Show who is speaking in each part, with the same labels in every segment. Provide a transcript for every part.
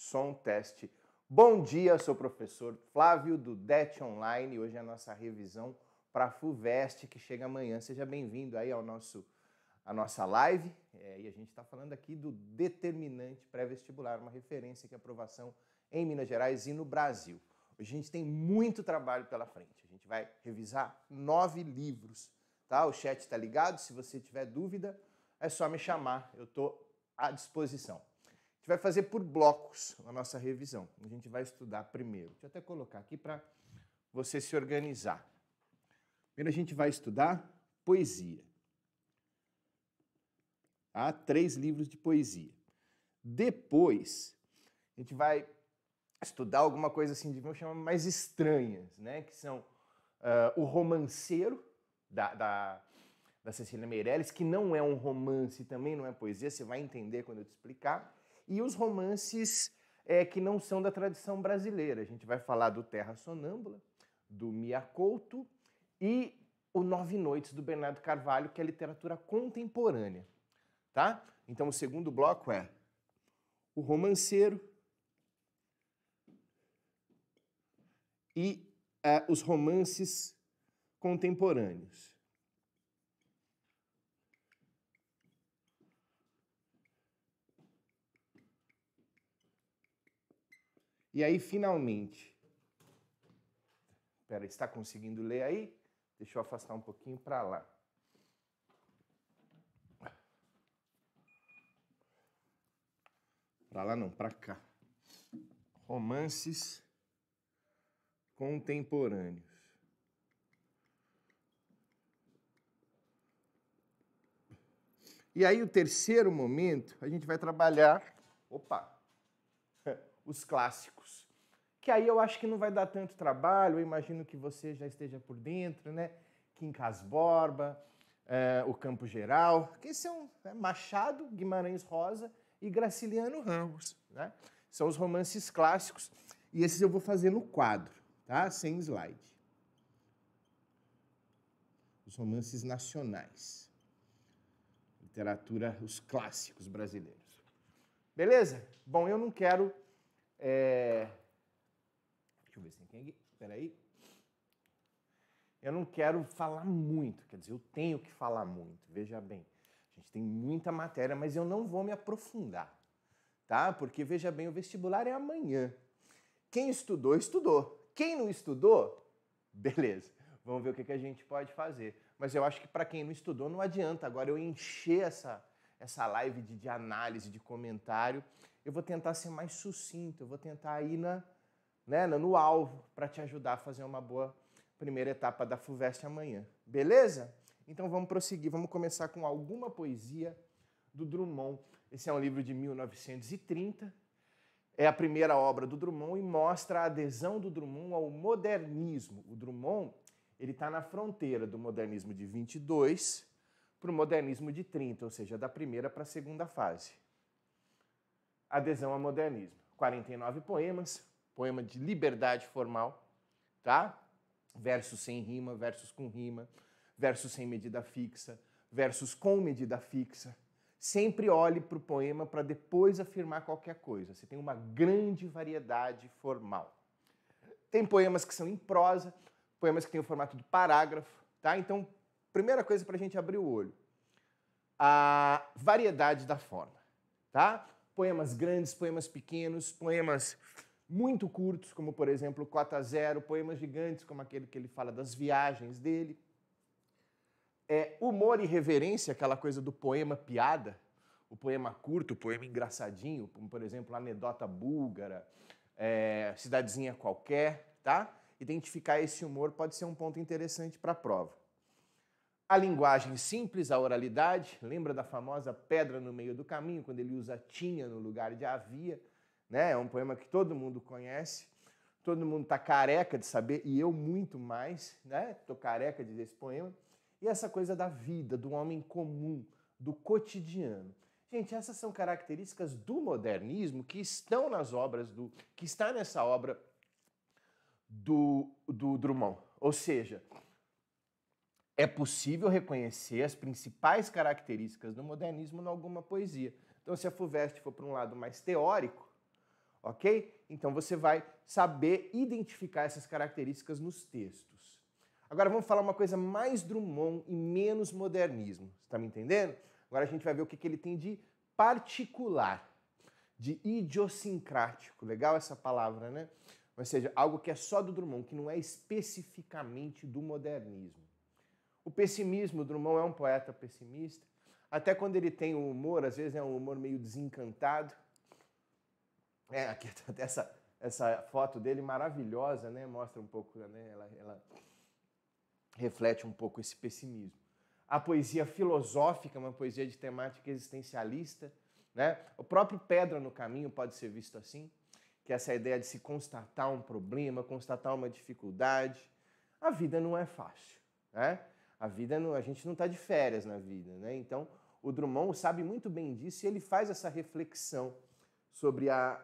Speaker 1: som teste. Bom dia, sou o professor Flávio do DET Online e hoje é a nossa revisão para a FUVEST que chega amanhã. Seja bem-vindo aí ao nosso a nossa live é, e a gente está falando aqui do determinante pré-vestibular, uma referência que é aprovação em Minas Gerais e no Brasil. Hoje a gente tem muito trabalho pela frente. A gente vai revisar nove livros, tá? O chat está ligado. Se você tiver dúvida, é só me chamar. Eu estou à disposição gente vai fazer por blocos a nossa revisão. A gente vai estudar primeiro. Deixa eu até colocar aqui para você se organizar. Primeiro a gente vai estudar poesia. Há três livros de poesia. Depois, a gente vai estudar alguma coisa assim, de vamos chamar mais estranhas, né? Que são uh, O Romanceiro, da, da, da Cecília Meirelles, que não é um romance, também não é poesia, você vai entender quando eu te explicar e os romances é, que não são da tradição brasileira. A gente vai falar do Terra Sonâmbula, do Miacouto e o Nove Noites do Bernardo Carvalho, que é literatura contemporânea, tá? Então o segundo bloco é o romanceiro e é, os romances contemporâneos. E aí, finalmente. Pera, está conseguindo ler aí? Deixa eu afastar um pouquinho para lá. Para lá não, para cá. Romances contemporâneos. E aí o terceiro momento, a gente vai trabalhar, opa, os clássicos que aí eu acho que não vai dar tanto trabalho, eu imagino que você já esteja por dentro, né? Quincas Borba, é, eh, o Campo Geral, que são é né, Machado, Guimarães Rosa e Graciliano Ramos, né? São os romances clássicos e esses eu vou fazer no quadro, tá? Sem slide. Os romances nacionais. Literatura, os clássicos brasileiros. Beleza? Bom, eu não quero é Deixa eu ver se tem aqui. Peraí. Eu não quero falar muito, quer dizer, eu tenho que falar muito, veja bem. A gente tem muita matéria, mas eu não vou me aprofundar, tá? Porque, veja bem, o vestibular é amanhã. Quem estudou, estudou. Quem não estudou, beleza. Vamos ver o que a gente pode fazer. Mas eu acho que para quem não estudou, não adianta agora eu encher essa, essa live de, de análise, de comentário. Eu vou tentar ser mais sucinto, eu vou tentar ir na né, no alvo para te ajudar a fazer uma boa primeira etapa da FUVEST amanhã. Beleza? Então vamos prosseguir, vamos começar com alguma poesia do Drummond. Esse é um livro de 1930, é a primeira obra do Drummond e mostra a adesão do Drummond ao modernismo. O Drummond ele está na fronteira do modernismo de 22 para o modernismo de 30, ou seja, da primeira para a segunda fase. Adesão ao modernismo. 49 poemas, poema de liberdade formal, tá? Versos sem rima, versos com rima, versos sem medida fixa, versos com medida fixa. Sempre olhe para o poema para depois afirmar qualquer coisa. Você tem uma grande variedade formal. Tem poemas que são em prosa, poemas que têm o formato de parágrafo, tá? Então, primeira coisa para a gente abrir o olho: a variedade da forma, tá? Poemas grandes, poemas pequenos, poemas muito curtos, como por exemplo Cota Zero, poemas gigantes, como aquele que ele fala das viagens dele. É, humor e reverência, aquela coisa do poema piada, o poema curto, o poema engraçadinho, como por exemplo Anedota Búlgara, é, Cidadezinha Qualquer, tá? Identificar esse humor pode ser um ponto interessante para a prova. A linguagem simples, a oralidade, lembra da famosa pedra no meio do caminho, quando ele usa tinha no lugar de havia, né? É um poema que todo mundo conhece, todo mundo está careca de saber, e eu muito mais, né? Estou careca de dizer esse poema. E essa coisa da vida, do homem comum, do cotidiano. Gente, essas são características do modernismo que estão nas obras do. que está nessa obra do, do Drummond. Ou seja, é possível reconhecer as principais características do modernismo em alguma poesia. Então, se a Fulvestre for para um lado mais teórico, ok? Então você vai saber identificar essas características nos textos. Agora vamos falar uma coisa mais Drummond e menos modernismo, está me entendendo? Agora a gente vai ver o que, que ele tem de particular, de idiosincrático. Legal essa palavra, né? Ou seja, algo que é só do Drummond, que não é especificamente do modernismo. O pessimismo, Drummond é um poeta pessimista, até quando ele tem o humor, às vezes é um humor meio desencantado, é, aqui até tá essa, essa foto dele maravilhosa, né? Mostra um pouco, né? Ela, ela reflete um pouco esse pessimismo. A poesia filosófica, uma poesia de temática existencialista, né? O próprio Pedra no Caminho pode ser visto assim, que é essa ideia de se constatar um problema, constatar uma dificuldade. A vida não é fácil, né? A vida não, a gente não está de férias na vida, né? Então o Drummond sabe muito bem disso e ele faz essa reflexão sobre a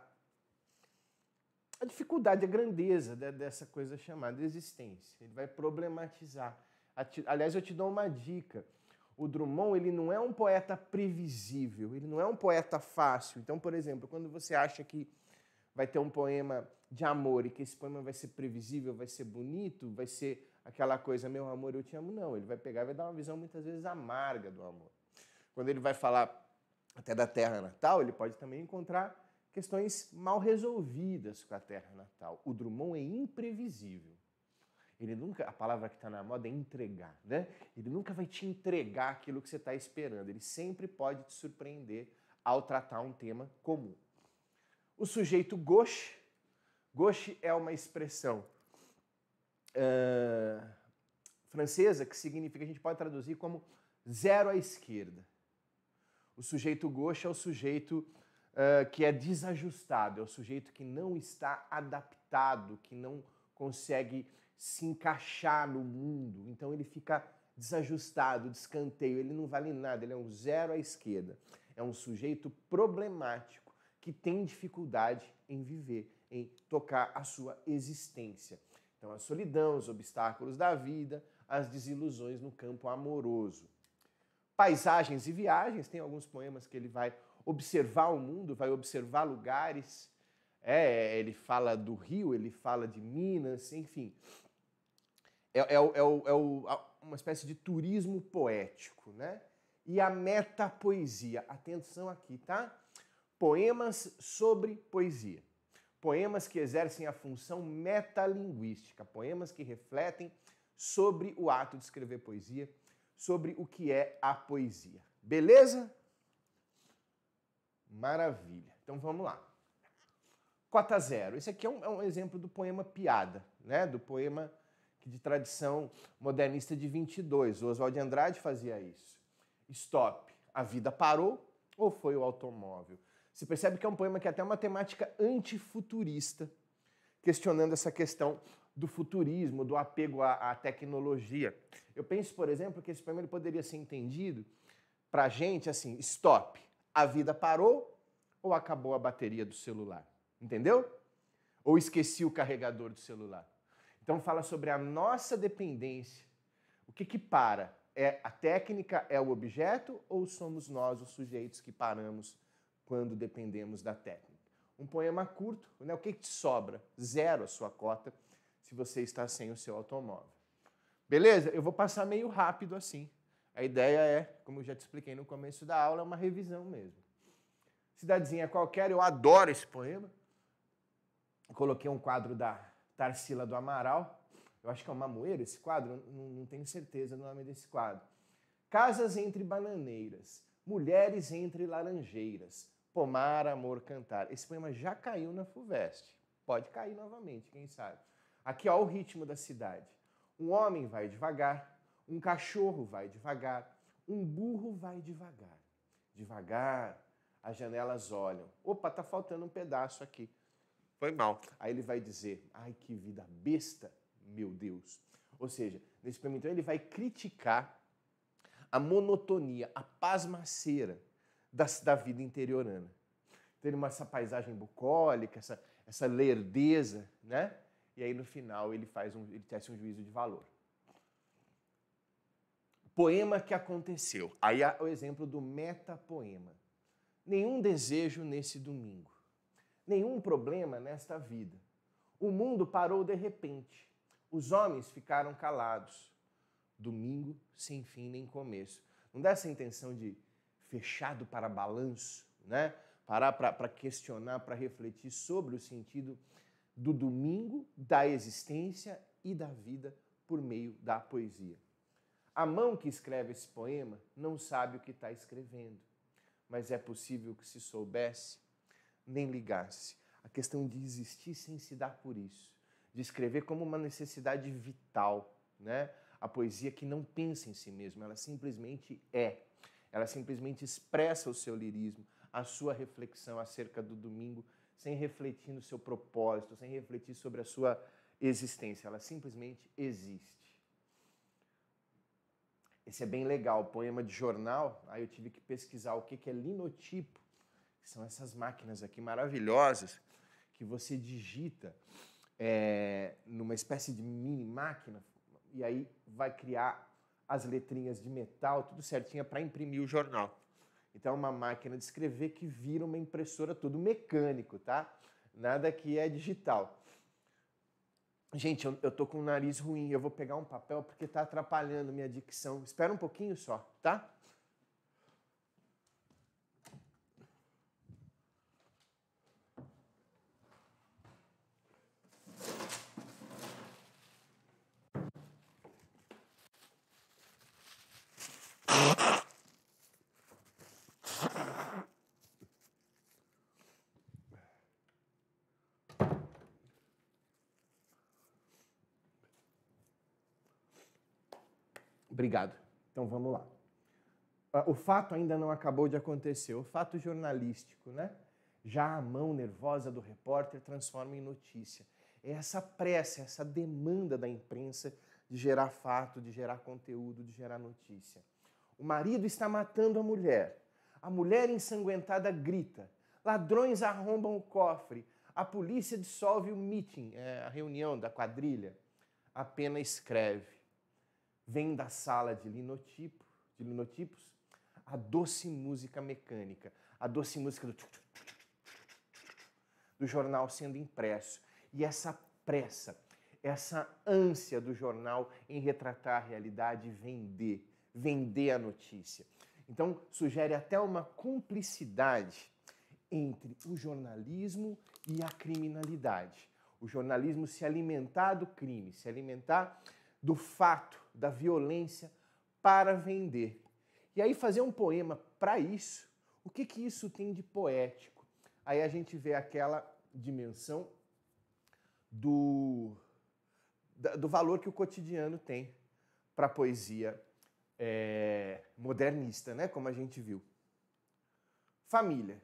Speaker 1: a dificuldade, a grandeza dessa coisa chamada existência. Ele vai problematizar. Aliás, eu te dou uma dica. O Drummond ele não é um poeta previsível, ele não é um poeta fácil. Então, por exemplo, quando você acha que vai ter um poema de amor e que esse poema vai ser previsível, vai ser bonito, vai ser aquela coisa, meu amor, eu te amo, não. Ele vai pegar e vai dar uma visão muitas vezes amarga do amor. Quando ele vai falar até da terra natal, ele pode também encontrar questões mal resolvidas com a terra natal. O Drummond é imprevisível. Ele nunca, a palavra que está na moda é entregar, né? Ele nunca vai te entregar aquilo que você está esperando. Ele sempre pode te surpreender ao tratar um tema comum. O sujeito gauche, gauche é uma expressão uh, francesa que significa, a gente pode traduzir como zero à esquerda. O sujeito gauche é o sujeito que é desajustado, é o sujeito que não está adaptado, que não consegue se encaixar no mundo. Então ele fica desajustado, descanteio, ele não vale nada, ele é um zero à esquerda. É um sujeito problemático que tem dificuldade em viver, em tocar a sua existência. Então, a solidão, os obstáculos da vida, as desilusões no campo amoroso. Paisagens e viagens, tem alguns poemas que ele vai observar o mundo, vai observar lugares. É, é, é, ele fala do Rio, ele fala de Minas, enfim. É, é, é, é uma espécie de turismo poético, né? E a metapoesia. Atenção aqui, tá? Poemas sobre poesia. Poemas que exercem a função metalinguística. Poemas que refletem sobre o ato de escrever poesia, sobre o que é a poesia. Beleza? Maravilha. Então vamos lá. Cota zero. Esse aqui é um, é um exemplo do poema Piada, né? do poema de tradição modernista de 22. O Oswald de Andrade fazia isso. Stop. A vida parou ou foi o automóvel? Você percebe que é um poema que é até uma temática antifuturista, questionando essa questão do futurismo, do apego à, à tecnologia. Eu penso, por exemplo, que esse poema poderia ser entendido para a gente assim: stop a vida parou ou acabou a bateria do celular. Entendeu? Ou esqueci o carregador do celular. Então fala sobre a nossa dependência. O que que para? É a técnica é o objeto ou somos nós os sujeitos que paramos quando dependemos da técnica? Um poema curto, né? O que, que te sobra? Zero a sua cota se você está sem o seu automóvel. Beleza? Eu vou passar meio rápido assim. A ideia é, como eu já te expliquei no começo da aula, é uma revisão mesmo. Cidadezinha qualquer, eu adoro esse poema. coloquei um quadro da Tarsila do Amaral. Eu acho que é o Mamoeira esse quadro, não, não tenho certeza do nome desse quadro. Casas entre bananeiras, mulheres entre laranjeiras, pomar, amor, cantar. Esse poema já caiu na FUVEST. Pode cair novamente, quem sabe. Aqui, ó, o ritmo da cidade. Um homem vai devagar, um cachorro vai devagar, um burro vai devagar. Devagar, as janelas olham. Opa, tá faltando um pedaço aqui. Foi mal. Aí ele vai dizer: "Ai, que vida besta, meu Deus". Ou seja, nesse momento ele vai criticar a monotonia, a pasmaceira da, da vida interiorana. Então, Ter uma, essa paisagem bucólica, essa, essa lerdeza, né? E aí no final ele faz um, ele tece um juízo de valor. Poema que aconteceu. Aí há o exemplo do metapoema. Nenhum desejo nesse domingo. Nenhum problema nesta vida. O mundo parou de repente. Os homens ficaram calados. Domingo sem fim nem começo. Não dá essa intenção de fechado para balanço, né? Parar para questionar, para refletir sobre o sentido do domingo, da existência e da vida por meio da poesia. A mão que escreve esse poema não sabe o que está escrevendo, mas é possível que, se soubesse, nem ligasse. A questão de existir sem se dar por isso, de escrever como uma necessidade vital, né? A poesia que não pensa em si mesma, ela simplesmente é. Ela simplesmente expressa o seu lirismo, a sua reflexão acerca do domingo, sem refletir no seu propósito, sem refletir sobre a sua existência. Ela simplesmente existe. Esse é bem legal, poema de jornal. Aí eu tive que pesquisar o que é linotipo, que são essas máquinas aqui maravilhosas que você digita é, numa espécie de mini máquina e aí vai criar as letrinhas de metal, tudo certinho para imprimir o jornal. Então é uma máquina de escrever que vira uma impressora tudo mecânico, tá? Nada que é digital. Gente, eu, eu tô com o nariz ruim, eu vou pegar um papel porque tá atrapalhando minha dicção. Espera um pouquinho só, tá? Obrigado. Então vamos lá. Ah, o fato ainda não acabou de acontecer, o fato jornalístico, né? Já a mão nervosa do repórter transforma em notícia. É essa pressa, essa demanda da imprensa de gerar fato, de gerar conteúdo, de gerar notícia. O marido está matando a mulher. A mulher ensanguentada grita. Ladrões arrombam o cofre. A polícia dissolve o meeting, é, a reunião da quadrilha. A pena escreve vem da sala de linotipo, de linotipos, a doce música mecânica, a doce música do, do jornal sendo impresso e essa pressa, essa ânsia do jornal em retratar a realidade e vender, vender a notícia. Então, sugere até uma cumplicidade entre o jornalismo e a criminalidade. O jornalismo se alimentar do crime, se alimentar do fato da violência para vender. E aí fazer um poema para isso, o que, que isso tem de poético? Aí a gente vê aquela dimensão do, do valor que o cotidiano tem para a poesia é, modernista, né? como a gente viu. Família.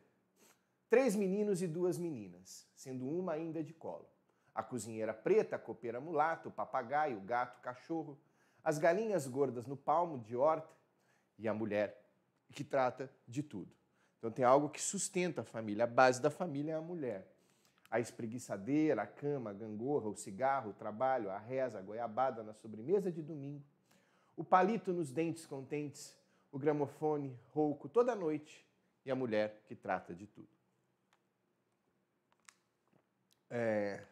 Speaker 1: Três meninos e duas meninas, sendo uma ainda de colo. A cozinheira preta, a copeira mulata, o papagaio, o gato, o cachorro, as galinhas gordas no palmo de horta e a mulher que trata de tudo. Então tem algo que sustenta a família, a base da família é a mulher. A espreguiçadeira, a cama, a gangorra, o cigarro, o trabalho, a reza, a goiabada na sobremesa de domingo, o palito nos dentes contentes, o gramofone rouco toda noite e a mulher que trata de tudo. É,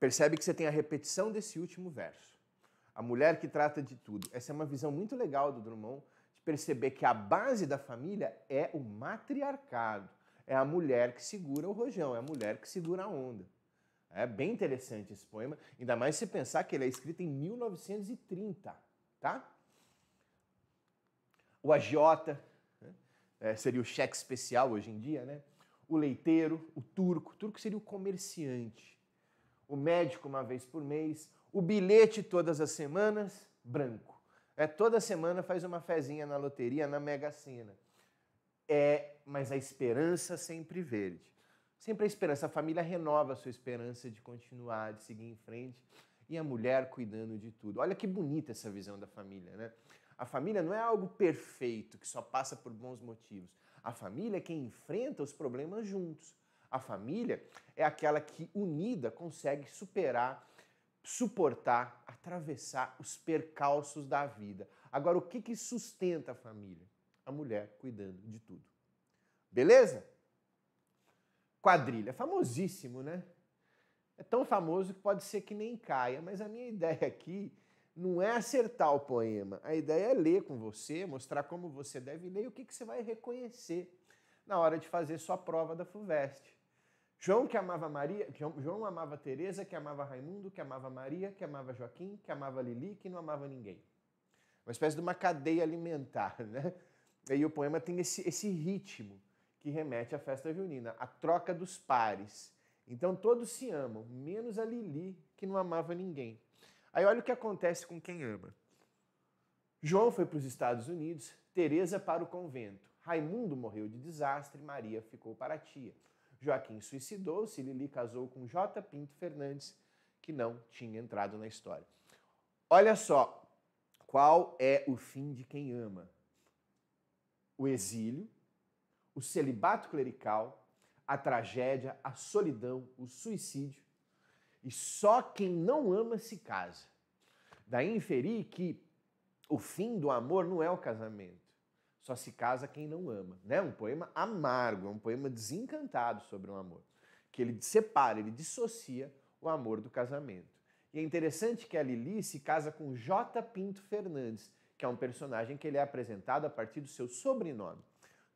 Speaker 1: Percebe que você tem a repetição desse último verso. A mulher que trata de tudo. Essa é uma visão muito legal do Drummond, de perceber que a base da família é o matriarcado. É a mulher que segura o rojão, é a mulher que segura a onda. É bem interessante esse poema, ainda mais se pensar que ele é escrito em 1930, tá? O agiota, né? É, seria o cheque especial hoje em dia, né? O leiteiro, o turco. O turco seria o comerciante o médico uma vez por mês, o bilhete todas as semanas, branco. É, toda semana faz uma fezinha na loteria, na Mega Sena. É, mas a esperança sempre verde. Sempre a esperança. A família renova a sua esperança de continuar, de seguir em frente. E a mulher cuidando de tudo. Olha que bonita essa visão da família, né? A família não é algo perfeito que só passa por bons motivos. A família é quem enfrenta os problemas juntos. A família é aquela que, unida, consegue superar, suportar, atravessar os percalços da vida. Agora, o que, que sustenta a família? A mulher cuidando de tudo. Beleza? Quadrilha, famosíssimo, né? É tão famoso que pode ser que nem caia, mas a minha ideia aqui não é acertar o poema. A ideia é ler com você, mostrar como você deve ler e o que, que você vai reconhecer na hora de fazer sua prova da FUVEST. João que amava Maria, João amava Teresa, que amava Raimundo, que amava Maria, que amava Joaquim, que amava Lili, que não amava ninguém. Uma espécie de uma cadeia alimentar, né? E o poema tem esse, esse ritmo que remete à festa junina, a troca dos pares. Então todos se amam, menos a Lili, que não amava ninguém. Aí olha o que acontece com quem ama. João foi para os Estados Unidos, Teresa para o convento. Raimundo morreu de desastre, Maria ficou para a tia. Joaquim suicidou-se, Lili casou com J. Pinto Fernandes, que não tinha entrado na história. Olha só, qual é o fim de quem ama? O exílio, o celibato clerical, a tragédia, a solidão, o suicídio. E só quem não ama se casa. Daí inferir que o fim do amor não é o casamento. Só se casa quem não ama. Né? Um poema amargo, é um poema desencantado sobre um amor. Que ele separa, ele dissocia o amor do casamento. E é interessante que a Lili se casa com J. Pinto Fernandes, que é um personagem que ele é apresentado a partir do seu sobrenome.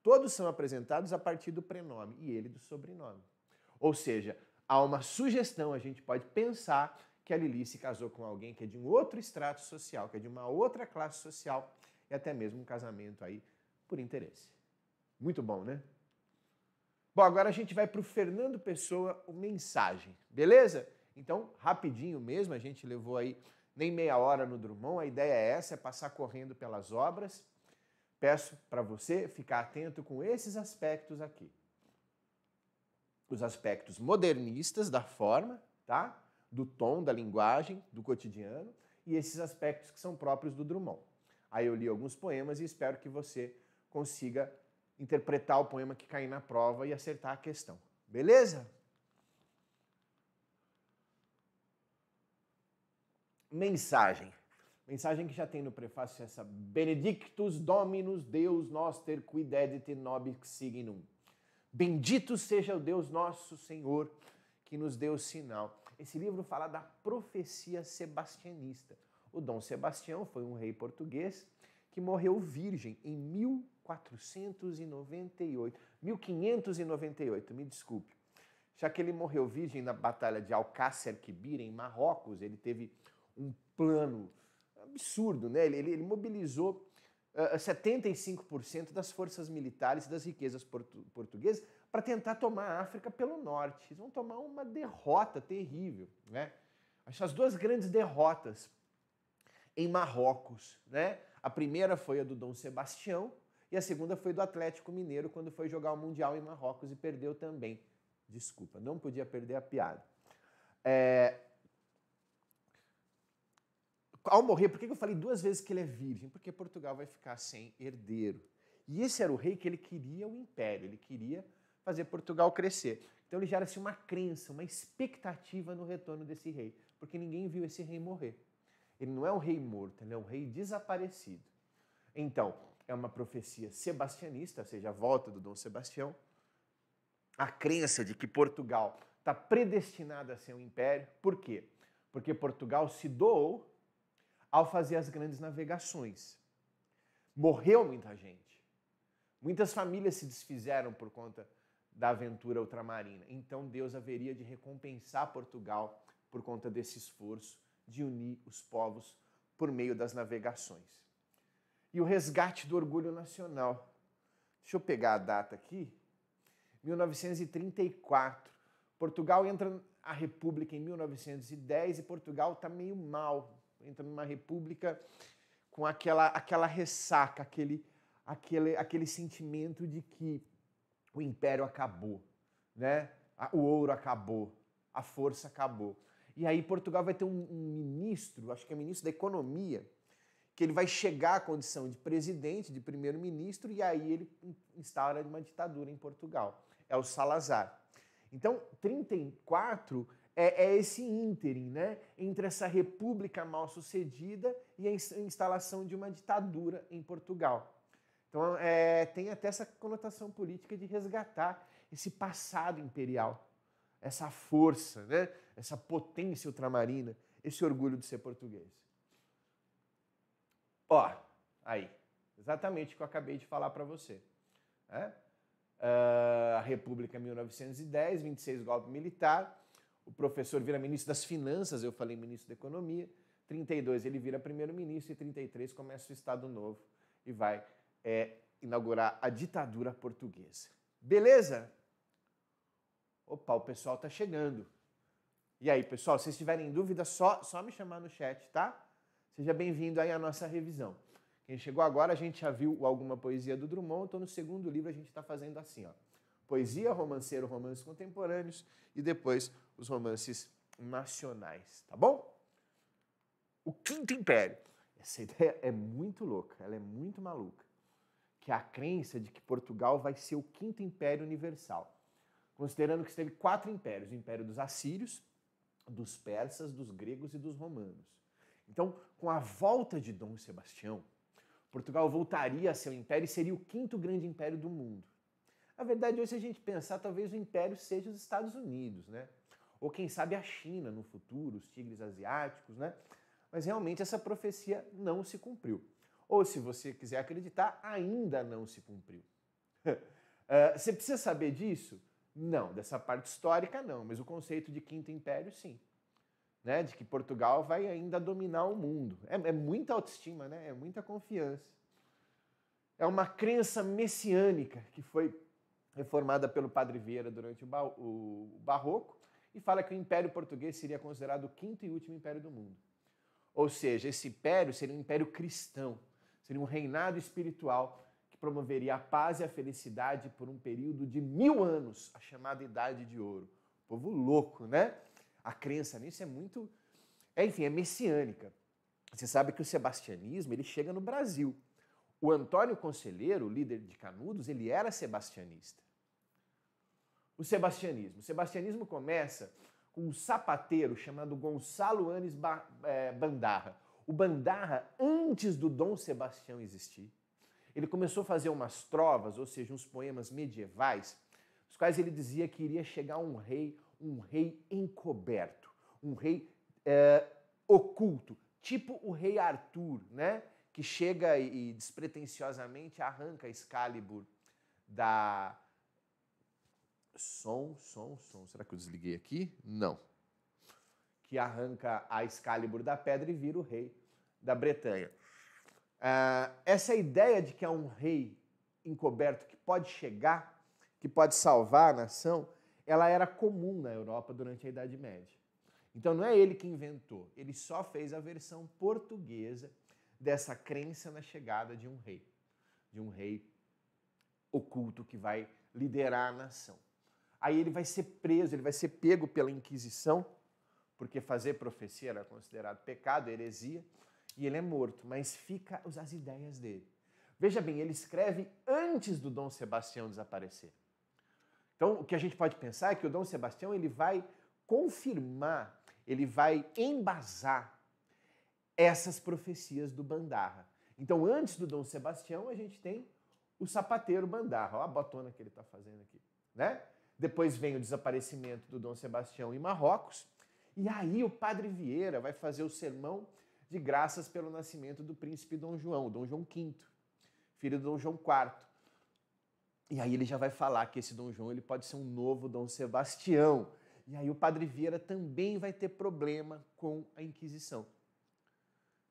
Speaker 1: Todos são apresentados a partir do prenome e ele do sobrenome. Ou seja, há uma sugestão, a gente pode pensar que a Lili se casou com alguém que é de um outro extrato social, que é de uma outra classe social, e até mesmo um casamento aí por interesse. Muito bom, né? Bom, agora a gente vai para o Fernando Pessoa, o mensagem, beleza? Então, rapidinho mesmo, a gente levou aí nem meia hora no Drummond. A ideia é essa, é passar correndo pelas obras. Peço para você ficar atento com esses aspectos aqui. Os aspectos modernistas da forma, tá? Do tom, da linguagem, do cotidiano e esses aspectos que são próprios do Drummond. Aí eu li alguns poemas e espero que você consiga interpretar o poema que cair na prova e acertar a questão. Beleza? Mensagem. Mensagem que já tem no prefácio essa Benedictus Dominus Deus noster qui dedit nobis signum. Bendito seja o Deus nosso Senhor que nos deu o sinal. Esse livro fala da profecia sebastianista. O Dom Sebastião foi um rei português que morreu virgem em 1000 498, 1598, me desculpe. Já que ele morreu virgem na Batalha de Alcácer Quibir, em Marrocos, ele teve um plano absurdo, né? Ele, ele mobilizou uh, 75% das forças militares e das riquezas portu portuguesas para tentar tomar a África pelo norte. Eles vão tomar uma derrota terrível, né? Acho as duas grandes derrotas em Marrocos, né? A primeira foi a do Dom Sebastião, e a segunda foi do Atlético Mineiro, quando foi jogar o Mundial em Marrocos e perdeu também. Desculpa, não podia perder a piada. É... Ao morrer, por que eu falei duas vezes que ele é virgem? Porque Portugal vai ficar sem herdeiro. E esse era o rei que ele queria o império, ele queria fazer Portugal crescer. Então ele gera-se assim, uma crença, uma expectativa no retorno desse rei, porque ninguém viu esse rei morrer. Ele não é um rei morto, ele é um rei desaparecido. Então, é uma profecia sebastianista, ou seja, a volta do Dom Sebastião, a crença de que Portugal está predestinado a ser um império. Por quê? Porque Portugal se doou ao fazer as grandes navegações. Morreu muita gente. Muitas famílias se desfizeram por conta da aventura ultramarina. Então Deus haveria de recompensar Portugal por conta desse esforço de unir os povos por meio das navegações e o resgate do orgulho nacional. Deixa eu pegar a data aqui. 1934. Portugal entra a República em 1910 e Portugal está meio mal. Entra numa República com aquela, aquela ressaca, aquele, aquele, aquele sentimento de que o império acabou, né? o ouro acabou, a força acabou. E aí Portugal vai ter um, um ministro, acho que é ministro da Economia, que ele vai chegar à condição de presidente, de primeiro-ministro, e aí ele instaura uma ditadura em Portugal. É o Salazar. Então, 34 é, é esse ínterim, né? Entre essa república mal sucedida e a instalação de uma ditadura em Portugal. Então, é, tem até essa conotação política de resgatar esse passado imperial, essa força, né? essa potência ultramarina, esse orgulho de ser português. Ó, aí, exatamente o que eu acabei de falar para você. Né? Uh, a República 1910, 26 golpe militar. O professor vira ministro das Finanças, eu falei ministro da Economia. 32 ele vira primeiro-ministro e 33 começa o Estado Novo e vai é, inaugurar a ditadura portuguesa. Beleza? Opa, o pessoal tá chegando. E aí, pessoal, se vocês tiverem dúvida, só, só me chamar no chat, tá? Seja bem-vindo aí à nossa revisão. Quem chegou agora, a gente já viu alguma poesia do Drummond, então no segundo livro a gente está fazendo assim, ó. Poesia, romanceiro, romances contemporâneos e depois os romances nacionais, tá bom? O Quinto Império. Essa ideia é muito louca, ela é muito maluca, que é a crença de que Portugal vai ser o Quinto Império Universal, considerando que esteve quatro impérios, o Império dos Assírios, dos Persas, dos Gregos e dos Romanos. Então, com a volta de Dom Sebastião, Portugal voltaria a ser um império e seria o quinto grande império do mundo. Na verdade, hoje, é, se a gente pensar, talvez o império seja os Estados Unidos, né? Ou quem sabe a China no futuro, os tigres asiáticos, né? Mas realmente essa profecia não se cumpriu. Ou, se você quiser acreditar, ainda não se cumpriu. Ah, você precisa saber disso? Não, dessa parte histórica não, mas o conceito de Quinto Império sim né, de que Portugal vai ainda dominar o mundo. É, é muita autoestima, né? é muita confiança. É uma crença messiânica que foi reformada pelo Padre Vieira durante o Barroco e fala que o Império Português seria considerado o quinto e último império do mundo. Ou seja, esse império seria um império cristão, seria um reinado espiritual que promoveria a paz e a felicidade por um período de mil anos, a chamada Idade de Ouro. O povo louco, né? a crença nisso é muito. É, enfim, é messiânica. Você sabe que o sebastianismo ele chega no Brasil. O Antônio Conselheiro, líder de Canudos, ele era sebastianista. O sebastianismo. O sebastianismo começa com um sapateiro chamado Gonçalo Anes ba é, Bandarra. O Bandarra, antes do Dom Sebastião existir, ele começou a fazer umas trovas, ou seja, uns poemas medievais, os quais ele dizia que iria chegar um rei um rei encoberto, um rei é, oculto, tipo o rei Arthur, né? Que chega e, despretensiosamente arranca Excalibur da. Som, som, som. Será que eu desliguei aqui? Não. Que arranca a Excalibur da pedra e vira o rei da Bretanha. Ah, essa ideia de que é um rei encoberto que pode chegar, que pode salvar a nação, ela era comum na Europa durante a Idade Média. Então não é ele que inventou, ele só fez a versão portuguesa dessa crença na chegada de um rei, de um rei oculto que vai liderar a nação. Aí ele vai ser preso, ele vai ser pego pela Inquisição, porque fazer profecia era considerado pecado, heresia, e ele é morto, mas fica as ideias dele. Veja bem, ele escreve antes do Dom Sebastião desaparecer. Então, o que a gente pode pensar é que o Dom Sebastião ele vai confirmar, ele vai embasar essas profecias do Bandarra. Então, antes do Dom Sebastião, a gente tem o sapateiro Bandarra, olha a botona que ele está fazendo aqui, né? Depois vem o desaparecimento do Dom Sebastião em Marrocos, e aí o Padre Vieira vai fazer o sermão de graças pelo nascimento do príncipe Dom João, Dom João V, filho do Dom João IV. E aí ele já vai falar que esse Dom João ele pode ser um novo Dom Sebastião. E aí o Padre Vieira também vai ter problema com a Inquisição,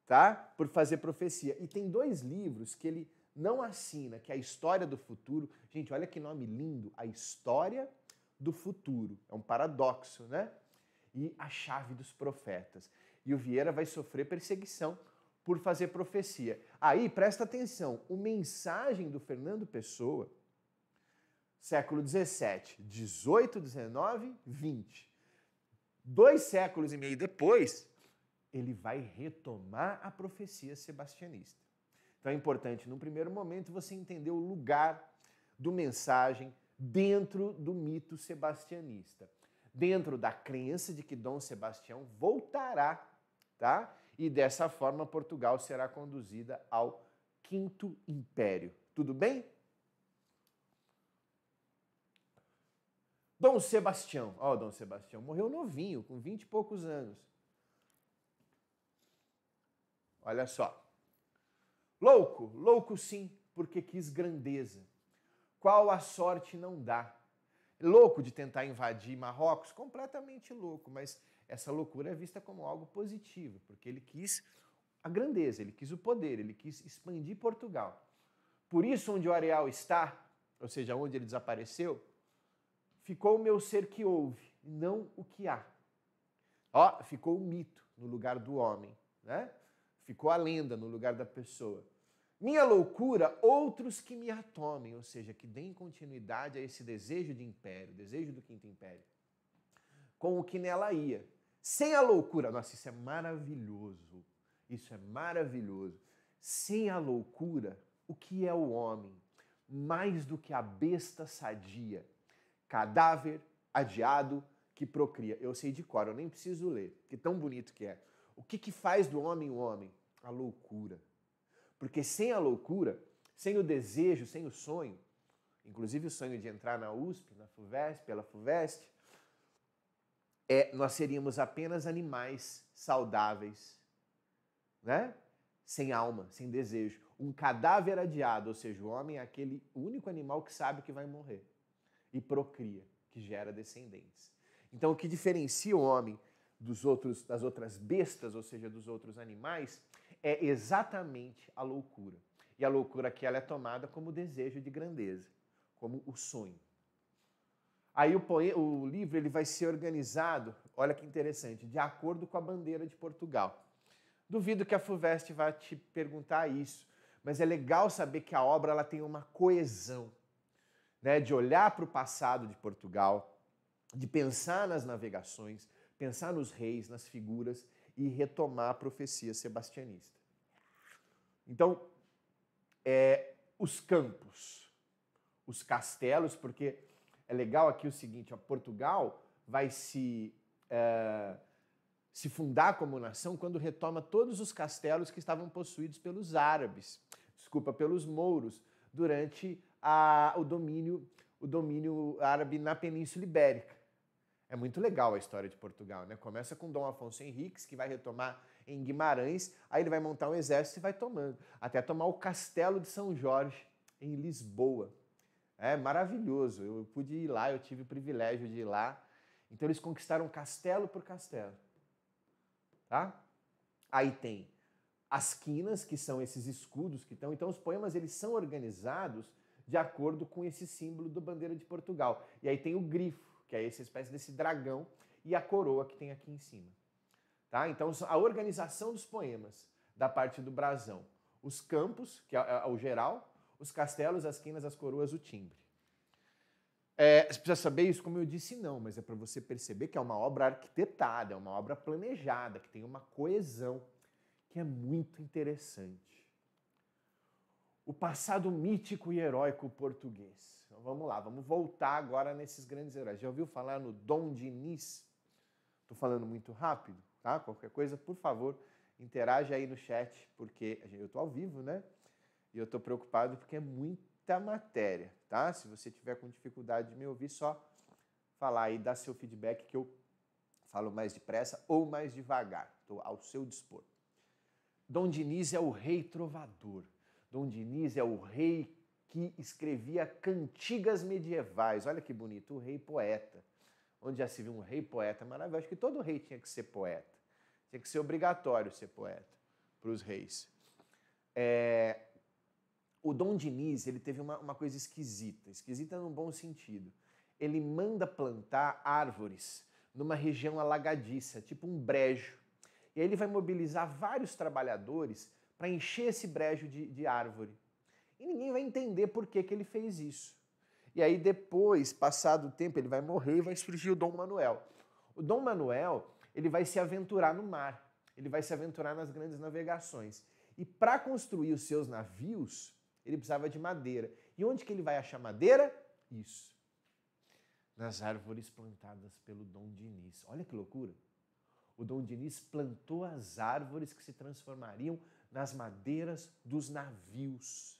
Speaker 1: tá? Por fazer profecia. E tem dois livros que ele não assina, que é a História do Futuro. Gente, olha que nome lindo, a História do Futuro. É um paradoxo, né? E a Chave dos Profetas. E o Vieira vai sofrer perseguição por fazer profecia. Aí, presta atenção, o Mensagem do Fernando Pessoa século 17, 18, 19, 20. Dois séculos e meio depois, ele vai retomar a profecia sebastianista. Então é importante, num primeiro momento, você entender o lugar do mensagem dentro do mito sebastianista, dentro da crença de que Dom Sebastião voltará, tá? E dessa forma Portugal será conduzida ao Quinto Império. Tudo bem? Dom Sebastião. Ó, oh, Dom Sebastião morreu novinho, com vinte e poucos anos. Olha só. Louco, louco sim, porque quis grandeza. Qual a sorte não dá. Louco de tentar invadir Marrocos, completamente louco, mas essa loucura é vista como algo positivo, porque ele quis a grandeza, ele quis o poder, ele quis expandir Portugal. Por isso, onde o areal está, ou seja, onde ele desapareceu, Ficou o meu ser que ouve, não o que há. Ó, ficou o mito no lugar do homem, né? Ficou a lenda no lugar da pessoa. Minha loucura, outros que me atomem, ou seja, que deem continuidade a esse desejo de império, desejo do quinto império, com o que nela ia. Sem a loucura, nossa, isso é maravilhoso. Isso é maravilhoso. Sem a loucura, o que é o homem? Mais do que a besta sadia, cadáver adiado que procria. Eu sei de cor, eu nem preciso ler, que tão bonito que é. O que, que faz do homem o homem? A loucura. Porque sem a loucura, sem o desejo, sem o sonho, inclusive o sonho de entrar na USP, na FUVEST, pela FUVEST, é, nós seríamos apenas animais saudáveis, né? sem alma, sem desejo. Um cadáver adiado, ou seja, o homem é aquele único animal que sabe que vai morrer e procria, que gera descendentes. Então, o que diferencia o homem dos outros, das outras bestas, ou seja, dos outros animais, é exatamente a loucura. E a loucura que ela é tomada como desejo de grandeza, como o sonho. Aí o, poema, o livro ele vai ser organizado, olha que interessante, de acordo com a bandeira de Portugal. Duvido que a Fuvest vá te perguntar isso, mas é legal saber que a obra ela tem uma coesão né, de olhar para o passado de Portugal, de pensar nas navegações, pensar nos reis, nas figuras e retomar a profecia sebastianista. Então, é, os campos, os castelos, porque é legal aqui o seguinte: ó, Portugal vai se, é, se fundar como nação quando retoma todos os castelos que estavam possuídos pelos árabes, desculpa, pelos mouros, durante a, o domínio o domínio árabe na Península Ibérica. É muito legal a história de Portugal, né? Começa com Dom Afonso Henriques, que vai retomar em Guimarães, aí ele vai montar um exército e vai tomando, até tomar o Castelo de São Jorge, em Lisboa. É maravilhoso, eu pude ir lá, eu tive o privilégio de ir lá. Então eles conquistaram castelo por castelo. Tá? Aí tem as quinas, que são esses escudos que estão. Então os poemas eles são organizados de acordo com esse símbolo da bandeira de Portugal. E aí tem o grifo, que é essa espécie desse dragão, e a coroa que tem aqui em cima. Tá? Então, a organização dos poemas da parte do brasão. Os campos, que é, é, é o geral, os castelos, as quinas, as coroas, o timbre. É, você precisa saber isso, como eu disse, não, mas é para você perceber que é uma obra arquitetada, é uma obra planejada, que tem uma coesão, que é muito interessante o passado mítico e heróico português. Então, vamos lá, vamos voltar agora nesses grandes heróis. Já ouviu falar no Dom Diniz? Estou falando muito rápido, tá? Qualquer coisa, por favor, interage aí no chat, porque eu estou ao vivo, né? E eu estou preocupado porque é muita matéria, tá? Se você tiver com dificuldade de me ouvir, só falar aí, dar seu feedback que eu falo mais depressa ou mais devagar. Estou ao seu dispor. Dom Diniz é o rei trovador Dom Diniz é o rei que escrevia cantigas medievais. Olha que bonito, o rei poeta. Onde já se viu um rei poeta maravilhoso. Acho que todo rei tinha que ser poeta. Tinha que ser obrigatório ser poeta para os reis. É... O Dom Diniz ele teve uma, uma coisa esquisita, esquisita num bom sentido. Ele manda plantar árvores numa região alagadiça, tipo um brejo. E aí ele vai mobilizar vários trabalhadores para encher esse brejo de, de árvore. E ninguém vai entender por que, que ele fez isso. E aí depois, passado o tempo, ele vai morrer e vai surgir o Dom Manuel. O Dom Manuel, ele vai se aventurar no mar, ele vai se aventurar nas grandes navegações. E para construir os seus navios, ele precisava de madeira. E onde que ele vai achar madeira? Isso. Nas árvores plantadas pelo Dom Diniz. Olha que loucura. O Dom Diniz plantou as árvores que se transformariam nas madeiras dos navios.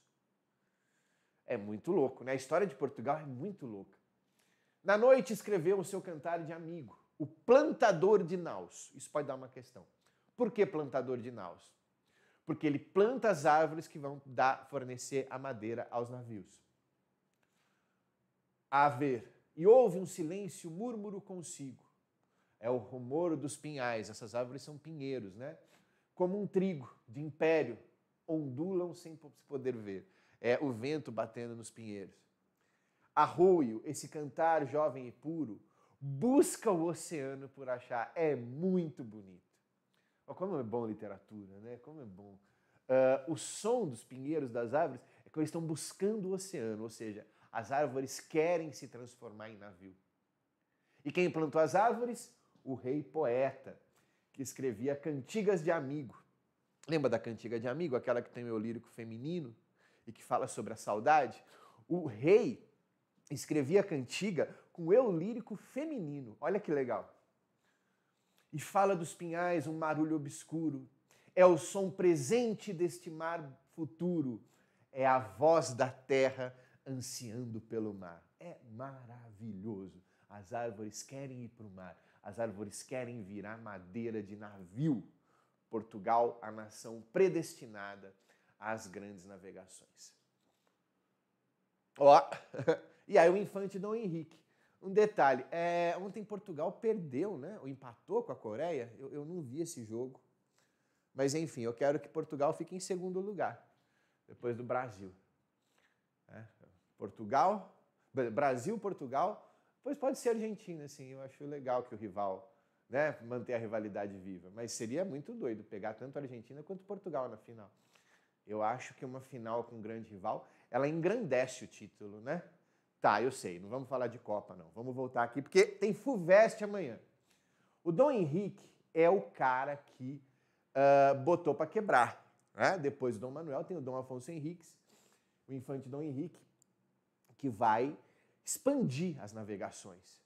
Speaker 1: É muito louco, né? A história de Portugal é muito louca. Na noite escreveu o seu cantar de amigo, o plantador de naus. Isso pode dar uma questão. Por que plantador de naus? Porque ele planta as árvores que vão dar, fornecer a madeira aos navios. A ver, e houve um silêncio, murmuro consigo. É o rumor dos pinhais, essas árvores são pinheiros, né? como um trigo de império, ondulam sem se poder ver. É o vento batendo nos pinheiros. Arroio, esse cantar jovem e puro, busca o oceano por achar. É muito bonito. Oh, como é bom literatura, né? Como é bom. Uh, o som dos pinheiros, das árvores, é que eles estão buscando o oceano, ou seja, as árvores querem se transformar em navio. E quem plantou as árvores? O rei poeta, que escrevia Cantigas de Amigo. Lembra da Cantiga de Amigo, aquela que tem o lírico feminino e que fala sobre a saudade? O rei escrevia cantiga com eu lírico feminino. Olha que legal. E fala dos pinhais, um marulho obscuro. É o som presente deste mar futuro. É a voz da terra ansiando pelo mar. É maravilhoso. As árvores querem ir para o mar as árvores querem virar madeira de navio. Portugal, a nação predestinada às grandes navegações. Ó, oh. e aí o infante Dom Henrique. Um detalhe, é, ontem Portugal perdeu, né? Ou empatou com a Coreia. Eu, eu não vi esse jogo. Mas enfim, eu quero que Portugal fique em segundo lugar, depois do Brasil. É. Portugal, Brasil, Portugal, Pois pode ser a Argentina, assim. Eu acho legal que o rival, né, manter a rivalidade viva. Mas seria muito doido pegar tanto a Argentina quanto Portugal na final. Eu acho que uma final com um grande rival, ela engrandece o título, né? Tá, eu sei, não vamos falar de Copa, não. Vamos voltar aqui, porque tem Fulvestre amanhã. O Dom Henrique é o cara que uh, botou para quebrar. Né? Depois do Dom Manuel, tem o Dom Afonso Henriques, o infante Dom Henrique, que vai expandir as navegações,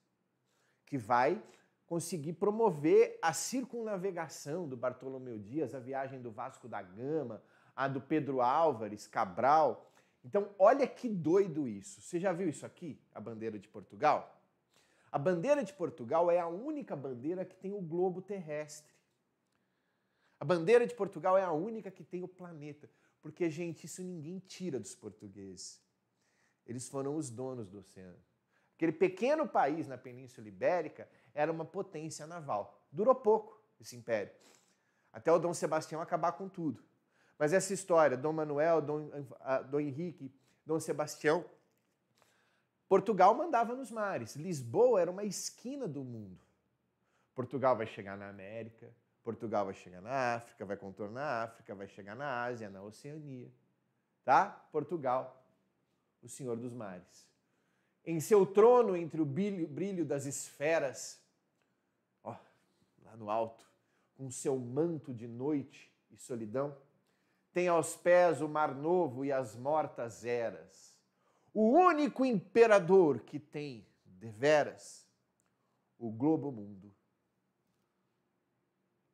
Speaker 1: que vai conseguir promover a circunnavegação do Bartolomeu Dias, a viagem do Vasco da Gama, a do Pedro Álvares, Cabral. Então, olha que doido isso. Você já viu isso aqui, a bandeira de Portugal? A bandeira de Portugal é a única bandeira que tem o globo terrestre. A bandeira de Portugal é a única que tem o planeta. Porque, gente, isso ninguém tira dos portugueses. Eles foram os donos do oceano. Aquele pequeno país na Península Ibérica era uma potência naval. Durou pouco esse império, até o Dom Sebastião acabar com tudo. Mas essa história, Dom Manuel, Dom, ah, Dom Henrique, Dom Sebastião, Portugal mandava nos mares. Lisboa era uma esquina do mundo. Portugal vai chegar na América, Portugal vai chegar na África, vai contornar a África, vai chegar na Ásia, na Oceania. Tá? Portugal o Senhor dos mares. Em seu trono, entre o brilho das esferas, ó, lá no alto, com seu manto de noite e solidão, tem aos pés o Mar Novo e as mortas eras. O único imperador que tem, deveras, o globo mundo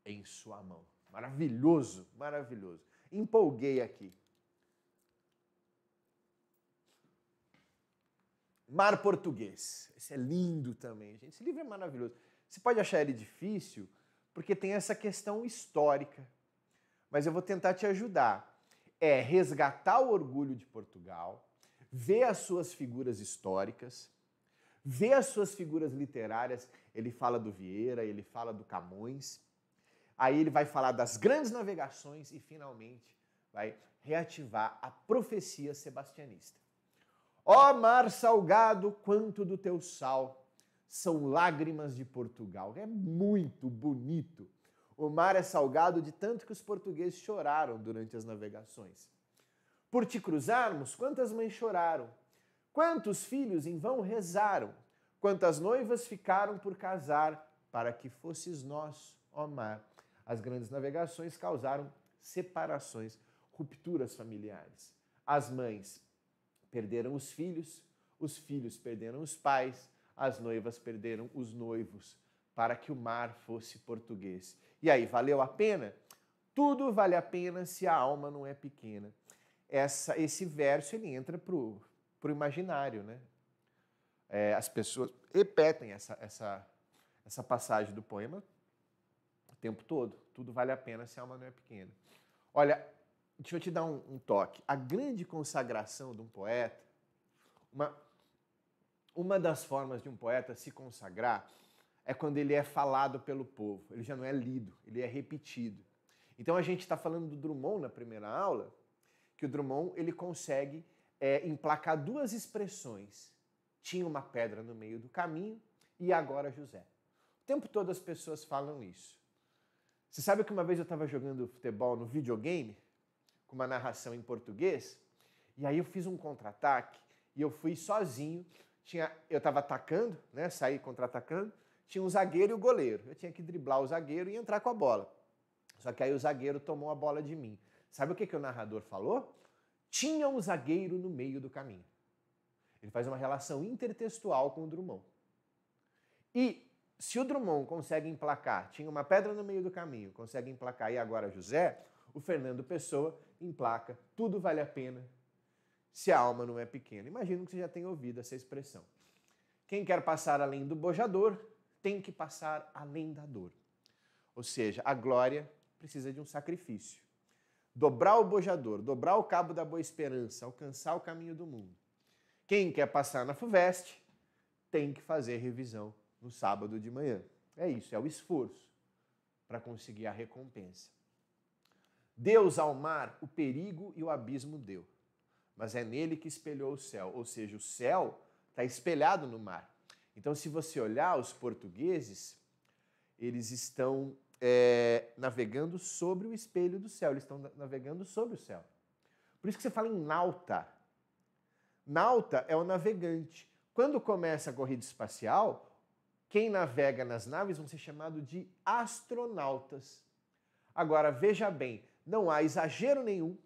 Speaker 1: em sua mão. Maravilhoso, maravilhoso. Empolguei aqui. Mar Português. Esse é lindo também, gente. Esse livro é maravilhoso. Você pode achar ele difícil porque tem essa questão histórica, mas eu vou tentar te ajudar. É resgatar o orgulho de Portugal, ver as suas figuras históricas, ver as suas figuras literárias. Ele fala do Vieira, ele fala do Camões. Aí ele vai falar das grandes navegações e finalmente vai reativar a profecia sebastianista. Ó oh, mar salgado, quanto do teu sal são lágrimas de Portugal. É muito bonito. O mar é salgado de tanto que os portugueses choraram durante as navegações. Por te cruzarmos, quantas mães choraram? Quantos filhos em vão rezaram? Quantas noivas ficaram por casar para que fosses nós, ó mar? As grandes navegações causaram separações, rupturas familiares. As mães perderam os filhos, os filhos perderam os pais, as noivas perderam os noivos, para que o mar fosse português. E aí, valeu a pena? Tudo vale a pena se a alma não é pequena. Essa, esse verso ele entra para o imaginário, né? É, as pessoas repetem essa, essa, essa passagem do poema o tempo todo. Tudo vale a pena se a alma não é pequena. Olha, deixa eu te dar um, um toque. A grande consagração de um poeta, uma, uma das formas de um poeta se consagrar é quando ele é falado pelo povo, ele já não é lido, ele é repetido. Então a gente está falando do Drummond na primeira aula, que o Drummond ele consegue é, emplacar duas expressões. Tinha uma pedra no meio do caminho e agora José. O tempo todo as pessoas falam isso. Você sabe que uma vez eu estava jogando futebol no videogame com uma narração em português. E aí eu fiz um contra-ataque e eu fui sozinho. Tinha, eu estava atacando, né? Saí contra-atacando. Tinha um zagueiro e o um goleiro. Eu tinha que driblar o zagueiro e entrar com a bola. Só que aí o zagueiro tomou a bola de mim. Sabe o que, que o narrador falou? Tinha um zagueiro no meio do caminho. Ele faz uma relação intertextual com o Drummond. E se o Drummond consegue emplacar, tinha uma pedra no meio do caminho, consegue emplacar e agora José, o Fernando Pessoa em Placa: tudo vale a pena se a alma não é pequena. Imagino que você já tenha ouvido essa expressão. Quem quer passar além do bojador tem que passar além da dor. Ou seja, a glória precisa de um sacrifício. Dobrar o bojador, dobrar o cabo da boa esperança, alcançar o caminho do mundo. Quem quer passar na FUVEST tem que fazer revisão no sábado de manhã. É isso, é o esforço para conseguir a recompensa. Deus ao mar o perigo e o abismo deu, mas é nele que espelhou o céu, ou seja, o céu está espelhado no mar. Então, se você olhar, os portugueses, eles estão é, navegando sobre o espelho do céu, eles estão navegando sobre o céu. Por isso que você fala em nauta. Nauta é o navegante. Quando começa a corrida espacial, quem navega nas naves vão ser chamados de astronautas. Agora, veja bem, não há exagero nenhum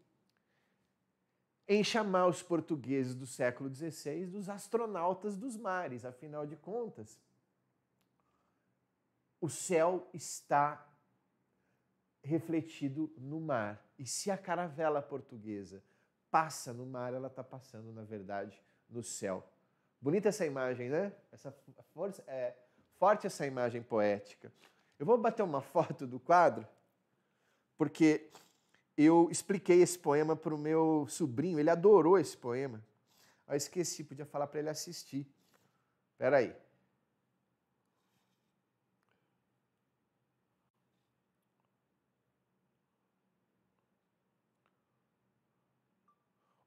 Speaker 1: em chamar os portugueses do século XVI dos astronautas dos mares, afinal de contas, o céu está refletido no mar. E se a caravela portuguesa passa no mar, ela está passando, na verdade, no céu. Bonita essa imagem, né? Essa força, é, forte essa imagem poética. Eu vou bater uma foto do quadro, porque eu expliquei esse poema para o meu sobrinho, ele adorou esse poema. Eu esqueci, podia falar para ele assistir. Espera aí.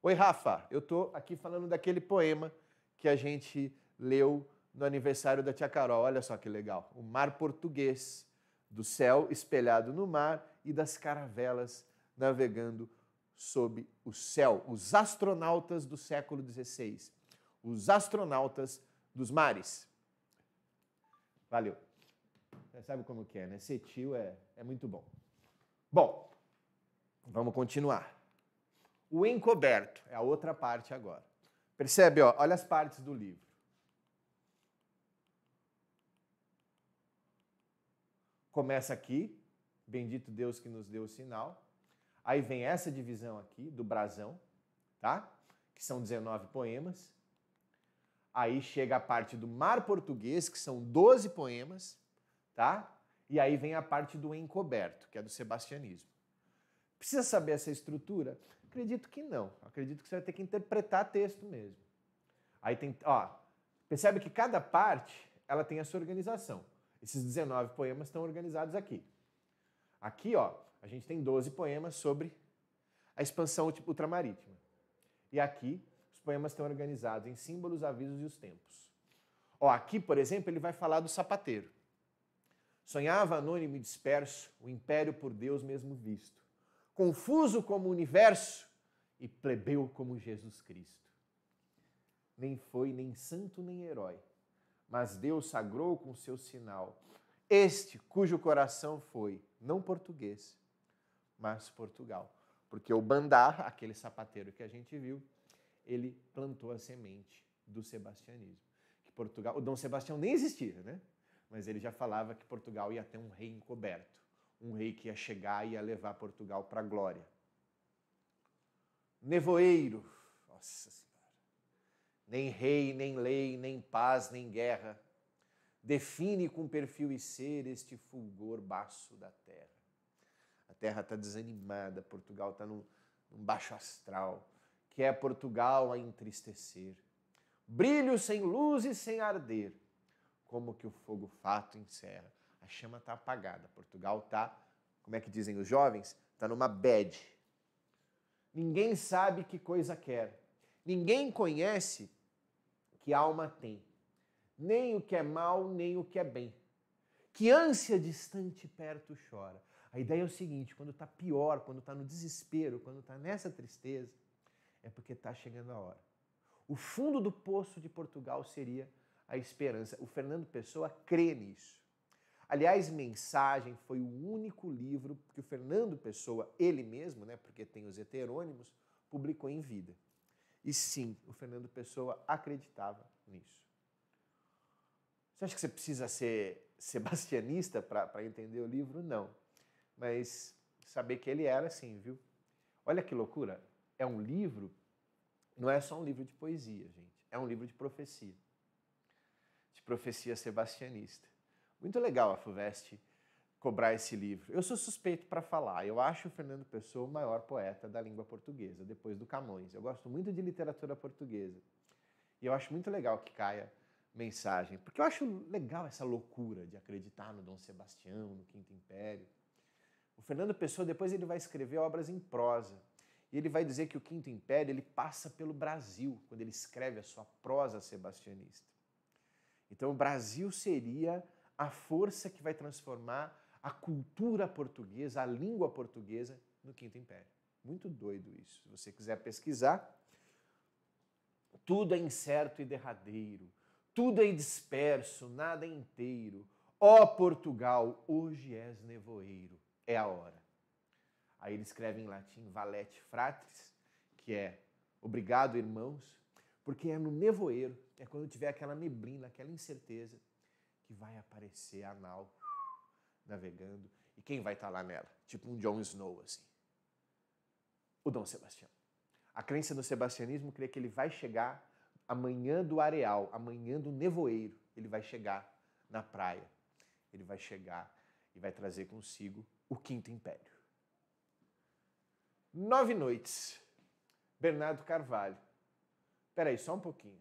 Speaker 1: Oi, Rafa. Eu estou aqui falando daquele poema que a gente leu no aniversário da Tia Carol. Olha só que legal. O mar português, do céu espelhado no mar e das caravelas navegando sob o céu. Os astronautas do século XVI. Os astronautas dos mares. Valeu. Você sabe como que é, né? Ser tio é, é muito bom. Bom, vamos continuar. O encoberto é a outra parte agora. Percebe, ó, olha as partes do livro. Começa aqui, bendito Deus que nos deu o sinal. Aí vem essa divisão aqui do brasão, tá? Que são 19 poemas. Aí chega a parte do Mar Português, que são 12 poemas, tá? E aí vem a parte do Encoberto, que é do Sebastianismo. Precisa saber essa estrutura? Acredito que não. Acredito que você vai ter que interpretar texto mesmo. Aí tem, ó, percebe que cada parte ela tem a sua organização. Esses 19 poemas estão organizados aqui. Aqui, ó, a gente tem 12 poemas sobre a expansão ultramarítima. E aqui, os poemas estão organizados em símbolos, avisos e os tempos. Ó, aqui, por exemplo, ele vai falar do sapateiro. Sonhava anônimo e disperso, o império por Deus mesmo visto. Confuso como o universo e plebeu como Jesus Cristo. Nem foi nem santo nem herói, mas Deus sagrou com seu sinal este cujo coração foi não português, mas Portugal. Porque o Bandar, aquele sapateiro que a gente viu, ele plantou a semente do sebastianismo. Que Portugal, o Dom Sebastião nem existia, né? Mas ele já falava que Portugal ia ter um rei encoberto, um rei que ia chegar e ia levar Portugal para a glória. Nevoeiro, nossa senhora. Nem rei, nem lei, nem paz, nem guerra. Define com perfil e ser este fulgor baço da terra a terra está desanimada, Portugal está num, num baixo astral, que é Portugal a entristecer. Brilho sem luz e sem arder, como que o fogo fato encerra. A chama está apagada, Portugal está, como é que dizem os jovens, está numa bed. Ninguém sabe que coisa quer, ninguém conhece que alma tem, nem o que é mal, nem o que é bem. Que ânsia distante perto chora. A ideia é o seguinte: quando está pior, quando está no desespero, quando está nessa tristeza, é porque está chegando a hora. O fundo do poço de Portugal seria a esperança. O Fernando Pessoa crê nisso. Aliás, Mensagem foi o único livro que o Fernando Pessoa, ele mesmo, né, porque tem os heterônimos, publicou em vida. E sim, o Fernando Pessoa acreditava nisso. Você acha que você precisa ser sebastianista para entender o livro? Não mas saber que ele era assim, viu? Olha que loucura! É um livro, não é só um livro de poesia, gente. É um livro de profecia, de profecia sebastianista. Muito legal a Fuvest cobrar esse livro. Eu sou suspeito para falar. Eu acho o Fernando Pessoa o maior poeta da língua portuguesa, depois do Camões. Eu gosto muito de literatura portuguesa. E eu acho muito legal que caia mensagem, porque eu acho legal essa loucura de acreditar no Dom Sebastião, no Quinto Império. O Fernando Pessoa depois ele vai escrever obras em prosa. E ele vai dizer que o Quinto Império ele passa pelo Brasil quando ele escreve a sua prosa sebastianista. Então o Brasil seria a força que vai transformar a cultura portuguesa, a língua portuguesa no Quinto Império. Muito doido isso. Se você quiser pesquisar, tudo é incerto e derradeiro, tudo é disperso, nada é inteiro. Ó Portugal, hoje és nevoeiro, é a hora. Aí ele escreve em latim valete fratris, que é obrigado, irmãos, porque é no nevoeiro, é quando tiver aquela neblina, aquela incerteza, que vai aparecer a nau navegando. E quem vai estar tá lá nela? Tipo um Jon Snow, assim. O Dom Sebastião. A crença no sebastianismo crê que ele vai chegar amanhã do areal, amanhã do nevoeiro. Ele vai chegar na praia. Ele vai chegar e vai trazer consigo o Quinto Império. Nove Noites, Bernardo Carvalho. Peraí, só um pouquinho.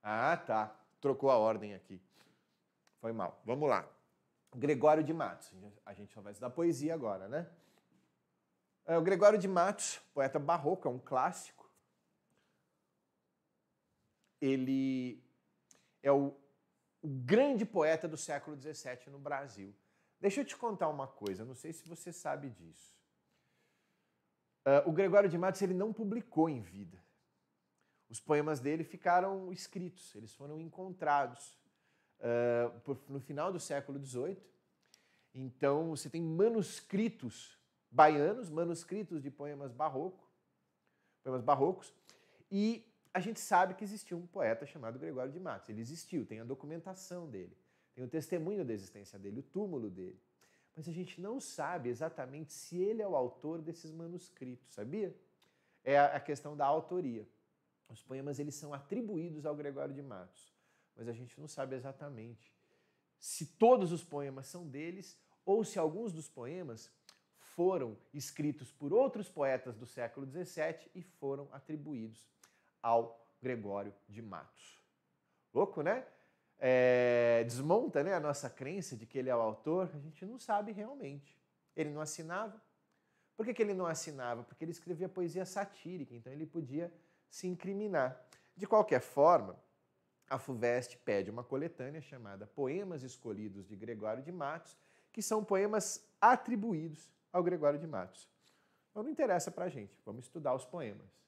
Speaker 1: Ah, tá. Trocou a ordem aqui. Foi mal. Vamos lá. Gregório de Matos. A gente só vai estudar poesia agora, né? É, o Gregório de Matos, poeta barroco, é um clássico. Ele é o o grande poeta do século XVII no Brasil. Deixa eu te contar uma coisa, não sei se você sabe disso. Uh, o Gregório de Matos ele não publicou em vida. Os poemas dele ficaram escritos, eles foram encontrados uh, por, no final do século XVIII. Então você tem manuscritos baianos, manuscritos de poemas barroco, poemas barrocos, e a gente sabe que existiu um poeta chamado Gregório de Matos. Ele existiu, tem a documentação dele, tem o testemunho da existência dele, o túmulo dele. Mas a gente não sabe exatamente se ele é o autor desses manuscritos, sabia? É a questão da autoria. Os poemas eles são atribuídos ao Gregório de Matos, mas a gente não sabe exatamente se todos os poemas são deles ou se alguns dos poemas foram escritos por outros poetas do século XVII e foram atribuídos ao Gregório de Matos. Louco, né? É, desmonta né, a nossa crença de que ele é o autor, a gente não sabe realmente. Ele não assinava. Por que, que ele não assinava? Porque ele escrevia poesia satírica, então ele podia se incriminar. De qualquer forma, a FUVEST pede uma coletânea chamada Poemas Escolhidos de Gregório de Matos, que são poemas atribuídos ao Gregório de Matos. Então, não interessa para a gente, vamos estudar os poemas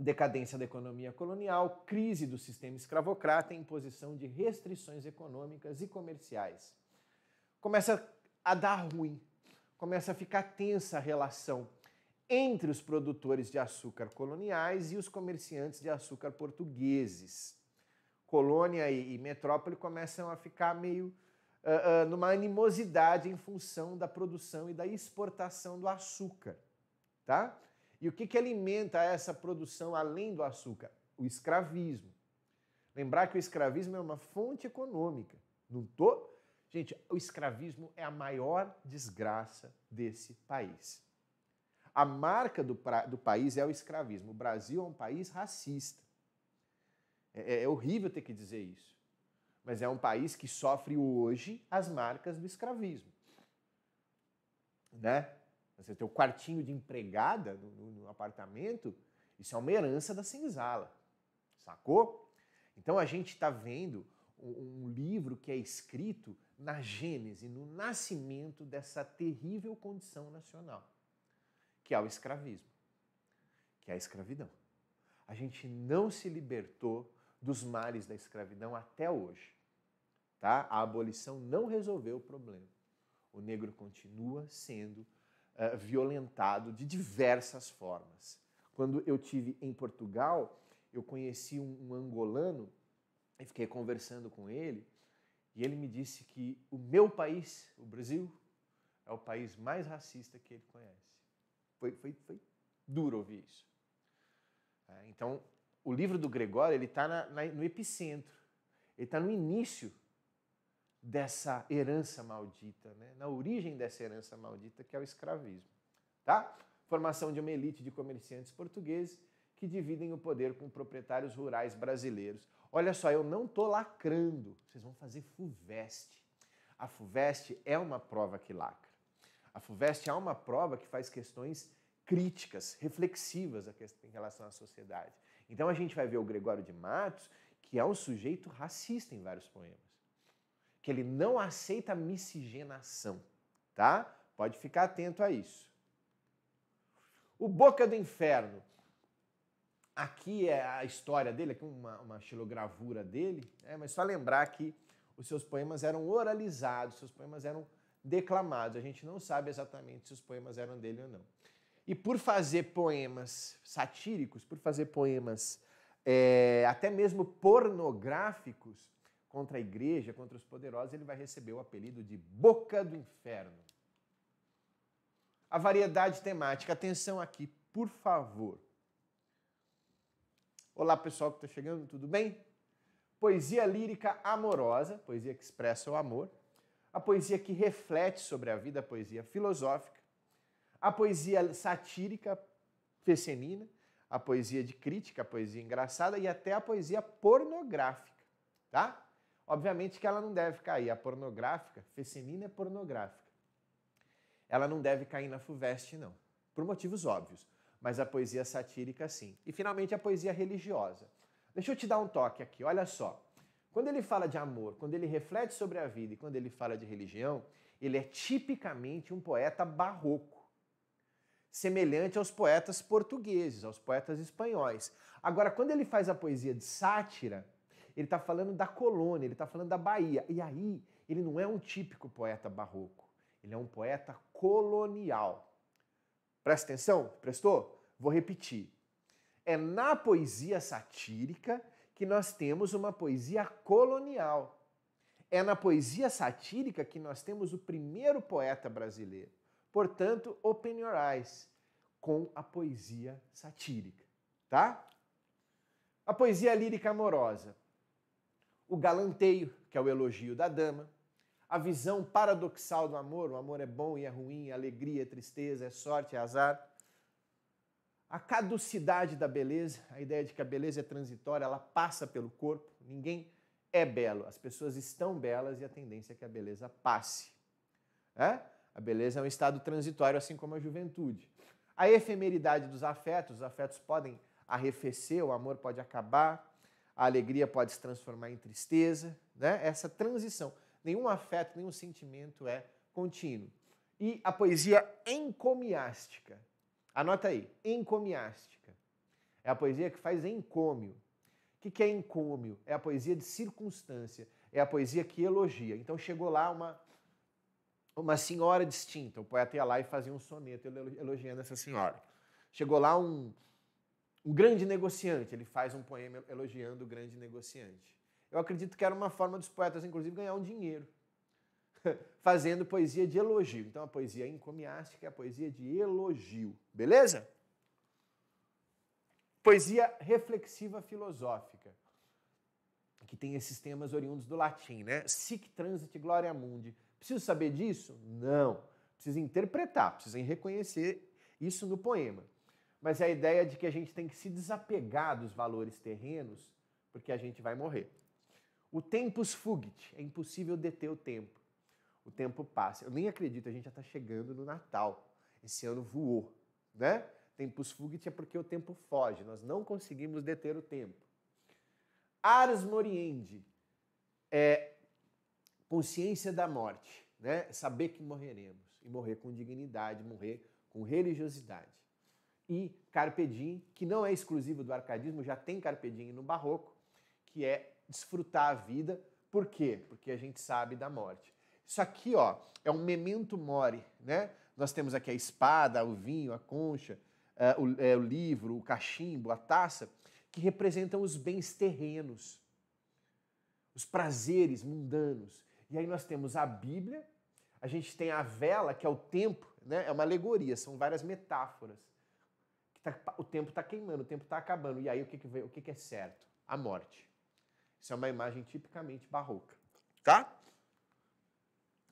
Speaker 1: decadência da economia colonial, crise do sistema escravocrata e imposição de restrições econômicas e comerciais. Começa a dar ruim, começa a ficar tensa a relação entre os produtores de açúcar coloniais e os comerciantes de açúcar portugueses. Colônia e, metrópole começam a ficar meio uh, uh, numa animosidade em função da produção e da exportação do açúcar, tá? E o que, que alimenta essa produção além do açúcar? O escravismo. Lembrar que o escravismo é uma fonte econômica. Não tô? Gente, o escravismo é a maior desgraça desse país. A marca do, pra... do país é o escravismo. O Brasil é um país racista. É, é, é horrível ter que dizer isso. Mas é um país que sofre hoje as marcas do escravismo. Né? Você ter o quartinho de empregada no, no, no apartamento, isso é uma herança da senzala, sacou? Então a gente está vendo um, um livro que é escrito na gênese, no nascimento dessa terrível condição nacional, que é o escravismo, que é a escravidão. A gente não se libertou dos males da escravidão até hoje. Tá? A abolição não resolveu o problema. O negro continua sendo eh, violentado de diversas formas. Quando eu tive em Portugal, eu conheci um, um angolano e fiquei conversando com ele, e ele me disse que o meu país, o Brasil, é o país mais racista que ele conhece. Foi, foi, foi duro ouvir isso. É, então, o livro do Gregório ele está no epicentro, ele está no início dessa herança maldita, né? na origem dessa herança maldita que é o escravismo. Tá? Formação de uma elite de comerciantes portugueses que dividem o poder com proprietários rurais brasileiros. Olha só, eu não estou lacrando, vocês vão fazer FUVEST. A FUVEST é uma prova que lacra. A FUVEST é uma prova que faz questões críticas, reflexivas em relação à sociedade. Então a gente vai ver o Gregório de Matos, que é um sujeito racista em vários poemas que ele não aceita miscigenação, tá? Pode ficar atento a isso. O Boca do Inferno. Aqui é a história dele, aqui uma, uma xilogravura dele, né? mas só lembrar que os seus poemas eram oralizados, seus poemas eram declamados. A gente não sabe exatamente se os poemas eram dele ou não. E por fazer poemas satíricos, por fazer poemas é, até mesmo pornográficos, contra a igreja, contra os poderosos, ele vai receber o apelido de Boca do Inferno. A variedade temática, atenção aqui, por favor. Olá, pessoal que está chegando, tudo bem? Poesia lírica amorosa, poesia que expressa o amor. A poesia que reflete sobre a vida, a poesia filosófica. A poesia satírica, fecenina. A poesia de crítica, a poesia engraçada e até a poesia pornográfica, tá? Obviamente que ela não deve cair. A pornográfica, fecenina é pornográfica. Ela não deve cair na FUVEST, não. Por motivos óbvios. Mas a poesia satírica, sim. E finalmente a poesia religiosa. Deixa eu te dar um toque aqui, olha só. Quando ele fala de amor, quando ele reflete sobre a vida e quando ele fala de religião, ele é tipicamente um poeta barroco, semelhante aos poetas portugueses, aos poetas espanhóis. Agora, quando ele faz a poesia de sátira, ele está falando da colônia, ele está falando da Bahia. E aí, ele não é um típico poeta barroco, ele é um poeta colonial. Presta atenção? Prestou? Vou repetir. É na poesia satírica que nós temos uma poesia colonial. É na poesia satírica que nós temos o primeiro poeta brasileiro. Portanto, open your eyes com a poesia satírica, tá? A poesia lírica amorosa o galanteio, que é o elogio da dama, a visão paradoxal do amor, o amor é bom e é ruim, é alegria, é tristeza, é sorte, é azar. A caducidade da beleza, a ideia de que a beleza é transitória, ela passa pelo corpo, ninguém é belo, as pessoas estão belas e a tendência é que a beleza passe. É? A beleza é um estado transitório, assim como a juventude. A efemeridade dos afetos, os afetos podem arrefecer, o amor pode acabar a alegria pode se transformar em tristeza, né? Essa transição. Nenhum afeto, nenhum sentimento é contínuo. E a poesia encomiástica. Anota aí, encomiástica. É a poesia que faz encômio. O que é encômio? É a poesia de circunstância. É a poesia que elogia. Então chegou lá uma, uma senhora distinta. O poeta ia lá e fazia um soneto elogiando essa senhora. Chegou lá um, o Grande Negociante, ele faz um poema elogiando o grande negociante. Eu acredito que era uma forma dos poetas, inclusive, ganhar um dinheiro, fazendo poesia de elogio. Então, a poesia encomiástica é a poesia de elogio, beleza? Poesia reflexiva filosófica, que tem esses temas oriundos do latim, né? Sic transit gloria mundi. Preciso saber disso? Não. Preciso interpretar, preciso reconhecer isso no poema mas é a ideia de que a gente tem que se desapegar dos valores terrenos, porque a gente vai morrer. O tempus fugit, é impossível deter o tempo. O tempo passa. Eu nem acredito, a gente já está chegando no Natal. Esse ano voou, né? Tempus fugit é porque o tempo foge, nós não conseguimos deter o tempo. Ars moriendi é consciência da morte, né? É saber que morreremos e morrer com dignidade, morrer com religiosidade e Carpe Diem, que não é exclusivo do arcadismo, já tem Carpe Diem no barroco, que é desfrutar a vida. Por quê? Porque a gente sabe da morte. Isso aqui, ó, é um memento mori, né? Nós temos aqui a espada, o vinho, a concha, uh, o, é, o livro, o cachimbo, a taça, que representam os bens terrenos, os prazeres mundanos. E aí nós temos a Bíblia, a gente tem a vela, que é o tempo, né? É uma alegoria, são várias metáforas que tá, o tempo está queimando, o tempo está acabando. E aí o que, que, vem, o que, que é certo? A morte. Isso é uma imagem tipicamente barroca. Tá?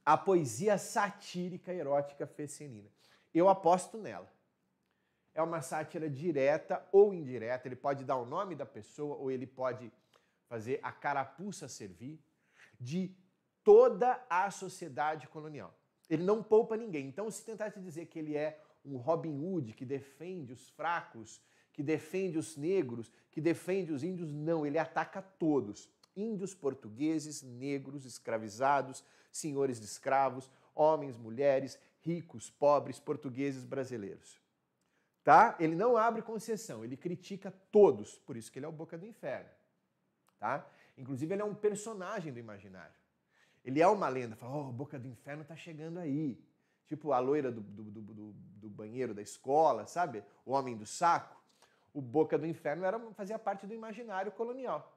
Speaker 1: A poesia satírica erótica fecenina. Eu aposto nela. É uma sátira direta ou indireta. Ele pode dar o nome da pessoa ou ele pode fazer a carapuça servir de toda a sociedade colonial. Ele não poupa ninguém. Então, se tentar te dizer que ele é um Robin Hood que defende os fracos, que defende os negros, que defende os índios. Não, ele ataca todos. Índios, portugueses, negros, escravizados, senhores de escravos, homens, mulheres, ricos, pobres, portugueses, brasileiros. Tá? Ele não abre concessão, ele critica todos, por isso que ele é o boca do inferno. Tá? Inclusive ele é um personagem do imaginário. Ele é uma lenda, fala, oh, boca do inferno está chegando aí. Tipo a loira do, do, do, do banheiro da escola, sabe? O homem do saco. O Boca do Inferno era, fazia parte do imaginário colonial.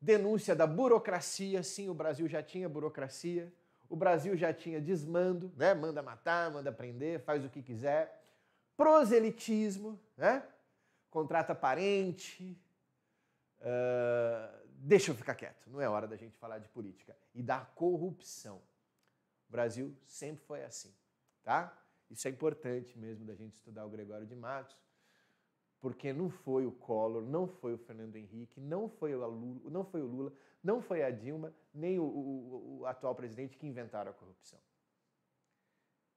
Speaker 1: Denúncia da burocracia, sim, o Brasil já tinha burocracia. O Brasil já tinha desmando, né? Manda matar, manda prender, faz o que quiser. Proselitismo, né? Contrata parente, Uh, deixa eu ficar quieto, não é hora da gente falar de política. E da corrupção. O Brasil sempre foi assim, tá? Isso é importante mesmo da gente estudar o Gregório de Matos, porque não foi o Collor, não foi o Fernando Henrique, não foi o Lula, não foi, o Lula, não foi a Dilma, nem o, o, o atual presidente que inventaram a corrupção.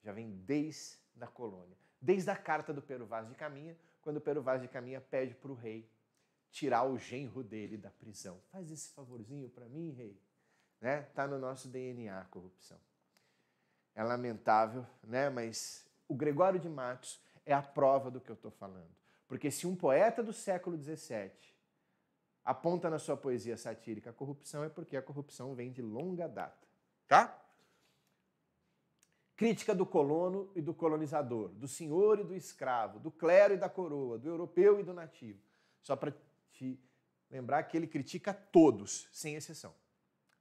Speaker 1: Já vem desde a colônia, desde a carta do Pero Vaz de Caminha, quando o Pero Vaz de Caminha pede para o rei tirar o genro dele da prisão. Faz esse favorzinho para mim, rei. Né? Tá no nosso DNA a corrupção. É lamentável, né? Mas o Gregório de Matos é a prova do que eu estou falando. Porque se um poeta do século XVII aponta na sua poesia satírica a corrupção, é porque a corrupção vem de longa data. Tá? Crítica do colono e do colonizador, do senhor e do escravo, do clero e da coroa, do europeu e do nativo. Só para te lembrar que ele critica todos, sem exceção.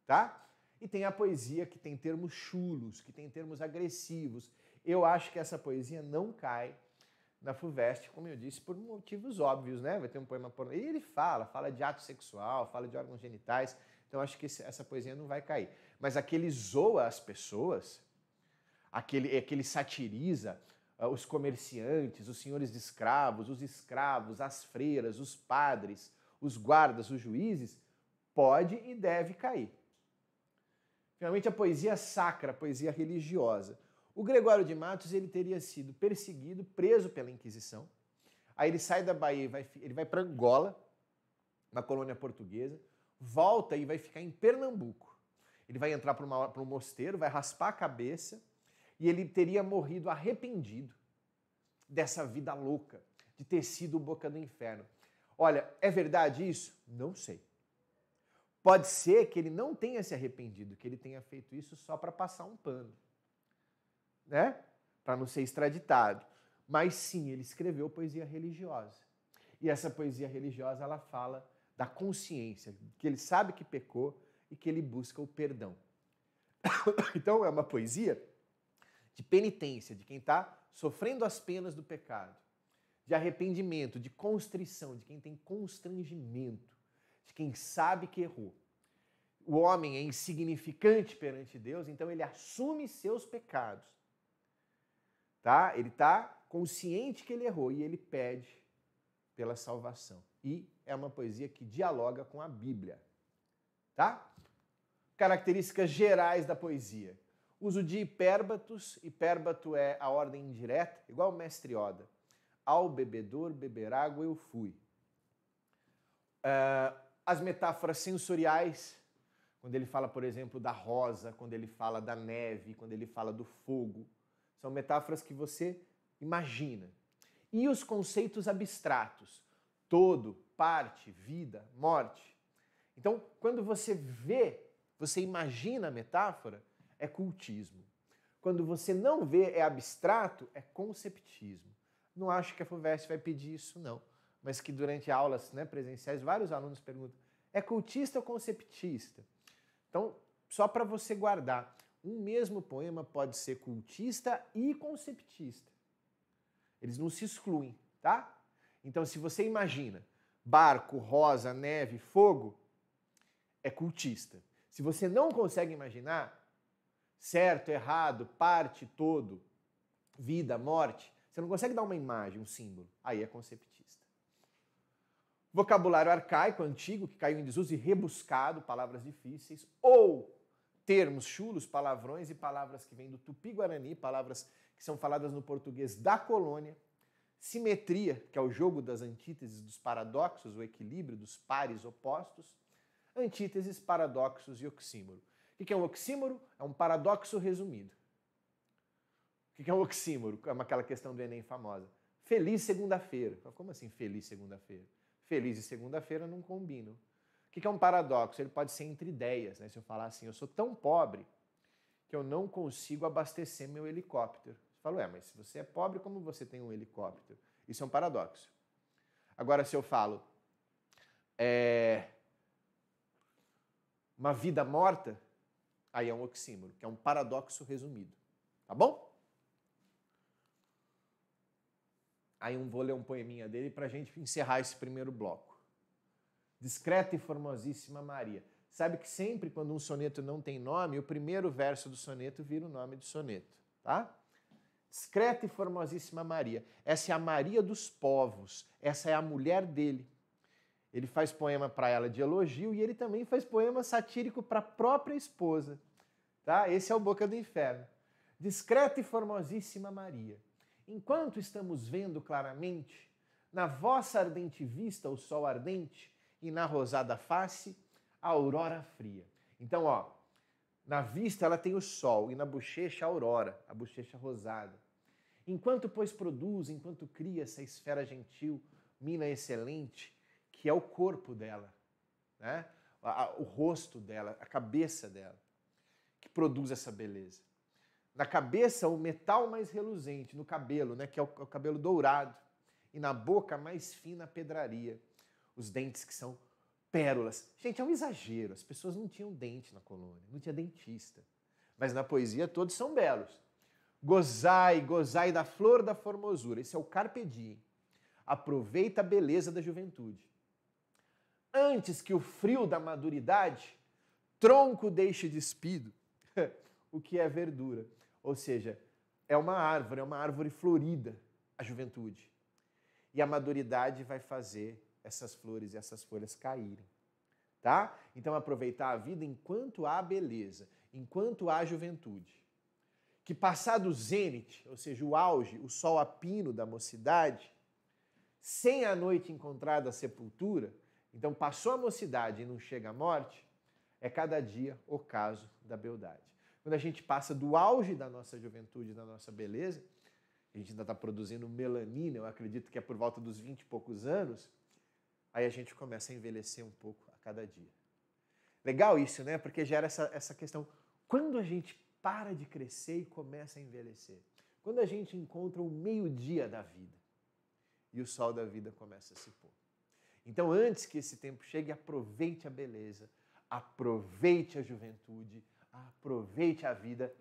Speaker 1: Tá? E tem a poesia que tem termos chulos, que tem termos agressivos. Eu acho que essa poesia não cai na FUVEST, como eu disse, por motivos óbvios, né? Vai ter um poema por... E ele fala, fala de ato sexual, fala de órgãos genitais, então acho que essa poesia não vai cair. Mas aquele zoa as pessoas, aquele, é aquele satiriza ah, os comerciantes, os senhores de escravos, os escravos, as freiras, os padres, os guardas, os juízes, pode e deve cair. Finalmente, a poesia sacra, a poesia religiosa. O Gregório de Matos ele teria sido perseguido, preso pela Inquisição. Aí ele sai da Bahia, vai, ele vai para Angola, na colônia portuguesa, volta e vai ficar em Pernambuco. Ele vai entrar para um mosteiro, vai raspar a cabeça e ele teria morrido arrependido dessa vida louca, de ter sido boca do inferno. Olha, é verdade isso? Não sei. Pode ser que ele não tenha se arrependido, que ele tenha feito isso só para passar um pano, né? Para não ser extraditado. Mas sim, ele escreveu poesia religiosa. E essa poesia religiosa ela fala da consciência, que ele sabe que pecou e que ele busca o perdão. então é uma poesia de penitência, de quem está sofrendo as penas do pecado, de arrependimento, de constrição, de quem tem constrangimento de quem sabe que errou. O homem é insignificante perante Deus, então ele assume seus pecados. Tá? Ele está consciente que ele errou e ele pede pela salvação. E é uma poesia que dialoga com a Bíblia. Tá? Características gerais da poesia. Uso de hipérbatos. Hipérbato é a ordem indireta, igual o mestre Oda. Ao bebedor beber água eu fui. Ah, as metáforas sensoriais, quando ele fala, por exemplo, da rosa, quando ele fala da neve, quando ele fala do fogo. São metáforas que você imagina. E os conceitos abstratos, todo, parte, vida, morte. Então, quando você vê, você imagina a metáfora, é cultismo. Quando você não vê, é abstrato, é conceptismo. Não acho que a FUVEST vai pedir isso, não mas que durante aulas né, presenciais vários alunos perguntam: é cultista ou conceptista? Então, só para você guardar, um mesmo poema pode ser cultista e conceptista. Eles não se excluem, tá? Então, se você imagina barco, rosa, neve, fogo, é cultista. Se você não consegue imaginar certo, errado, parte, todo, vida, morte, você não consegue dar uma imagem, um símbolo, aí é conceptista vocabulário arcaico, antigo, que caiu em desuso e rebuscado, palavras difíceis, ou termos chulos, palavrões e palavras que vêm do tupi-guarani, palavras que são faladas no português da colônia, simetria, que é o jogo das antíteses, dos paradoxos, o equilíbrio dos pares opostos, antíteses, paradoxos e oxímoro. O que é um oxímoro? É um paradoxo resumido. O que é um oxímoro? É aquela questão do Enem famosa. Feliz segunda-feira. Como assim feliz segunda-feira? Feliz e segunda-feira não combino. O que é um paradoxo? Ele pode ser entre ideias, né? Se eu falar assim, eu sou tão pobre que eu não consigo abastecer meu helicóptero. Você fala, é, mas se você é pobre, como você tem um helicóptero? Isso é um paradoxo. Agora, se eu falo, é, uma vida morta, aí é um oxímoro, que é um paradoxo resumido. Tá bom? Aí um vou ler um poeminha dele para a gente encerrar esse primeiro bloco. Discreta e formosíssima Maria. Sabe que sempre quando um soneto não tem nome, o primeiro verso do soneto vira o nome do soneto, tá? Discreta e formosíssima Maria. Essa é a Maria dos povos, essa é a mulher dele. Ele faz poema para ela de elogio e ele também faz poema satírico para a própria esposa, tá? Esse é o Boca do Inferno. Discreta e formosíssima Maria enquanto estamos vendo claramente, na vossa ardente vista o sol ardente e na rosada face a aurora fria. Então, ó, na vista ela tem o sol e na bochecha a aurora, a bochecha rosada. Enquanto, pois, produz, enquanto cria essa esfera gentil, mina excelente, que é o corpo dela, né? o rosto dela, a cabeça dela, que produz essa beleza. Na cabeça, o metal mais reluzente, no cabelo, né, que é o, é o cabelo dourado, e na boca, a mais fina pedraria, os dentes que são pérolas. Gente, é um exagero, as pessoas não tinham dente na colônia, não tinha dentista. Mas na poesia todos são belos. Gozai, gozai da flor da formosura, esse é o carpe diem. Aproveita a beleza da juventude. Antes que o frio da maduridade, tronco deixe despido o que é verdura. Ou seja, é uma árvore, é uma árvore florida, a juventude. E a maduridade vai fazer essas flores e essas folhas caírem, tá? Então aproveitar a vida enquanto há beleza, enquanto há juventude. Que passado o zênite, ou seja, o auge, o sol a pino da mocidade, sem a noite encontrada a sepultura, então passou a mocidade e não chega a morte, é cada dia o caso da beldade. Quando a gente passa do auge da nossa juventude, da nossa beleza, a gente ainda está produzindo melanina, eu acredito que é por volta dos 20 e poucos anos, aí a gente começa a envelhecer um pouco a cada dia. Legal isso, né? Porque gera essa, essa questão. Quando a gente para de crescer e começa a envelhecer? Quando a gente encontra o meio-dia da vida e o sol da vida começa a se pôr. Então, antes que esse tempo chegue, aproveite a beleza, aproveite a juventude, aproveite a vida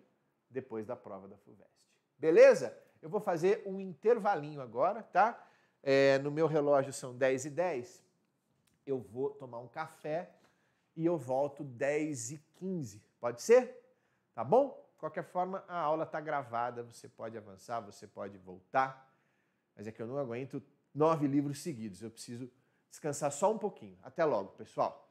Speaker 1: depois da prova da FUVEST. Beleza? Eu vou fazer um intervalinho agora, tá? É, no meu relógio são 10 e 10. Eu vou tomar um café e eu volto 10 e 15. Pode ser? Tá bom? De qualquer forma, a aula está gravada, você pode avançar, você pode voltar. Mas é que eu não aguento nove livros seguidos, eu preciso descansar só um pouquinho. Até logo, pessoal!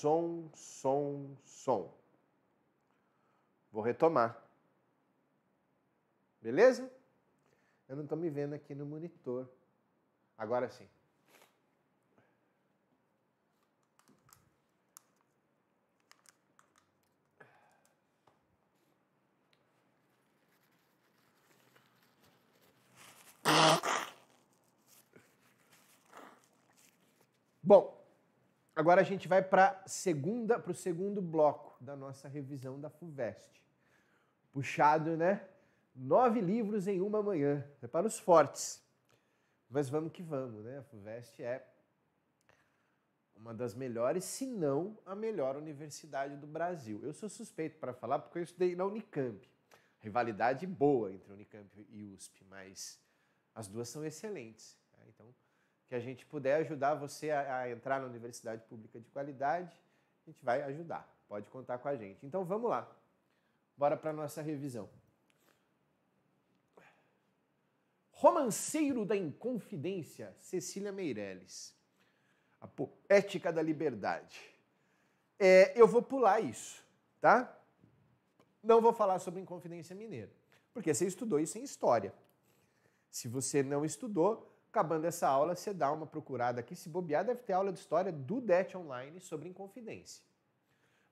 Speaker 1: som, som, som. Vou retomar. Beleza? Eu não estou me vendo aqui no monitor. Agora sim. Agora a gente vai para segunda, o segundo bloco da nossa revisão da FUVEST. Puxado, né? Nove livros em uma manhã. É para os fortes. Mas vamos que vamos, né? A FUVEST é uma das melhores, se não a melhor universidade do Brasil. Eu sou suspeito para falar porque eu estudei na Unicamp. Rivalidade boa entre Unicamp e USP, mas as duas são excelentes. Né? Então, que a gente puder ajudar você a, a entrar na universidade pública de qualidade, a gente vai ajudar. Pode contar com a gente. Então vamos lá. Bora para nossa revisão. Romanceiro da Inconfidência, Cecília Meirelles. A poética da liberdade. É, eu vou pular isso, tá? Não vou falar sobre Inconfidência Mineira, porque você estudou isso em história. Se você não estudou, Acabando essa aula, você dá uma procurada aqui. Se bobear, deve ter aula de história do DET Online sobre Inconfidência.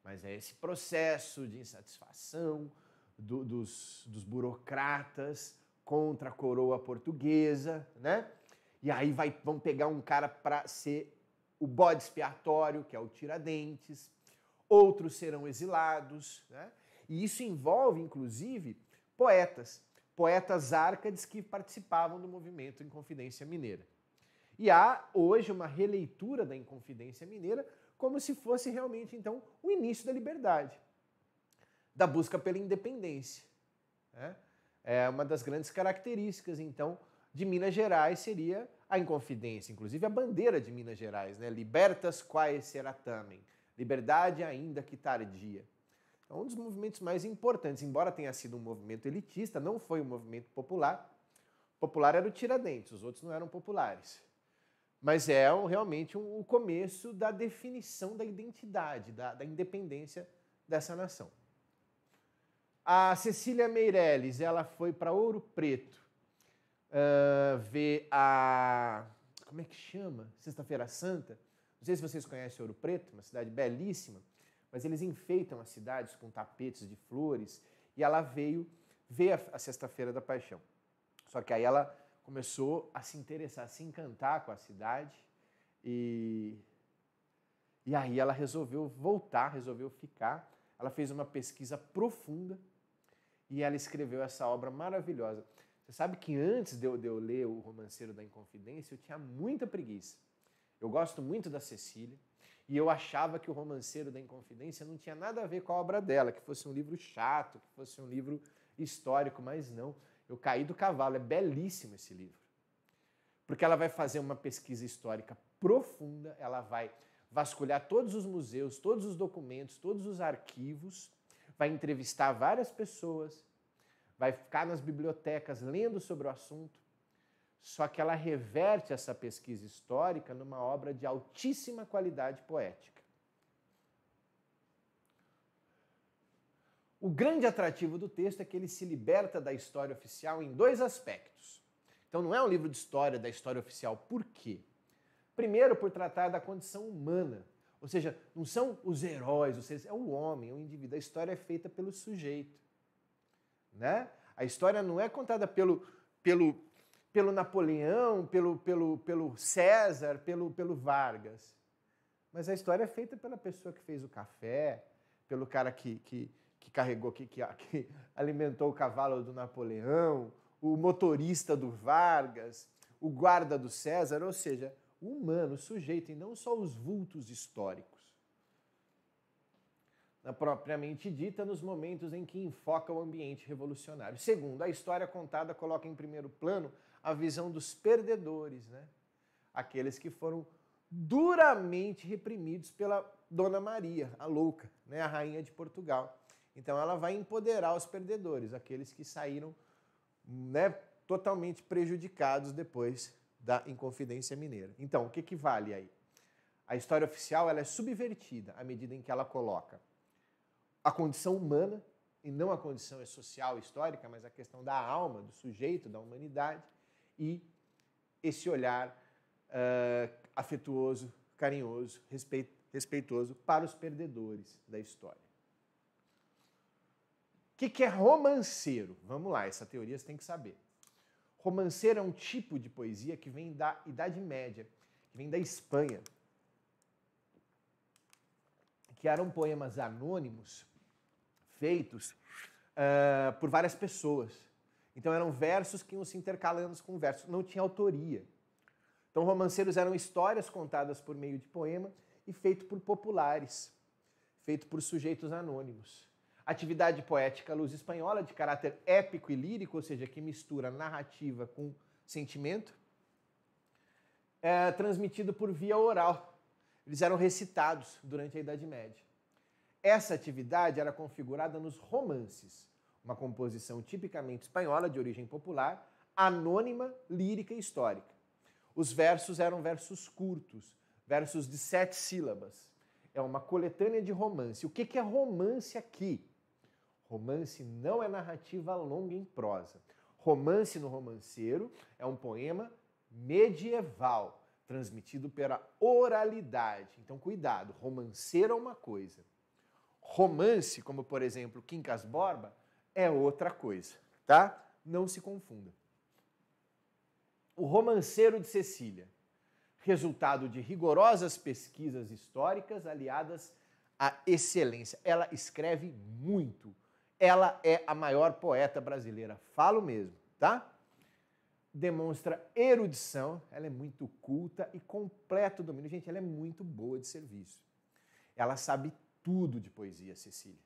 Speaker 1: Mas é esse processo de insatisfação do, dos, dos burocratas contra a coroa portuguesa, né? E aí vai, vão pegar um cara para ser o bode expiatório, que é o Tiradentes. Outros serão exilados, né? E isso envolve, inclusive, poetas poetas árcades que participavam do movimento Inconfidência Mineira. E há hoje uma releitura da Inconfidência Mineira como se fosse realmente, então, o início da liberdade, da busca pela independência. Né? É uma das grandes características, então, de Minas Gerais seria a Inconfidência, inclusive a bandeira de Minas Gerais, né? Libertas quae seratamen liberdade ainda que tardia. É um dos movimentos mais importantes, embora tenha sido um movimento elitista, não foi um movimento popular. Popular era o Tiradentes, os outros não eram populares. Mas é realmente um, o começo da definição da identidade, da, da independência dessa nação. A Cecília Meirelles, ela foi para Ouro Preto uh, ver a... como é que chama? Sexta-feira Santa. Não sei se vocês conhecem Ouro Preto, uma cidade belíssima mas eles enfeitam as cidades com tapetes de flores e ela veio ver a, Sexta-feira da Paixão. Só que aí ela começou a se interessar, a se encantar com a cidade e e aí ela resolveu voltar, resolveu ficar. Ela fez uma pesquisa profunda e ela escreveu essa obra maravilhosa. Você sabe que antes de eu, de eu ler o Romanceiro da Inconfidência, eu tinha muita preguiça. Eu gosto muito da Cecília, e eu achava que o Romanceiro da Inconfidência não tinha nada a ver com a obra dela, que fosse um livro chato, que fosse um livro histórico, mas não. Eu caí do cavalo. É belíssimo esse livro. Porque ela vai fazer uma pesquisa histórica profunda, ela vai vasculhar todos os museus, todos os documentos, todos os arquivos, vai entrevistar várias pessoas, vai ficar nas bibliotecas lendo sobre o assunto só que ela reverte essa pesquisa histórica numa obra de altíssima qualidade poética. O grande atrativo do texto é que ele se liberta da história oficial em dois aspectos. Então, não é um livro de história da história oficial. Por quê? Primeiro, por tratar da condição humana. Ou seja, não são os heróis, ou seja, é o homem, é o indivíduo. A história é feita pelo sujeito. Né? A história não é contada pelo, pelo, pelo Napoleão, pelo, pelo, pelo César, pelo, pelo Vargas. Mas a história é feita pela pessoa que fez o café, pelo cara que, que, que carregou, que, que, que alimentou o cavalo do Napoleão, o motorista do Vargas, o guarda do César, ou seja, o humano, o sujeito, e não só os vultos históricos. Na propriamente dita, nos momentos em que enfoca o ambiente revolucionário. Segundo, a história contada coloca em primeiro plano a visão dos perdedores, né? Aqueles que foram duramente reprimidos pela Dona Maria, a louca, né? A rainha de Portugal. Então ela vai empoderar os perdedores, aqueles que saíram, né? Totalmente prejudicados depois da Inconfidência Mineira. Então, o que, que vale aí? A história oficial ela é subvertida à medida em que ela coloca a condição humana, e não a condição social histórica, mas a questão da alma, do sujeito, da humanidade, e esse olhar uh, afetuoso, carinhoso, respeito, respeitoso para os perdedores da história. O que, que é romanceiro? Vamos lá, essa teoria você tem que saber. Romanceiro é um tipo de poesia que vem da Idade Média, que vem da Espanha, que eram poemas anônimos feitos uh, por várias pessoas então eram versos que iam se intercalando com versos, não tinha autoria. Então romanceiros eram histórias contadas por meio de poema e feito por populares, feito por sujeitos anônimos. Atividade poética luz espanhola de caráter épico e lírico, ou seja, que mistura narrativa com sentimento, é, transmitido por via oral. Eles eram recitados durante a Idade Média. Essa atividade era configurada nos romances, uma composição tipicamente espanhola, de origem popular, anônima, lírica e histórica. Os versos eram versos curtos, versos de sete sílabas. É uma coletânea de romance. O que é romance aqui? Romance não é narrativa longa em prosa. Romance no romanceiro é um poema medieval, transmitido pela oralidade. Então, cuidado, romanceiro é uma coisa. Romance, como por exemplo Quincas Borba, é outra coisa, tá? Não se confunda. O Romanceiro de Cecília, resultado de rigorosas pesquisas históricas aliadas à excelência. Ela escreve muito. Ela é a maior poeta brasileira, falo mesmo, tá? Demonstra erudição, ela é muito culta e completo domínio. Gente, ela é muito boa de serviço. Ela sabe tudo de poesia, Cecília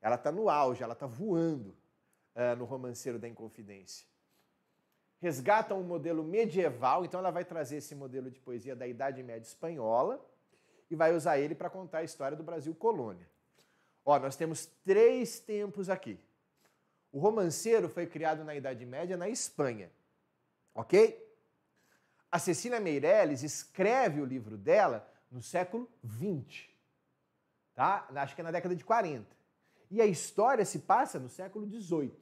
Speaker 1: ela está no auge, ela está voando uh, no romanceiro da Inconfidência. Resgata um modelo medieval, então ela vai trazer esse modelo de poesia da Idade Média Espanhola e vai usar ele para contar a história do Brasil colônia. Ó, nós temos três tempos aqui. O romanceiro foi criado na Idade Média na Espanha, ok? A Cecília Meirelles escreve o livro dela no século XX, tá? Acho que é na década de 40. E a história se passa no século XVIII.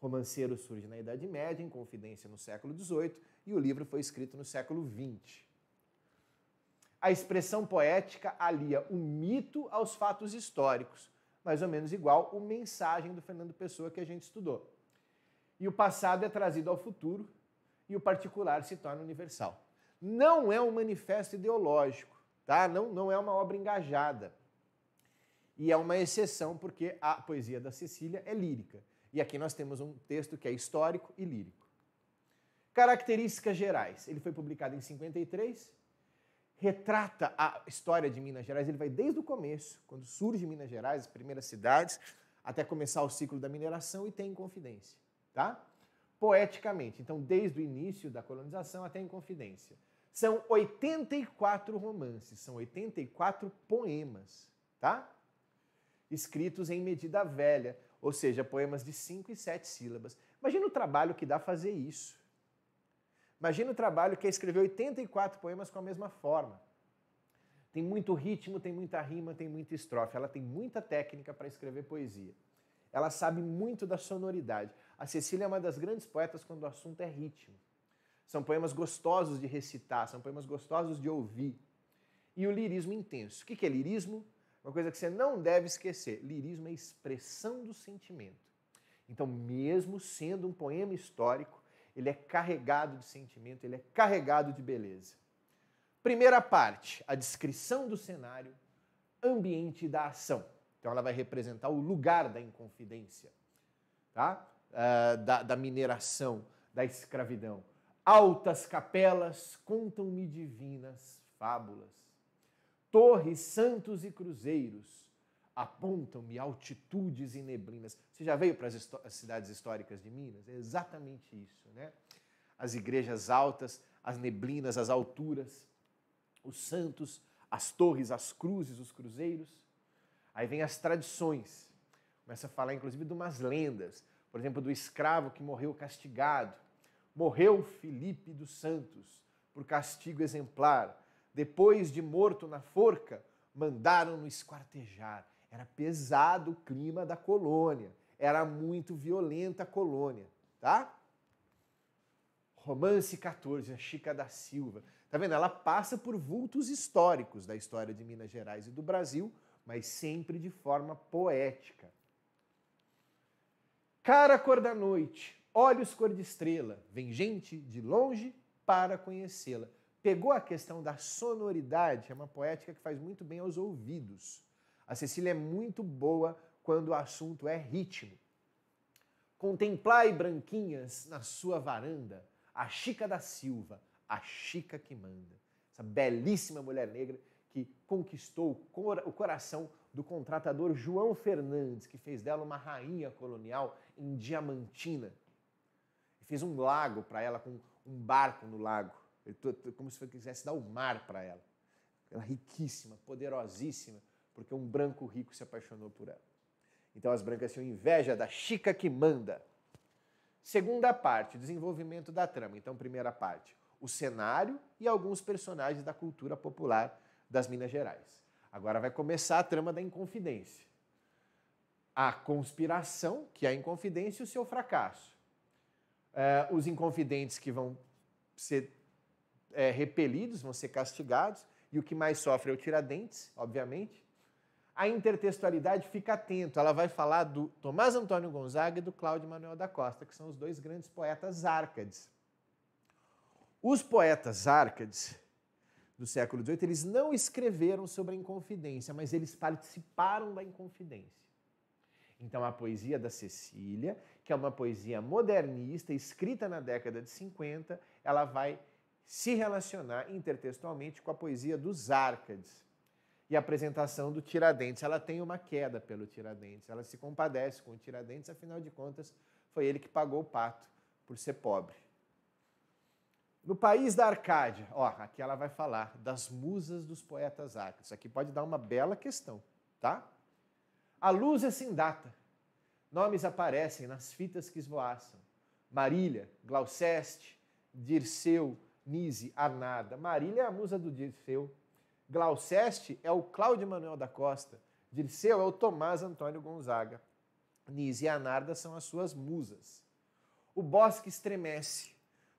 Speaker 1: Romanceiro surge na Idade Média, em confidência no século XVIII, e o livro foi escrito no século XX. A expressão poética alia o mito aos fatos históricos, mais ou menos igual o Mensagem do Fernando Pessoa que a gente estudou. E o passado é trazido ao futuro e o particular se torna universal. Não é um manifesto ideológico, tá? Não, não é uma obra engajada e é uma exceção porque a poesia da Cecília é lírica. E aqui nós temos um texto que é histórico e lírico. Características gerais. Ele foi publicado em 53, retrata a história de Minas Gerais. Ele vai desde o começo, quando surge Minas Gerais, as primeiras cidades, até começar o ciclo da mineração e tem Inconfidência, tá? Poeticamente, então desde o início da colonização até Inconfidência. São 84 romances, são 84 poemas, tá? escritos em medida velha, ou seja, poemas de cinco e sete sílabas. Imagina o trabalho que dá fazer isso. Imagina o trabalho que é escrever 84 poemas com a mesma forma. Tem muito ritmo, tem muita rima, tem muita estrofe. Ela tem muita técnica para escrever poesia. Ela sabe muito da sonoridade. A Cecília é uma das grandes poetas quando o assunto é ritmo. São poemas gostosos de recitar, são poemas gostosos de ouvir. E o lirismo intenso. O que é lirismo? Uma coisa que você não deve esquecer: lirismo é expressão do sentimento. Então, mesmo sendo um poema histórico, ele é carregado de sentimento, ele é carregado de beleza. Primeira parte, a descrição do cenário, ambiente da ação. Então, ela vai representar o lugar da inconfidência, tá? Uh, da, da mineração, da escravidão. Altas capelas contam-me divinas fábulas torres, santos e cruzeiros apontam-me altitudes e neblinas. Você já veio para as, as cidades históricas de Minas? É exatamente isso, né? As igrejas altas, as neblinas, as alturas, os santos, as torres, as cruzes, os cruzeiros. Aí vem as tradições. Começa a falar, inclusive, de umas lendas. Por exemplo, do escravo que morreu castigado. Morreu Felipe dos Santos por castigo exemplar depois de morto na forca, mandaram-no esquartejar. Era pesado o clima da colônia, era muito violenta a colônia, tá? Romance 14, a Chica da Silva. Tá vendo? Ela passa por vultos históricos da história de Minas Gerais e do Brasil, mas sempre de forma poética. Cara cor da noite, olhos cor de estrela, vem gente de longe para conhecê-la pegou a questão da sonoridade, é uma poética que faz muito bem aos ouvidos. A Cecília é muito boa quando o assunto é ritmo. Contemplai branquinhas na sua varanda, a Chica da Silva, a Chica que manda. Essa belíssima mulher negra que conquistou o coração do contratador João Fernandes, que fez dela uma rainha colonial em Diamantina. E fez um lago para ela, com um barco no lago como se quisesse dar o mar para ela. Ela é riquíssima, poderosíssima, porque um branco rico se apaixonou por ela. Então as brancas tinham inveja da chica que manda. Segunda parte, desenvolvimento da trama. Então, primeira parte, o cenário e alguns personagens da cultura popular das Minas Gerais. Agora vai começar a trama da Inconfidência. A conspiração, que é a Inconfidência, e o seu fracasso. É, os Inconfidentes que vão ser é, repelidos, vão ser castigados, e o que mais sofre é o Tiradentes, obviamente. A intertextualidade fica atento, ela vai falar do Tomás Antônio Gonzaga e do Cláudio Manuel da Costa, que são os dois grandes poetas árcades. Os poetas árcades do século XVIII, eles não escreveram sobre a Inconfidência, mas eles participaram da Inconfidência. Então, a poesia da Cecília, que é uma poesia modernista, escrita na década de 50, ela vai se relacionar intertextualmente com a poesia dos Árcades. E a apresentação do Tiradentes, ela tem uma queda pelo Tiradentes, ela se compadece com o Tiradentes, afinal de contas, foi ele que pagou o pato por ser pobre. No país da Arcádia, ó, aqui ela vai falar das musas dos poetas árcades. Isso aqui pode dar uma bela questão, tá? A luz é sem data. Nomes aparecem nas fitas que esvoaçam. Marília, Glauceste, Dirceu, Nise, a nada. Marília é a musa do Dirceu. Glauceste é o Cláudio Manuel da Costa. Dirceu é o Tomás Antônio Gonzaga. Nise e Anarda são as suas musas. O bosque estremece.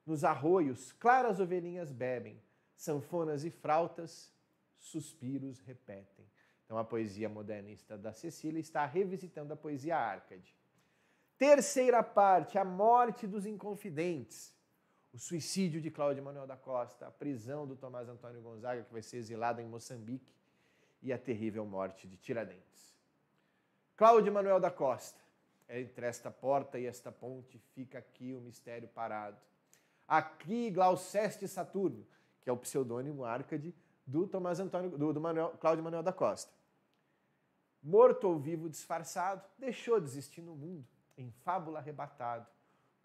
Speaker 1: Nos arroios, claras ovelhinhas bebem. Sanfonas e frautas, suspiros repetem. Então, a poesia modernista da Cecília está revisitando a poesia Arcade. Terceira parte, a morte dos inconfidentes o suicídio de Cláudio Manuel da Costa, a prisão do Tomás Antônio Gonzaga, que vai ser exilado em Moçambique, e a terrível morte de Tiradentes. Cláudio Manuel da Costa, entre esta porta e esta ponte fica aqui o mistério parado. Aqui Glauceste Saturno, que é o pseudônimo Arcade do Tomás Antônio, do, do Manuel, Cláudio Manuel da Costa. Morto ou vivo disfarçado, deixou de existir no mundo, em fábula arrebatado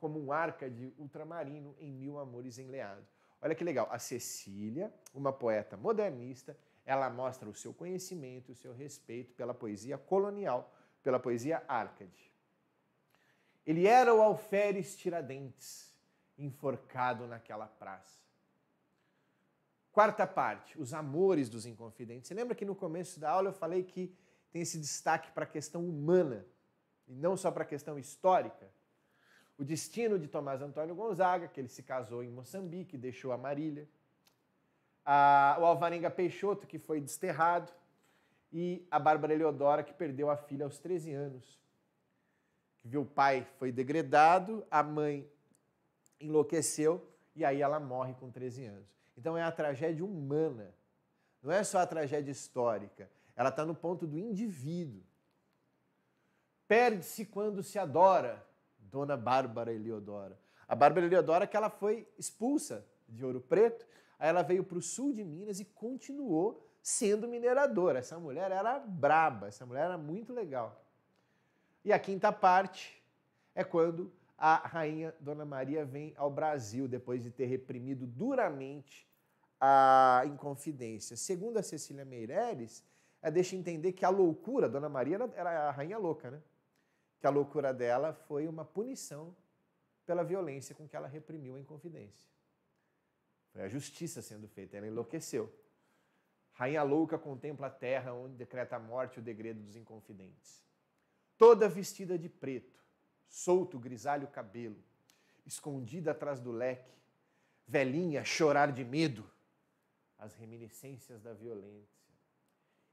Speaker 1: como um arca de ultramarino em Mil Amores Enleado. Olha que legal, a Cecília, uma poeta modernista, ela mostra o seu conhecimento, o seu respeito pela poesia colonial, pela poesia Arcade. Ele era o alferes Tiradentes, enforcado naquela praça. Quarta parte, os amores dos inconfidentes. Você lembra que no começo da aula eu falei que tem esse destaque para a questão humana e não só para a questão histórica? o destino de Tomás Antônio Gonzaga, que ele se casou em Moçambique, deixou a Marília, a, o Alvarenga Peixoto, que foi desterrado, e a Bárbara Eleodora, que perdeu a filha aos 13 anos, que viu o pai foi degredado, a mãe enlouqueceu e aí ela morre com 13 anos. Então é a tragédia humana, não é só a tragédia histórica, ela está no ponto do indivíduo. Perde-se quando se adora, Dona Bárbara Eliodora. A Bárbara Eliodora que ela foi expulsa de Ouro Preto, aí ela veio para o sul de Minas e continuou sendo mineradora. Essa mulher era braba, essa mulher era muito legal. E a quinta parte é quando a rainha Dona Maria vem ao Brasil depois de ter reprimido duramente a Inconfidência. Segundo a Cecília Meireles, ela é, deixa entender que a loucura, Dona Maria era a rainha louca, né? que a loucura dela foi uma punição pela violência com que ela reprimiu a inconfidência. Foi a justiça sendo feita, ela enlouqueceu. Rainha louca contempla a terra onde decreta a morte o degredo dos inconfidentes. Toda vestida de preto, solto o grisalho cabelo, escondida atrás do leque, velhinha chorar de medo, as reminiscências da violência.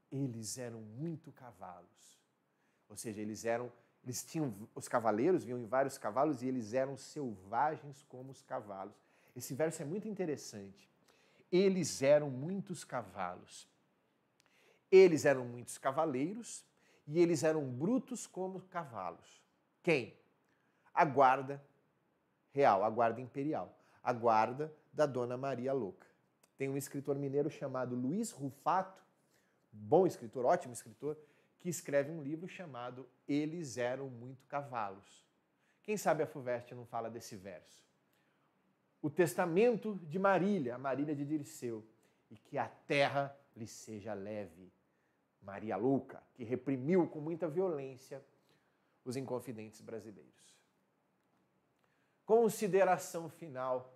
Speaker 1: Eles eram muito cavalos. Ou seja, eles eram eles tinham os cavaleiros, vinham em vários cavalos e eles eram selvagens como os cavalos. Esse verso é muito interessante. Eles eram muitos cavalos. Eles eram muitos cavaleiros e eles eram brutos como cavalos. Quem? A guarda real, a guarda imperial, a guarda da Dona Maria Louca. Tem um escritor mineiro chamado Luiz Rufato, bom escritor, ótimo escritor, que escreve um livro chamado Eles Eram Muito Cavalos. Quem sabe a FUVEST não fala desse verso? O testamento de Marília, a Marília de Dirceu, e que a terra lhe seja leve. Maria Louca, que reprimiu com muita violência os inconfidentes brasileiros. Consideração final.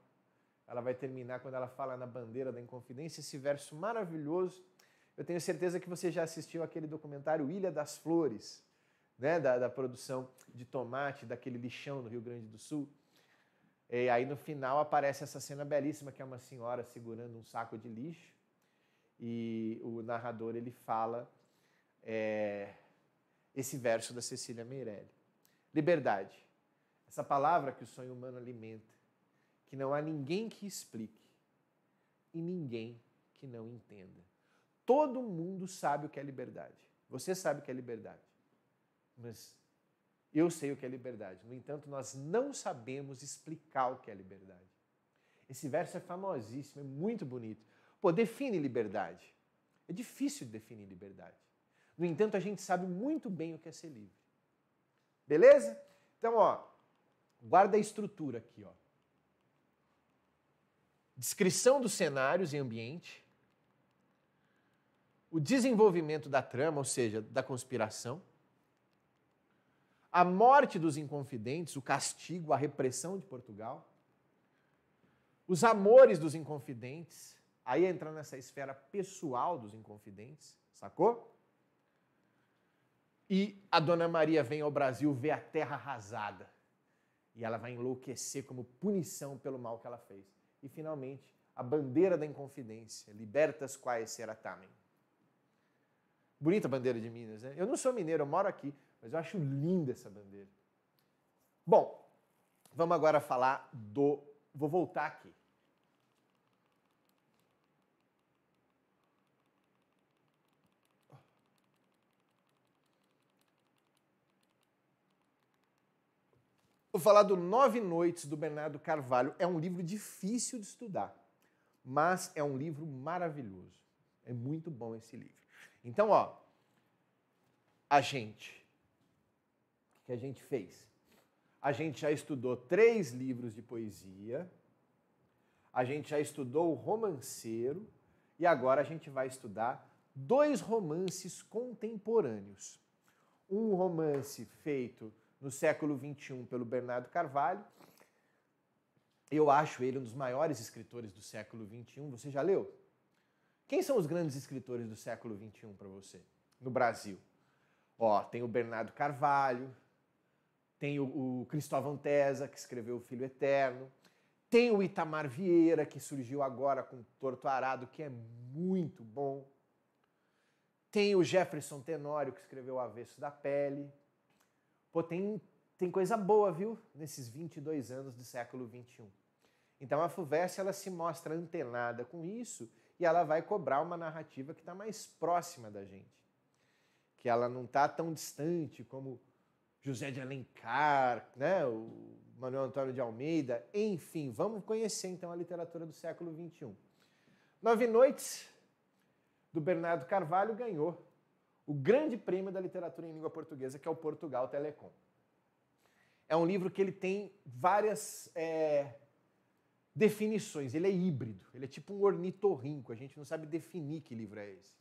Speaker 1: Ela vai terminar quando ela fala na bandeira da Inconfidência esse verso maravilhoso eu tenho certeza que você já assistiu aquele documentário Ilha das Flores, né? da, da produção de tomate daquele lixão no Rio Grande do Sul. E é, aí no final aparece essa cena belíssima que é uma senhora segurando um saco de lixo e o narrador ele fala é, esse verso da Cecília Meirelli: liberdade, essa palavra que o sonho humano alimenta, que não há ninguém que explique e ninguém que não entenda. Todo mundo sabe o que é liberdade. Você sabe o que é liberdade. Mas eu sei o que é liberdade. No entanto, nós não sabemos explicar o que é liberdade. Esse verso é famosíssimo, é muito bonito. Pô, define liberdade. É difícil definir liberdade. No entanto, a gente sabe muito bem o que é ser livre. Beleza? Então, ó, guarda a estrutura aqui, ó. Descrição dos cenários e ambiente, o desenvolvimento da trama, ou seja, da conspiração, a morte dos inconfidentes, o castigo, a repressão de Portugal, os amores dos inconfidentes, aí entra nessa esfera pessoal dos inconfidentes, sacou? E a Dona Maria vem ao Brasil ver a terra arrasada. E ela vai enlouquecer como punição pelo mal que ela fez. E finalmente, a bandeira da inconfidência, libertas quae será Bonita a bandeira de Minas, né? Eu não sou mineiro, eu moro aqui, mas eu acho linda essa bandeira. Bom, vamos agora falar do. Vou voltar aqui. Vou falar do Nove Noites do Bernardo Carvalho. É um livro difícil de estudar, mas é um livro maravilhoso. É muito bom esse livro. Então, ó, a gente. O que a gente fez? A gente já estudou três livros de poesia, a gente já estudou o romanceiro e agora a gente vai estudar dois romances contemporâneos. Um romance feito no século XXI pelo Bernardo Carvalho. Eu acho ele um dos maiores escritores do século XXI. Você já leu? Quem são os grandes escritores do século XXI para você, no Brasil? Ó, tem o Bernardo Carvalho, tem o, o Cristóvão Tesa, que escreveu O Filho Eterno, tem o Itamar Vieira, que surgiu agora com Torto Arado, que é muito bom. Tem o Jefferson Tenório, que escreveu O Avesso da Pele. Pô, tem, tem coisa boa, viu? Nesses 22 anos do século XXI. Então a FUVEST, ela se mostra antenada com isso e ela vai cobrar uma narrativa que está mais próxima da gente, que ela não está tão distante como José de Alencar, né? o Manuel Antônio de Almeida, enfim, vamos conhecer então a literatura do século XXI. Nove Noites, do Bernardo Carvalho, ganhou o grande prêmio da literatura em língua portuguesa, que é o Portugal Telecom. É um livro que ele tem várias é, definições, ele é híbrido, ele é tipo um ornitorrinco, a gente não sabe definir que livro é esse.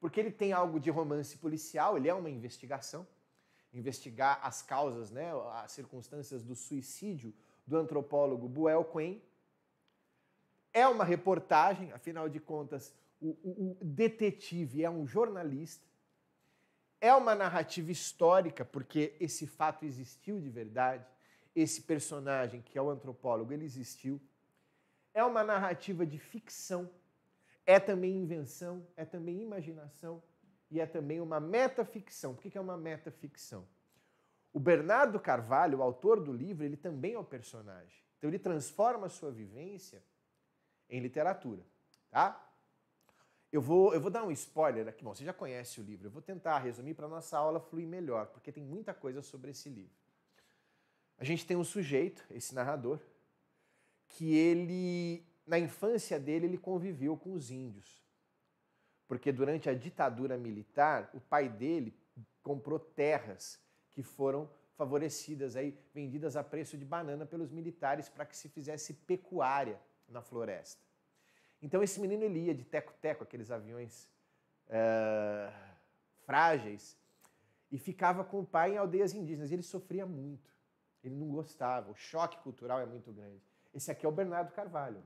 Speaker 1: Porque ele tem algo de romance policial, ele é uma investigação, investigar as causas, né, as circunstâncias do suicídio do antropólogo Boel Quinn. É uma reportagem, afinal de contas, o, o, o detetive é um jornalista. É uma narrativa histórica, porque esse fato existiu de verdade esse personagem, que é o antropólogo, ele existiu é uma narrativa de ficção, é também invenção, é também imaginação e é também uma metaficção. Por que é uma metaficção? O Bernardo Carvalho, o autor do livro, ele também é o um personagem. Então ele transforma a sua vivência em literatura, tá? Eu vou, eu vou dar um spoiler aqui. Bom, você já conhece o livro. Eu vou tentar resumir para nossa aula fluir melhor, porque tem muita coisa sobre esse livro. A gente tem um sujeito, esse narrador, que ele, na infância dele, ele conviveu com os índios. Porque durante a ditadura militar, o pai dele comprou terras que foram favorecidas aí, vendidas a preço de banana pelos militares para que se fizesse pecuária na floresta. Então esse menino ele ia de teco-teco, aqueles aviões eh, frágeis, e ficava com o pai em aldeias indígenas. Ele sofria muito, ele não gostava, o choque cultural é muito grande. Esse aqui é o Bernardo Carvalho.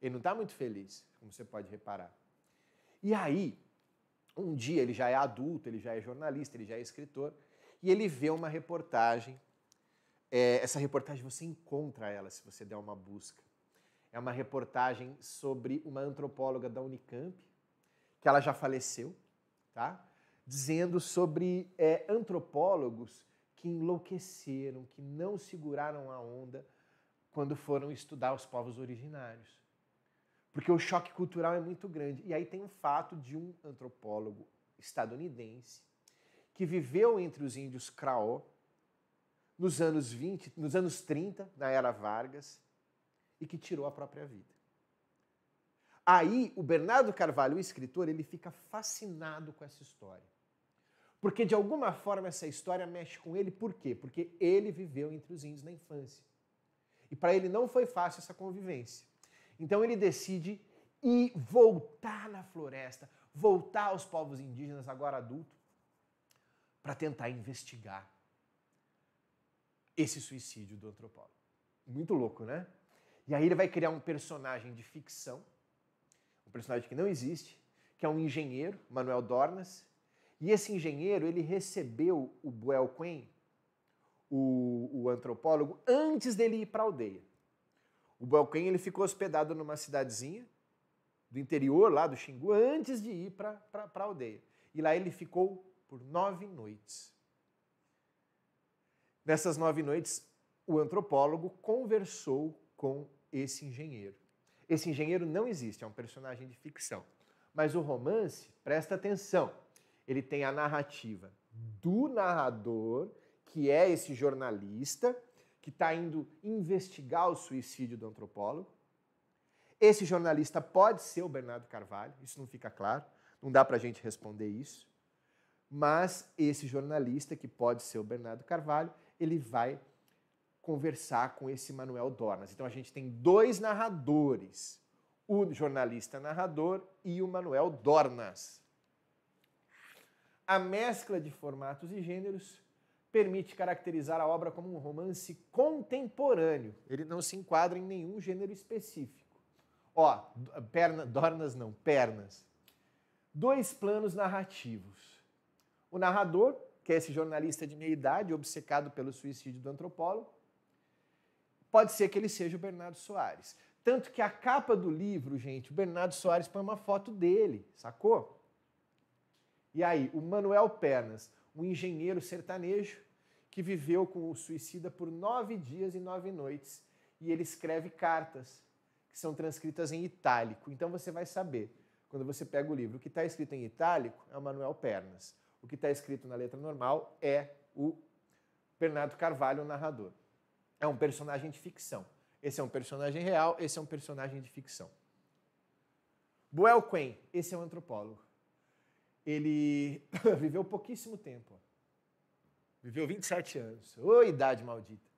Speaker 1: Ele não está muito feliz, como você pode reparar. E aí, um dia ele já é adulto, ele já é jornalista, ele já é escritor, e ele vê uma reportagem. É, essa reportagem você encontra ela se você der uma busca. É uma reportagem sobre uma antropóloga da Unicamp, que ela já faleceu, tá? Dizendo sobre é, antropólogos que enlouqueceram, que não seguraram a onda quando foram estudar os povos originários. Porque o choque cultural é muito grande. E aí tem um fato de um antropólogo estadunidense que viveu entre os índios Kraó nos anos 20, nos anos 30, na era Vargas, e que tirou a própria vida. Aí o Bernardo Carvalho, o escritor, ele fica fascinado com essa história. Porque de alguma forma essa história mexe com ele, por quê? Porque ele viveu entre os índios na infância. E para ele não foi fácil essa convivência. Então ele decide ir voltar na floresta, voltar aos povos indígenas, agora adulto, para tentar investigar esse suicídio do antropólogo. Muito louco, né? E aí ele vai criar um personagem de ficção, um personagem que não existe, que é um engenheiro, Manuel Dornas. E esse engenheiro, ele recebeu o Buel Quen o, o antropólogo, antes dele ir para a aldeia. O Balquém ele ficou hospedado numa cidadezinha do interior lá do Xingu, antes de ir para a aldeia. E lá ele ficou por nove noites. Nessas nove noites, o antropólogo conversou com esse engenheiro. Esse engenheiro não existe, é um personagem de ficção. Mas o romance, presta atenção, ele tem a narrativa do narrador que é esse jornalista que está indo investigar o suicídio do antropólogo. Esse jornalista pode ser o Bernardo Carvalho, isso não fica claro, não dá para a gente responder isso. Mas esse jornalista, que pode ser o Bernardo Carvalho, ele vai conversar com esse Manuel Dornas. Então a gente tem dois narradores, o jornalista narrador e o Manuel Dornas. A mescla de formatos e gêneros permite caracterizar a obra como um romance contemporâneo. Ele não se enquadra em nenhum gênero específico. Ó, perna, dornas não, pernas. Dois planos narrativos. O narrador, que é esse jornalista de meia idade, obcecado pelo suicídio do antropólogo, pode ser que ele seja o Bernardo Soares. Tanto que a capa do livro, gente, o Bernardo Soares põe uma foto dele, sacou? E aí, o Manuel Pernas, um engenheiro sertanejo, que viveu com o suicida por nove dias e nove noites. E ele escreve cartas que são transcritas em itálico. Então você vai saber, quando você pega o livro, o que está escrito em itálico é o Manuel Pernas. O que está escrito na letra normal é o Bernardo Carvalho, o narrador. É um personagem de ficção. Esse é um personagem real, esse é um personagem de ficção. Buell Quen, esse é um antropólogo. Ele viveu pouquíssimo tempo. Viveu 27 anos. Ô, idade maldita.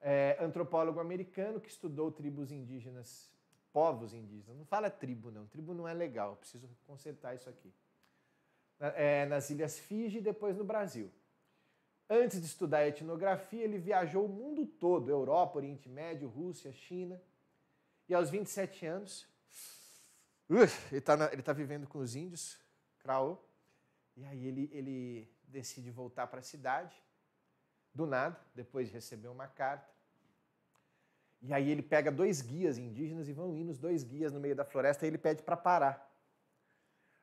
Speaker 1: É, antropólogo americano que estudou tribos indígenas, povos indígenas. Não fala tribo, não. Tribo não é legal. Preciso consertar isso aqui. É, nas Ilhas Fiji e depois no Brasil. Antes de estudar etnografia, ele viajou o mundo todo, Europa, Oriente Médio, Rússia, China. E aos 27 anos, uh, ele está tá vivendo com os índios, Kraô. E aí ele, ele decide voltar para a cidade do nada, depois de receber uma carta. E aí ele pega dois guias indígenas e vão indo os dois guias no meio da floresta e ele pede para parar.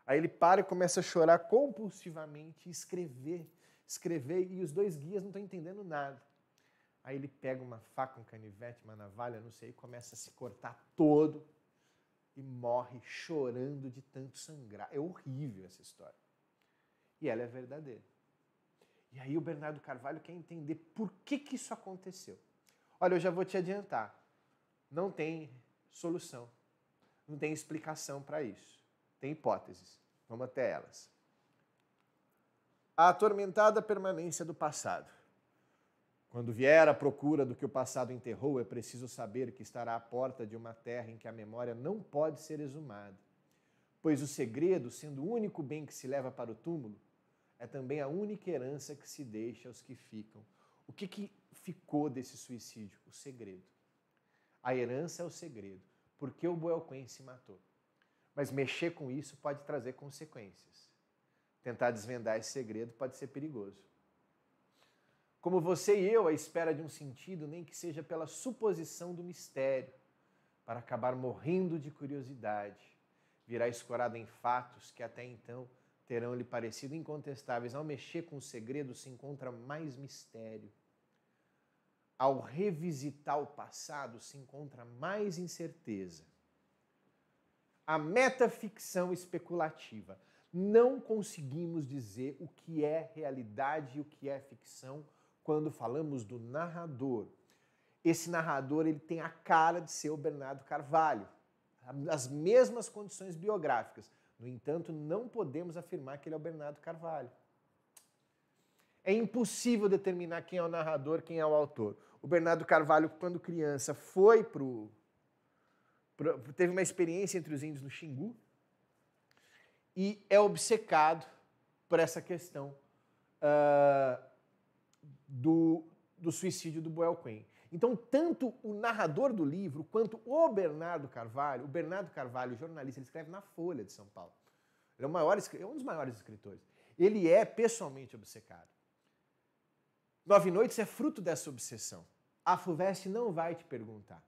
Speaker 1: Aí ele para e começa a chorar compulsivamente, escrever, escrever, e os dois guias não estão entendendo nada. Aí ele pega uma faca, um canivete, uma navalha, não sei, e começa a se cortar todo e morre chorando de tanto sangrar. É horrível essa história. E ela é verdadeira. E aí o Bernardo Carvalho quer entender por que, que isso aconteceu. Olha, eu já vou te adiantar. Não tem solução. Não tem explicação para isso. Tem hipóteses. Vamos até elas. A atormentada permanência do passado. Quando vier a procura do que o passado enterrou, é preciso saber que estará à porta de uma terra em que a memória não pode ser exumada. Pois o segredo, sendo o único bem que se leva para o túmulo, é também a única herança que se deixa aos que ficam. O que, que ficou desse suicídio? O segredo. A herança é o segredo. Por que o Boelquen se matou? Mas mexer com isso pode trazer consequências. Tentar desvendar esse segredo pode ser perigoso. Como você e eu, à espera de um sentido, nem que seja pela suposição do mistério, para acabar morrendo de curiosidade, virar escorado em fatos que até então terão-lhe parecido incontestáveis. Ao mexer com o segredo, se encontra mais mistério. Ao revisitar o passado, se encontra mais incerteza. A metaficção especulativa. Não conseguimos dizer o que é realidade e o que é ficção quando falamos do narrador. Esse narrador ele tem a cara de ser o Bernardo Carvalho, as mesmas condições biográficas no entanto, não podemos afirmar que ele é o Bernardo Carvalho. É impossível determinar quem é o narrador, quem é o autor. O Bernardo Carvalho, quando criança, foi pro, pro teve uma experiência entre os índios no Xingu e é obcecado por essa questão uh, do, do suicídio do Boel então, tanto o narrador do livro quanto o Bernardo Carvalho, o Bernardo Carvalho, jornalista, ele escreve na Folha de São Paulo. Ele é, maior, é um dos maiores escritores. Ele é pessoalmente obcecado. Nove Noites é fruto dessa obsessão. A FUVEST não vai te perguntar.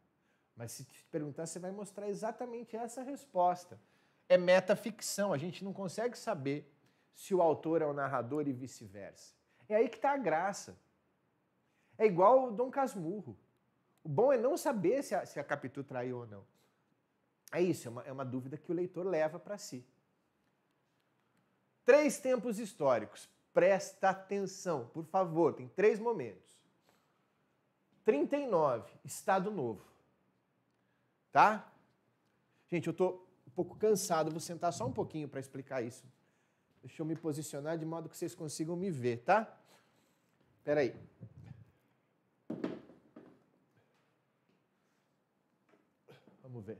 Speaker 1: Mas se te perguntar, você vai mostrar exatamente essa resposta. É metaficção, a gente não consegue saber se o autor é o narrador e vice-versa. É aí que está a graça. É igual o Dom Casmurro. O bom é não saber se a, se a Capitu traiu ou não. É isso, é uma, é uma dúvida que o leitor leva para si. Três tempos históricos. Presta atenção, por favor, tem três momentos. 39, Estado Novo. Tá? Gente, eu tô um pouco cansado, vou sentar só um pouquinho para explicar isso. Deixa eu me posicionar de modo que vocês consigam me ver, tá? Peraí. aí. Vamos ver.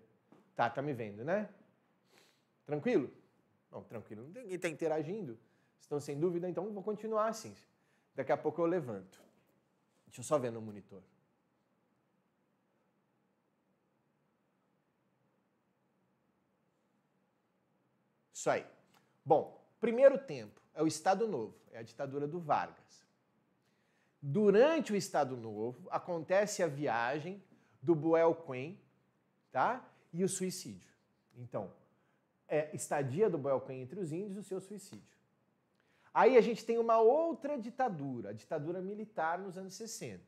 Speaker 1: Tá, tá me vendo, né? Tranquilo? Não, tranquilo. Ninguém está interagindo. Estão sem dúvida, então vou continuar assim. Daqui a pouco eu levanto. Deixa eu só ver no monitor. Isso aí. Bom, primeiro tempo é o Estado Novo, é a ditadura do Vargas. Durante o Estado Novo, acontece a viagem do Buel Quen tá? E o suicídio. Então, é estadia do Boelcã entre os índios e o seu suicídio. Aí a gente tem uma outra ditadura, a ditadura militar nos anos 60.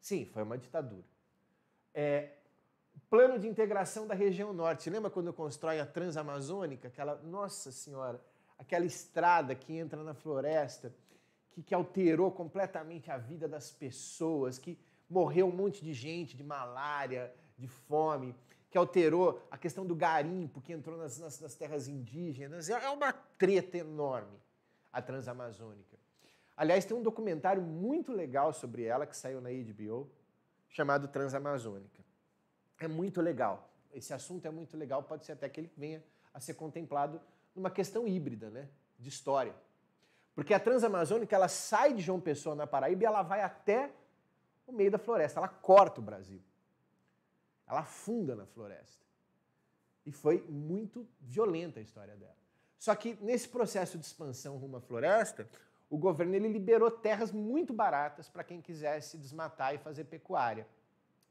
Speaker 1: Sim, foi uma ditadura. É, plano de integração da região norte. Você lembra quando constrói a Transamazônica? Aquela, nossa senhora, aquela estrada que entra na floresta, que, que alterou completamente a vida das pessoas, que morreu um monte de gente de malária, de fome, que alterou a questão do garimpo que entrou nas, nas, nas terras indígenas. É, é uma treta enorme a Transamazônica. Aliás, tem um documentário muito legal sobre ela que saiu na HBO, chamado Transamazônica. É muito legal. Esse assunto é muito legal, pode ser até que ele venha a ser contemplado numa questão híbrida, né, de história. Porque a Transamazônica, ela sai de João Pessoa na Paraíba e ela vai até o meio da floresta, ela corta o Brasil. Ela afunda na floresta. E foi muito violenta a história dela. Só que nesse processo de expansão rumo à floresta, o governo ele liberou terras muito baratas para quem quisesse desmatar e fazer pecuária.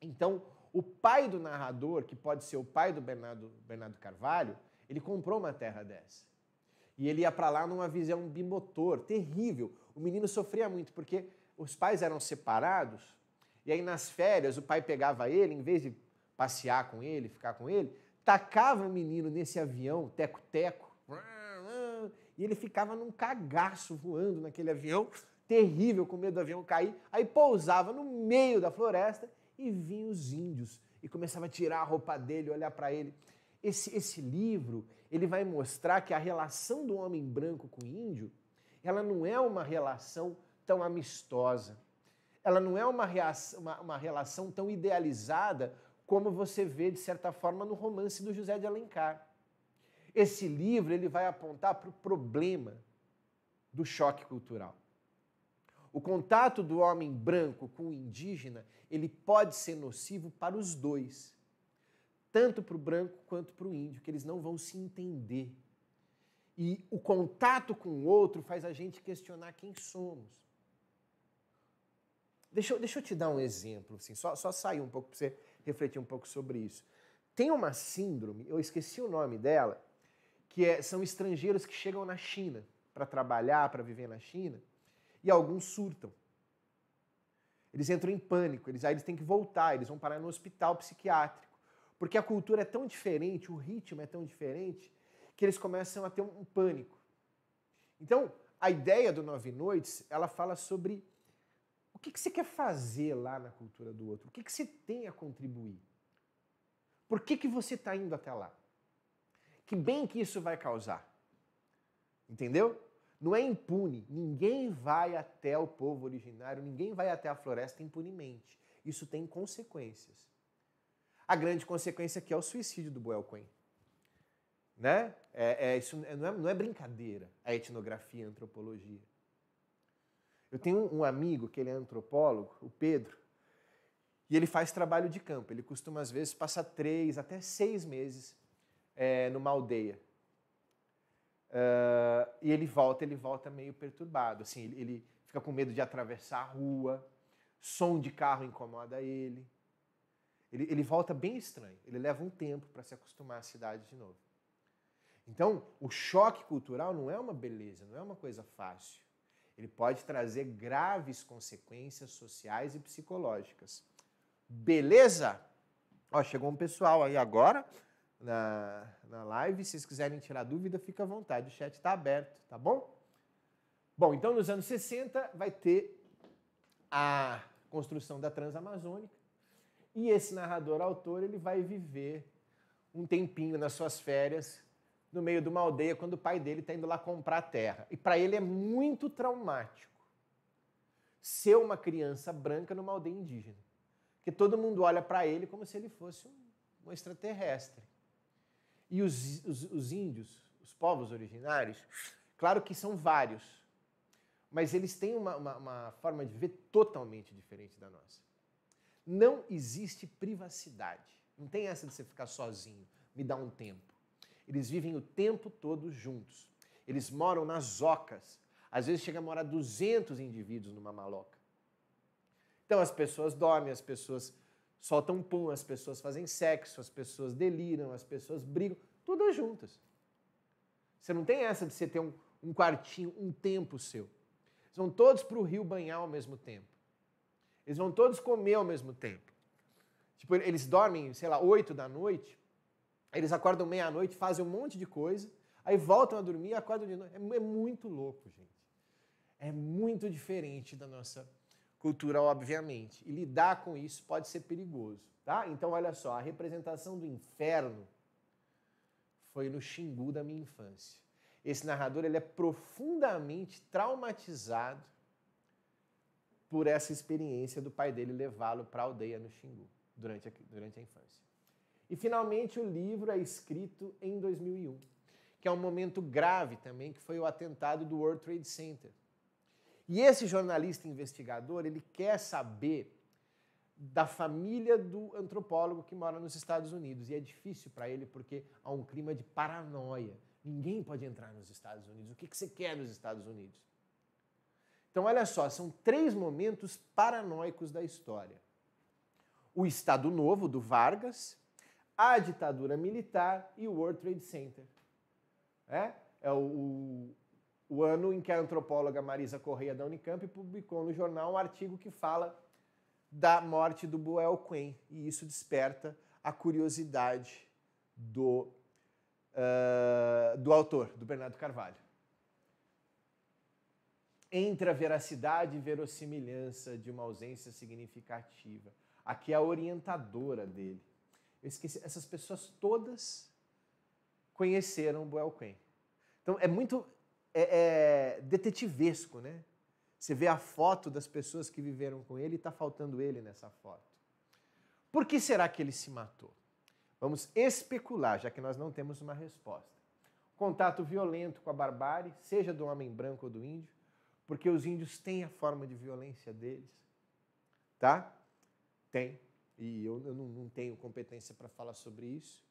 Speaker 1: Então, o pai do narrador, que pode ser o pai do Bernardo, Bernardo Carvalho, ele comprou uma terra dessa. E ele ia para lá numa visão bimotor, terrível. O menino sofria muito porque os pais eram separados. E aí nas férias o pai pegava ele, em vez de passear com ele, ficar com ele, tacava o menino nesse avião, teco-teco, e ele ficava num cagaço voando naquele avião, terrível, com medo do avião cair. Aí pousava no meio da floresta e vinham os índios e começava a tirar a roupa dele, olhar para ele. Esse, esse livro ele vai mostrar que a relação do homem branco com o índio ela não é uma relação tão amistosa. Ela não é uma, reação, uma, uma relação tão idealizada como você vê, de certa forma, no romance do José de Alencar. Esse livro ele vai apontar para o problema do choque cultural. O contato do homem branco com o indígena ele pode ser nocivo para os dois, tanto para o branco quanto para o índio, que eles não vão se entender. E o contato com o outro faz a gente questionar quem somos. Deixa, eu, deixa eu te dar um exemplo, assim, só, só sair um pouco para você refletir um pouco sobre isso. Tem uma síndrome, eu esqueci o nome dela, que é, são estrangeiros que chegam na China para trabalhar, para viver na China, e alguns surtam. Eles entram em pânico, eles aí eles têm que voltar, eles vão parar no hospital psiquiátrico, porque a cultura é tão diferente, o ritmo é tão diferente, que eles começam a ter um, um pânico. Então, a ideia do Nove Noites, ela fala sobre que, que você quer fazer lá na cultura do outro? O que, que você tem a contribuir? Por que, que você está indo até lá? Que bem que isso vai causar? Entendeu? Não é impune. Ninguém vai até o povo originário, ninguém vai até a floresta impunemente. Isso tem consequências. A grande consequência aqui é o suicídio do Boelcoin. Né? É, é, isso não é, não é brincadeira a é etnografia e a antropologia. Eu tenho um amigo que ele é antropólogo, o Pedro, e ele faz trabalho de campo. Ele costuma, às vezes, passar três até seis meses é, numa aldeia. Uh, e ele volta, ele volta meio perturbado. Assim, ele, ele fica com medo de atravessar a rua, som de carro incomoda ele. Ele, ele volta bem estranho. Ele leva um tempo para se acostumar à cidade de novo. Então, o choque cultural não é uma beleza, não é uma coisa fácil ele pode trazer graves consequências sociais e psicológicas. Beleza? Ó, chegou um pessoal aí agora na, na live. Se vocês quiserem tirar dúvida, fica à vontade. O chat está aberto, tá bom? Bom, então nos anos 60 vai ter a construção da Transamazônica e esse narrador autor ele vai viver um tempinho nas suas férias no meio de uma aldeia quando o pai dele está indo lá comprar a terra. E para ele é muito traumático ser uma criança branca numa aldeia indígena. Porque todo mundo olha para ele como se ele fosse um, um extraterrestre. E os, os, os índios, os povos originários, claro que são vários, mas eles têm uma, uma, uma forma de ver totalmente diferente da nossa. Não existe privacidade. Não tem essa de você ficar sozinho, me dá um tempo. Eles vivem o tempo todo juntos. Eles moram nas ocas. Às vezes chega a morar 200 indivíduos numa maloca. Então as pessoas dormem, as pessoas soltam pum, as pessoas fazem sexo, as pessoas deliram, as pessoas brigam, todas juntas. Você não tem essa de você ter um, um quartinho, um tempo seu. Eles vão todos para o rio banhar ao mesmo tempo. Eles vão todos comer ao mesmo tempo. Tipo, eles dormem, sei lá, 8 da noite, eles acordam meia-noite, fazem um monte de coisa, aí voltam a dormir e acordam de noite. É, é muito louco, gente. É muito diferente da nossa cultura, obviamente. E lidar com isso pode ser perigoso, tá? Então, olha só, a representação do inferno foi no Xingu da minha infância. Esse narrador ele é profundamente traumatizado por essa experiência do pai dele levá-lo para a aldeia no Xingu durante a, durante a infância. E finalmente o livro é escrito em 2001, que é um momento grave também, que foi o atentado do World Trade Center. E esse jornalista investigador, ele quer saber da família do antropólogo que mora nos Estados Unidos. E é difícil para ele porque há um clima de paranoia. Ninguém pode entrar nos Estados Unidos. O que, que você quer nos Estados Unidos? Então, olha só, são três momentos paranoicos da história: o Estado Novo, do Vargas, a ditadura militar e o World Trade Center. É, é o, o ano em que a antropóloga Marisa Correia da Unicamp publicou no jornal um artigo que fala da morte do Boel Quinn, e isso desperta a curiosidade do, uh, do autor, do Bernardo Carvalho. Entre a veracidade e verossimilhança de uma ausência significativa. Aqui é a orientadora dele. Eu esqueci, essas pessoas todas conheceram Boelquen. Então é muito é, é detetivesco, né? Você vê a foto das pessoas que viveram com ele e está faltando ele nessa foto. Por que será que ele se matou? Vamos especular, já que nós não temos uma resposta. Contato violento com a barbárie, seja do homem branco ou do índio, porque os índios têm a forma de violência deles, tá? Tem. E eu, eu não, não tenho competência para falar sobre isso.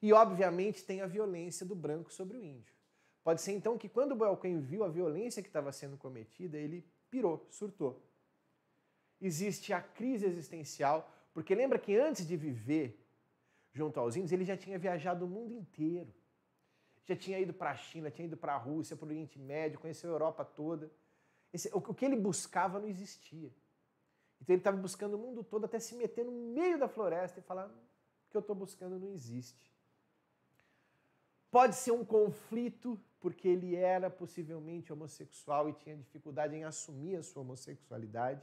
Speaker 1: E, obviamente, tem a violência do branco sobre o índio. Pode ser, então, que quando Boelcamp viu a violência que estava sendo cometida, ele pirou, surtou. Existe a crise existencial, porque lembra que antes de viver junto aos índios, ele já tinha viajado o mundo inteiro. Já tinha ido para a China, tinha ido para a Rússia, para o Oriente Médio, conheceu a Europa toda. Esse, o, o que ele buscava não existia. Então ele estava buscando o mundo todo até se meter no meio da floresta e falar: o que eu estou buscando não existe. Pode ser um conflito, porque ele era possivelmente homossexual e tinha dificuldade em assumir a sua homossexualidade.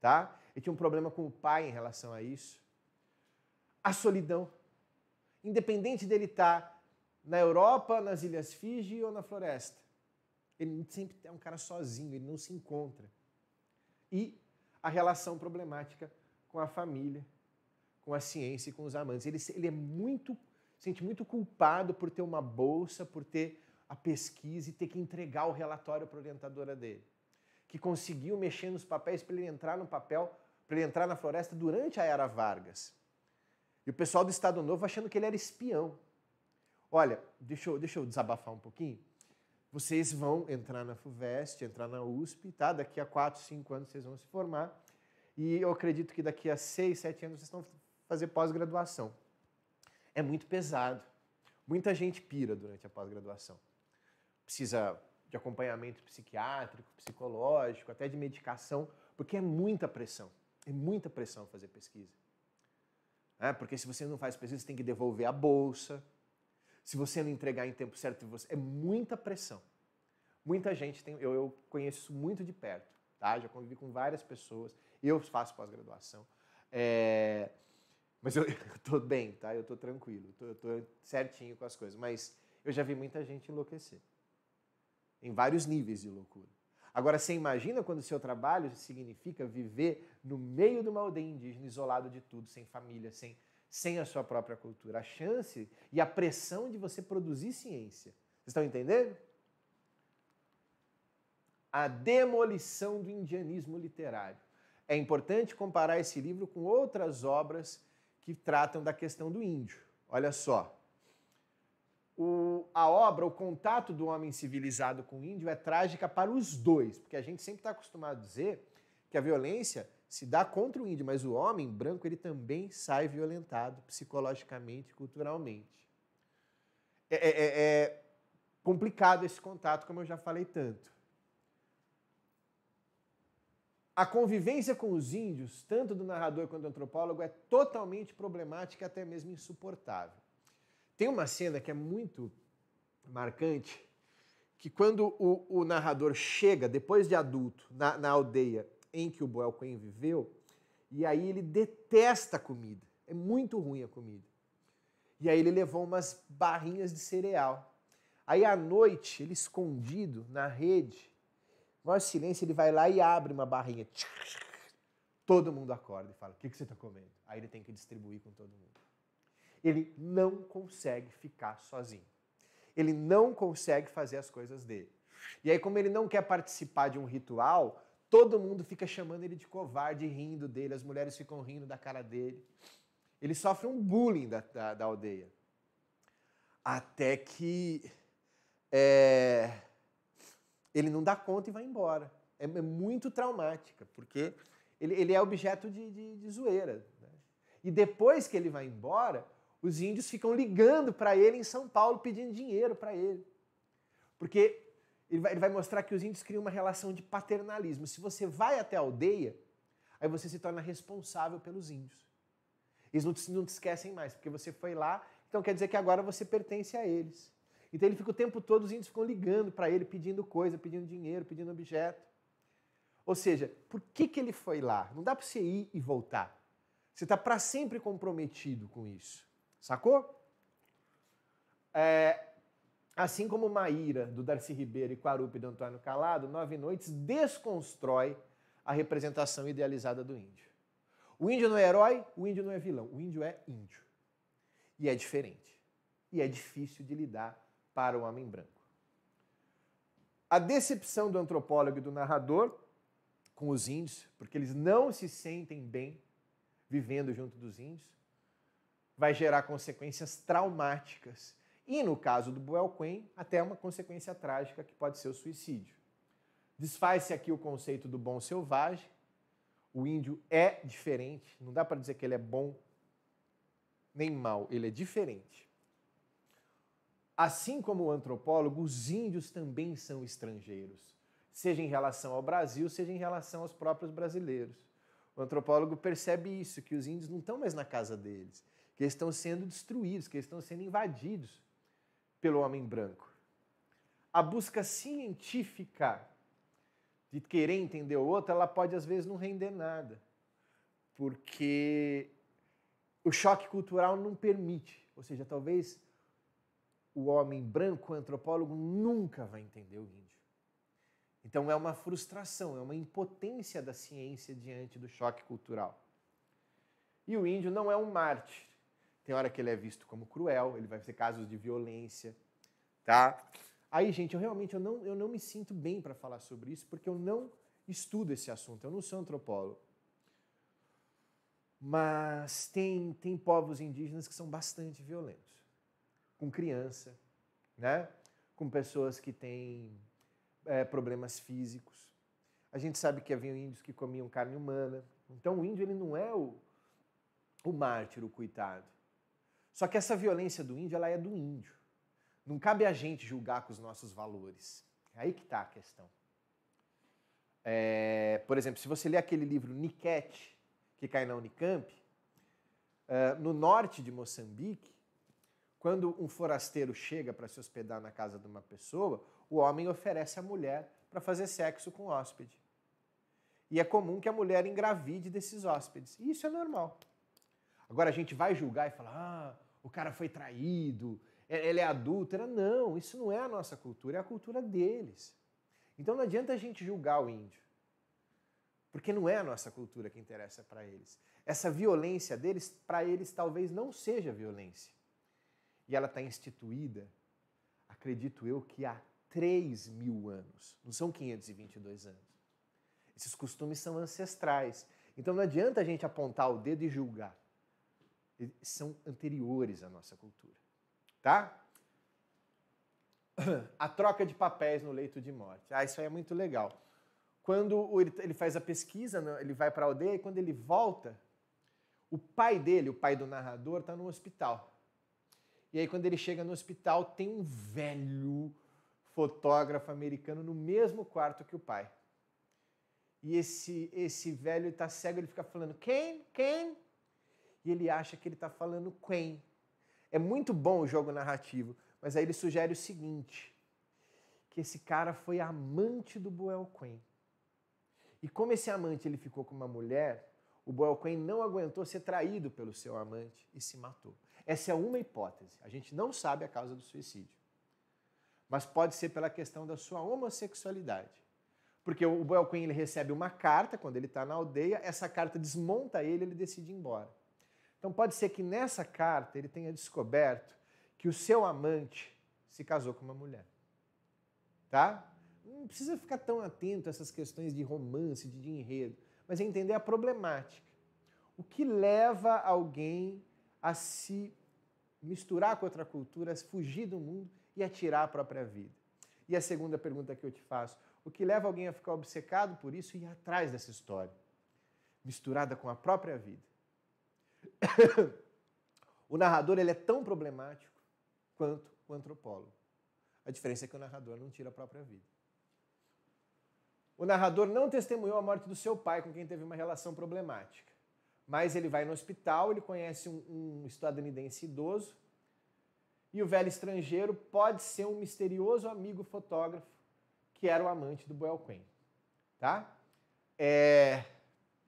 Speaker 1: Tá? Ele tinha um problema com o pai em relação a isso. A solidão. Independente dele estar tá na Europa, nas Ilhas Fiji ou na floresta. Ele sempre é um cara sozinho, ele não se encontra. E a relação problemática com a família, com a ciência e com os amantes. Ele, ele é muito, sente muito culpado por ter uma bolsa, por ter a pesquisa e ter que entregar o relatório para a orientadora dele, que conseguiu mexer nos papéis para ele entrar no papel, para ele entrar na floresta durante a era Vargas. E o pessoal do Estado Novo achando que ele era espião. Olha, deixa eu, deixa eu desabafar um pouquinho. Vocês vão entrar na FUVEST, entrar na USP, tá? Daqui a 4, 5 anos vocês vão se formar. E eu acredito que daqui a 6, 7 anos vocês vão fazer pós-graduação. É muito pesado. Muita gente pira durante a pós-graduação. Precisa de acompanhamento psiquiátrico, psicológico, até de medicação, porque é muita pressão. É muita pressão fazer pesquisa. É, porque se você não faz pesquisa, você tem que devolver a bolsa, se você não entregar em tempo certo, você... é muita pressão. Muita gente tem, eu, eu conheço muito de perto, tá? Já convivi com várias pessoas, eu faço pós-graduação. É... Mas eu, eu tô bem, tá? Eu tô tranquilo, eu tô, eu tô certinho com as coisas. Mas eu já vi muita gente enlouquecer. Em vários níveis de loucura. Agora, você imagina quando o seu trabalho significa viver no meio de uma aldeia indígena, isolado de tudo, sem família, sem sem a sua própria cultura. A chance e a pressão de você produzir ciência. Vocês estão entendendo? A demolição do indianismo literário. É importante comparar esse livro com outras obras que tratam da questão do índio. Olha só. O, a obra, o contato do homem civilizado com o índio é trágica para os dois, porque a gente sempre está acostumado a dizer que a violência se dá contra o índio, mas o homem branco ele também sai violentado psicologicamente e culturalmente. É, é, é, é, complicado esse contato, como eu já falei tanto. A convivência com os índios, tanto do narrador quanto do antropólogo, é totalmente problemática, e até mesmo insuportável. Tem uma cena que é muito marcante, que quando o, o narrador chega, depois de adulto, na, na aldeia em que o Boel viveu, e aí ele detesta a comida. É muito ruim a comida. E aí ele levou umas barrinhas de cereal. Aí à noite, ele escondido na rede, maior silêncio, ele vai lá e abre uma barrinha. Todo mundo acorda e fala: O que, que você está comendo? Aí ele tem que distribuir com todo mundo. Ele não consegue ficar sozinho. Ele não consegue fazer as coisas dele. E aí, como ele não quer participar de um ritual, Todo mundo fica chamando ele de covarde, rindo dele, as mulheres ficam rindo da cara dele. Ele sofre um bullying da, da, da aldeia. Até que é, ele não dá conta e vai embora. É, é muito traumática, porque ele, ele é objeto de, de, de zoeira. Né? E depois que ele vai embora, os índios ficam ligando para ele em São Paulo pedindo dinheiro para ele. Porque ele vai, ele vai mostrar que os índios criam uma relação de paternalismo. Se você vai até a aldeia, aí você se torna responsável pelos índios. Eles não te, não te esquecem mais, porque você foi lá, então quer dizer que agora você pertence a eles. Então ele fica o tempo todo, os índios ficam ligando para ele, pedindo coisa, pedindo dinheiro, pedindo objeto. Ou seja, por que, que ele foi lá? Não dá para você ir e voltar. Você está para sempre comprometido com isso. Sacou? É, Assim como Maíra, do Darcy Ribeiro, e Quarupi, do Antônio Calado, Nove Noites desconstrói a representação idealizada do índio. O índio não é herói, o índio não é vilão, o índio é índio. E é diferente. E é difícil de lidar para o homem branco. A decepção do antropólogo e do narrador com os índios, porque eles não se sentem bem vivendo junto dos índios, vai gerar consequências traumáticas e no caso do Buelquen, até uma consequência trágica que pode ser o suicídio. Desfaz-se aqui o conceito do bom selvagem. O índio é diferente, não dá para dizer que ele é bom nem mal, ele é diferente. Assim como o antropólogo, os índios também são estrangeiros, seja em relação ao Brasil, seja em relação aos próprios brasileiros. O antropólogo percebe isso, que os índios não estão mais na casa deles, que eles estão sendo destruídos, que eles estão sendo invadidos pelo homem branco. A busca científica de querer entender o outro, ela pode às vezes não render nada, porque o choque cultural não permite. Ou seja, talvez o homem branco, o antropólogo, nunca vai entender o índio. Então é uma frustração, é uma impotência da ciência diante do choque cultural. E o índio não é um mártir. Tem hora que ele é visto como cruel, ele vai ter casos de violência, tá? Aí, gente, eu realmente eu não, eu não me sinto bem para falar sobre isso, porque eu não estudo esse assunto, eu não sou antropólogo. Mas tem, tem povos indígenas que são bastante violentos, com criança, né? com pessoas que têm é, problemas físicos. A gente sabe que havia índios que comiam carne humana. Então, o índio ele não é o, o mártir, o coitado. Só que essa violência do índio, ela é do índio. Não cabe a gente julgar com os nossos valores. É aí que está a questão. É, por exemplo, se você ler aquele livro Niket, que cai na Unicamp, é, no norte de Moçambique, quando um forasteiro chega para se hospedar na casa de uma pessoa, o homem oferece a mulher para fazer sexo com o hóspede. E é comum que a mulher engravide desses hóspedes. E isso é normal. Agora a gente vai julgar e falar: ah, o cara foi traído, ela é, é adúltera. Não, isso não é a nossa cultura, é a cultura deles. Então não adianta a gente julgar o índio, porque não é a nossa cultura que interessa para eles. Essa violência deles, para eles, talvez não seja violência. E ela está instituída, acredito eu, que há 3 mil anos, não são 522 anos. Esses costumes são ancestrais. Então não adianta a gente apontar o dedo e julgar são anteriores à nossa cultura, tá? A troca de papéis no leito de morte. Ah, isso aí é muito legal. Quando ele faz a pesquisa, né, ele vai para a aldeia e quando ele volta, o pai dele, o pai do narrador, está no hospital. E aí, quando ele chega no hospital, tem um velho fotógrafo americano no mesmo quarto que o pai. E esse, esse velho está cego, ele fica falando: quem, quem? e ele acha que ele está falando Quem. É muito bom o jogo narrativo, mas aí ele sugere o seguinte: que esse cara foi amante do Boel Quen. E como esse amante ele ficou com uma mulher, o Boel Quen não aguentou ser traído pelo seu amante e se matou. Essa é uma hipótese. A gente não sabe a causa do suicídio. Mas pode ser pela questão da sua homossexualidade. Porque o Boel Quen ele recebe uma carta quando ele está na aldeia, essa carta desmonta ele, ele decide ir embora. Então pode ser que nessa carta ele tenha descoberto que o seu amante se casou com uma mulher. Tá? Não precisa ficar tão atento a essas questões de romance, de enredo, mas é entender a problemática. O que leva alguém a se misturar com outra cultura, a fugir do mundo e a tirar a própria vida? E a segunda pergunta que eu te faço, o que leva alguém a ficar obcecado por isso e ir atrás dessa história, misturada com a própria vida? o narrador ele é tão problemático quanto o antropólogo. A diferença é que o narrador não tira a própria vida. O narrador não testemunhou a morte do seu pai, com quem teve uma relação problemática. Mas ele vai no hospital, ele conhece um, um estadunidense idoso, e o velho estrangeiro pode ser um misterioso amigo fotógrafo que era o amante do Boel Tá? É...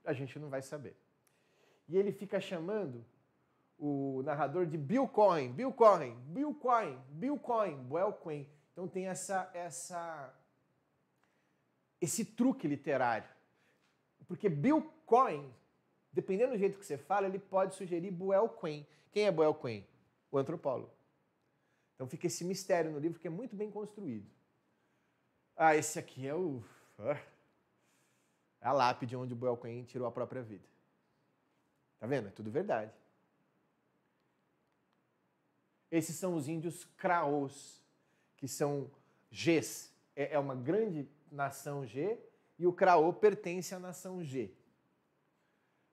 Speaker 1: A gente não vai saber e ele fica chamando o narrador de Bill Cohen, Bill Cohen, Bill Cohen, Bill Cohen, Boel Cohen. Então tem essa, essa, esse truque literário. Porque Bill Cohen, dependendo do jeito que você fala, ele pode sugerir Boel Cohen. Quem é Boel Cohen? O antropólogo. Então fica esse mistério no livro que é muito bem construído. Ah, esse aqui é o... Ah, a lápide onde o Boel Cohen tirou a própria vida. Tá vendo? É tudo verdade. Esses são os índios Kraos, que são Gs. É, é uma grande nação G e o Kraô pertence à nação G,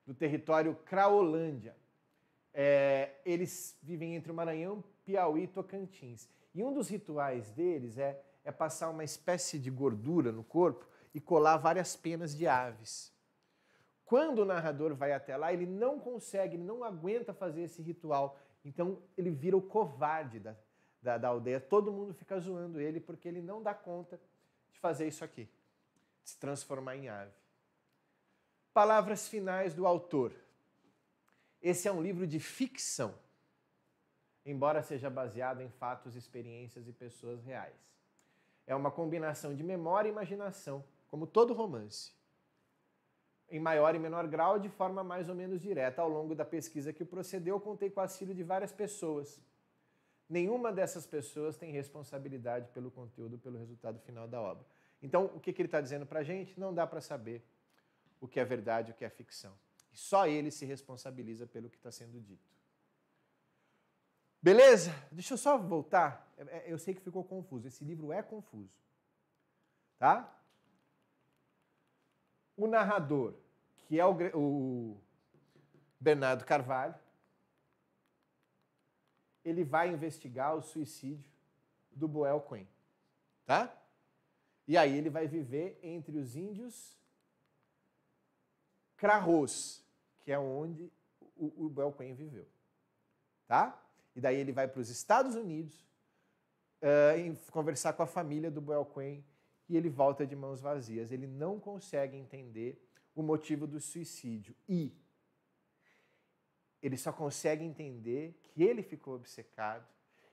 Speaker 1: do território Craolândia. É, eles vivem entre o Maranhão, Piauí e Tocantins. E um dos rituais deles é, é passar uma espécie de gordura no corpo e colar várias penas de aves. Quando o narrador vai até lá, ele não consegue, ele não aguenta fazer esse ritual. Então ele vira o covarde da, da, da aldeia. Todo mundo fica zoando ele porque ele não dá conta de fazer isso aqui, de se transformar em ave. Palavras finais do autor. Esse é um livro de ficção, embora seja baseado em fatos, experiências e pessoas reais. É uma combinação de memória e imaginação, como todo romance em maior e menor grau, de forma mais ou menos direta. Ao longo da pesquisa que procedeu, contei com o auxílio de várias pessoas. Nenhuma dessas pessoas tem responsabilidade pelo conteúdo, pelo resultado final da obra. Então, o que, que ele está dizendo para a gente? Não dá para saber o que é verdade e o que é ficção. E só ele se responsabiliza pelo que está sendo dito. Beleza? Deixa eu só voltar. É, é, eu sei que ficou confuso. Esse livro é confuso. Tá? O narrador que é o, o Bernardo Carvalho, ele vai investigar o suicídio do Boel Quinn, tá? E aí ele vai viver entre os índios Crarros, que é onde o, o Boel Quinn viveu, tá? E daí ele vai para os Estados Unidos uh, conversar com a família do Boel Quinn e ele volta de mãos vazias. Ele não consegue entender o motivo do suicídio. E ele só consegue entender que ele ficou obcecado